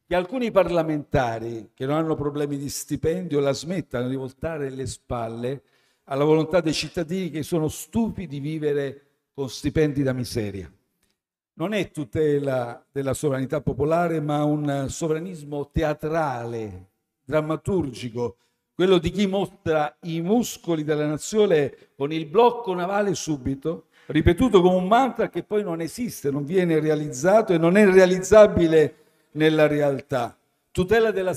che alcuni parlamentari che non hanno problemi di stipendio la smettano di voltare le spalle alla volontà dei cittadini che sono stupidi di vivere con stipendi da miseria non è tutela della sovranità popolare, ma un sovranismo teatrale, drammaturgico, quello di chi mostra i muscoli della nazione con il blocco navale subito, ripetuto come un mantra che poi non esiste, non viene realizzato e non è realizzabile nella realtà. Tutela della,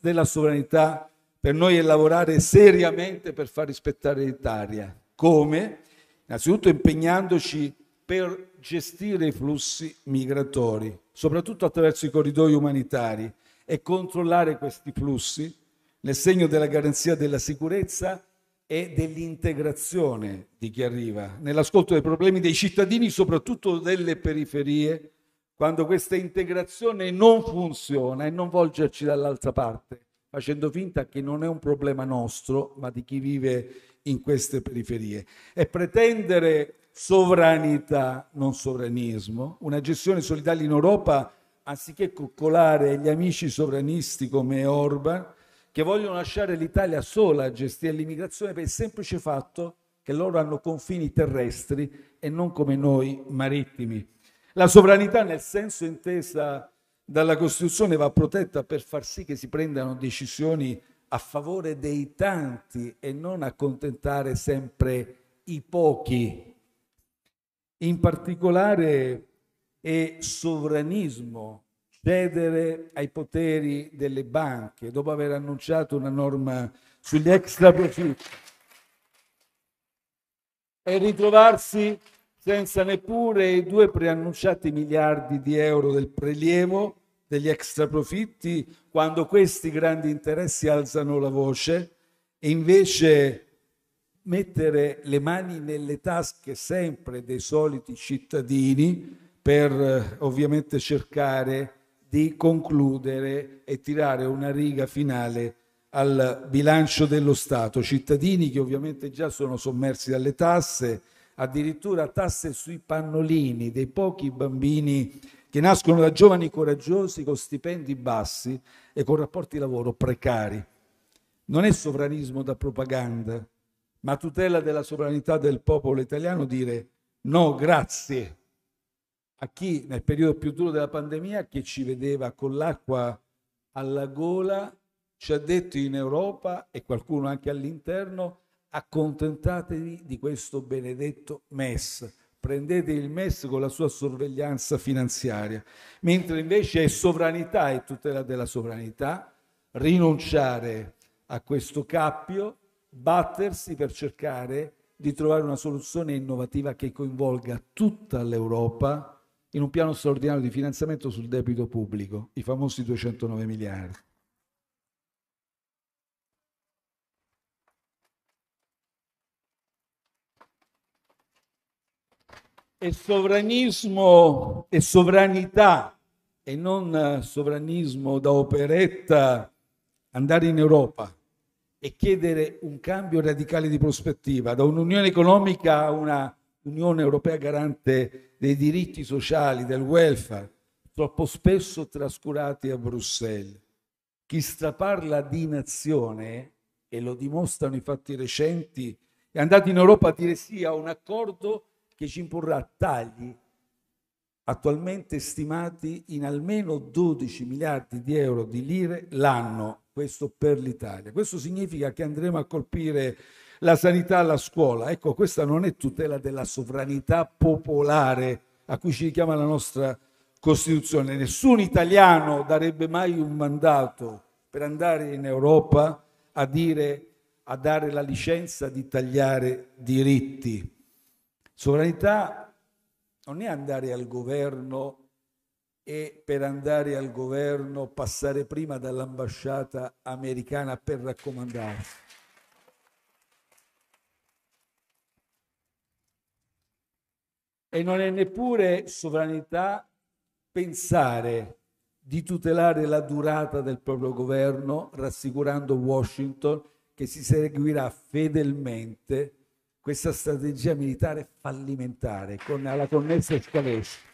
della sovranità per noi è lavorare seriamente per far rispettare l'Italia. Come? Innanzitutto impegnandoci per gestire i flussi migratori, soprattutto attraverso i corridoi umanitari, e controllare questi flussi nel segno della garanzia della sicurezza e dell'integrazione di chi arriva, nell'ascolto dei problemi dei cittadini, soprattutto delle periferie, quando questa integrazione non funziona e non volgerci dall'altra parte, facendo finta che non è un problema nostro, ma di chi vive in queste periferie. E pretendere sovranità, non sovranismo, una gestione solidale in Europa anziché coccolare gli amici sovranisti come Orban, che vogliono lasciare l'Italia sola a gestire l'immigrazione per il semplice fatto che loro hanno confini terrestri e non come noi marittimi. La sovranità nel senso intesa dalla Costituzione va protetta per far sì che si prendano decisioni a favore dei tanti e non accontentare sempre i pochi in particolare è sovranismo cedere ai poteri delle banche dopo aver annunciato una norma sugli extra profitti e ritrovarsi senza neppure i due preannunciati miliardi di euro del prelievo degli extra profitti quando questi grandi interessi alzano la voce e invece mettere le mani nelle tasche sempre dei soliti cittadini per eh, ovviamente cercare di concludere e tirare una riga finale al bilancio dello Stato, cittadini che ovviamente già sono sommersi dalle tasse, addirittura tasse sui pannolini dei pochi bambini che nascono da giovani coraggiosi con stipendi bassi e con rapporti di lavoro precari. Non è sovranismo da propaganda, ma tutela della sovranità del popolo italiano, dire no, grazie a chi nel periodo più duro della pandemia, che ci vedeva con l'acqua alla gola, ci ha detto in Europa e qualcuno anche all'interno, accontentatevi di questo benedetto MES, prendete il MES con la sua sorveglianza finanziaria, mentre invece è sovranità e tutela della sovranità, rinunciare a questo cappio battersi per cercare di trovare una soluzione innovativa che coinvolga tutta l'Europa in un piano straordinario di finanziamento sul debito pubblico, i famosi 209 miliardi. E sovranismo e sovranità e non eh, sovranismo da operetta andare in Europa e chiedere un cambio radicale di prospettiva, da un'unione economica a una Unione Europea garante dei diritti sociali, del welfare, troppo spesso trascurati a Bruxelles. Chi straparla di nazione, e lo dimostrano i fatti recenti, è andato in Europa a dire sì a un accordo che ci imporrà tagli attualmente stimati in almeno 12 miliardi di euro di lire l'anno questo per l'Italia. Questo significa che andremo a colpire la sanità, la scuola. Ecco, questa non è tutela della sovranità popolare a cui ci richiama la nostra Costituzione. Nessun italiano darebbe mai un mandato per andare in Europa a dire a dare la licenza di tagliare diritti. Sovranità non è andare al governo e per andare al governo passare prima dall'ambasciata americana per raccomandarsi. E non è neppure sovranità pensare di tutelare la durata del proprio governo, rassicurando Washington che si seguirà fedelmente questa strategia militare fallimentare con la connessa escalation.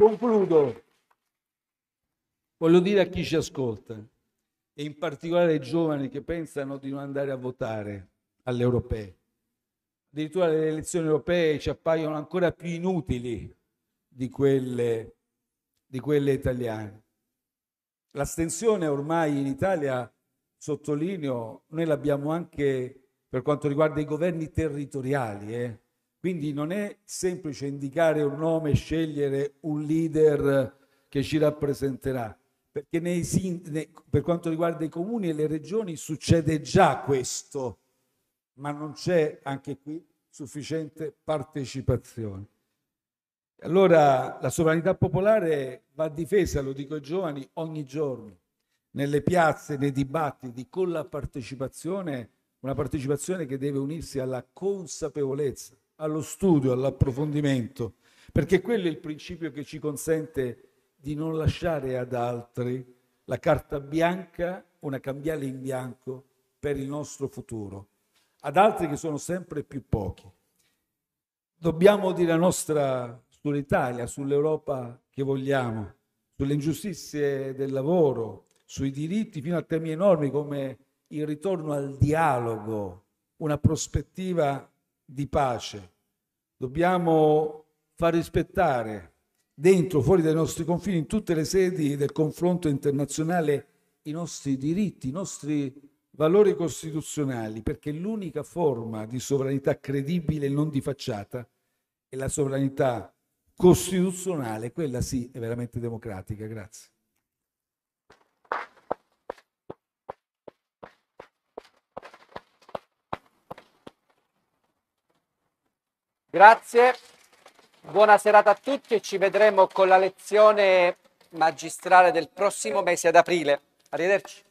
Concludo. Voglio dire a chi ci ascolta, e in particolare ai giovani che pensano di non andare a votare alle europee. Addirittura le elezioni europee ci appaiono ancora più inutili di quelle, di quelle italiane. L'astensione ormai in Italia, sottolineo, noi l'abbiamo anche per quanto riguarda i governi territoriali. Eh? Quindi non è semplice indicare un nome e scegliere un leader che ci rappresenterà, perché nei, per quanto riguarda i comuni e le regioni succede già questo, ma non c'è anche qui sufficiente partecipazione. Allora la sovranità popolare va difesa, lo dico ai giovani, ogni giorno, nelle piazze, nei dibattiti, con la partecipazione, una partecipazione che deve unirsi alla consapevolezza allo studio, all'approfondimento, perché quello è il principio che ci consente di non lasciare ad altri la carta bianca, una cambiale in bianco per il nostro futuro, ad altri che sono sempre più pochi. Dobbiamo dire la nostra sull'Italia, sull'Europa che vogliamo, sulle ingiustizie del lavoro, sui diritti, fino a temi enormi come il ritorno al dialogo, una prospettiva di pace. Dobbiamo far rispettare dentro, fuori dai nostri confini, in tutte le sedi del confronto internazionale, i nostri diritti, i nostri valori costituzionali, perché l'unica forma di sovranità credibile e non di facciata è la sovranità costituzionale, quella sì è veramente democratica. Grazie. Grazie, buona serata a tutti e ci vedremo con la lezione magistrale del prossimo mese ad aprile. Arrivederci.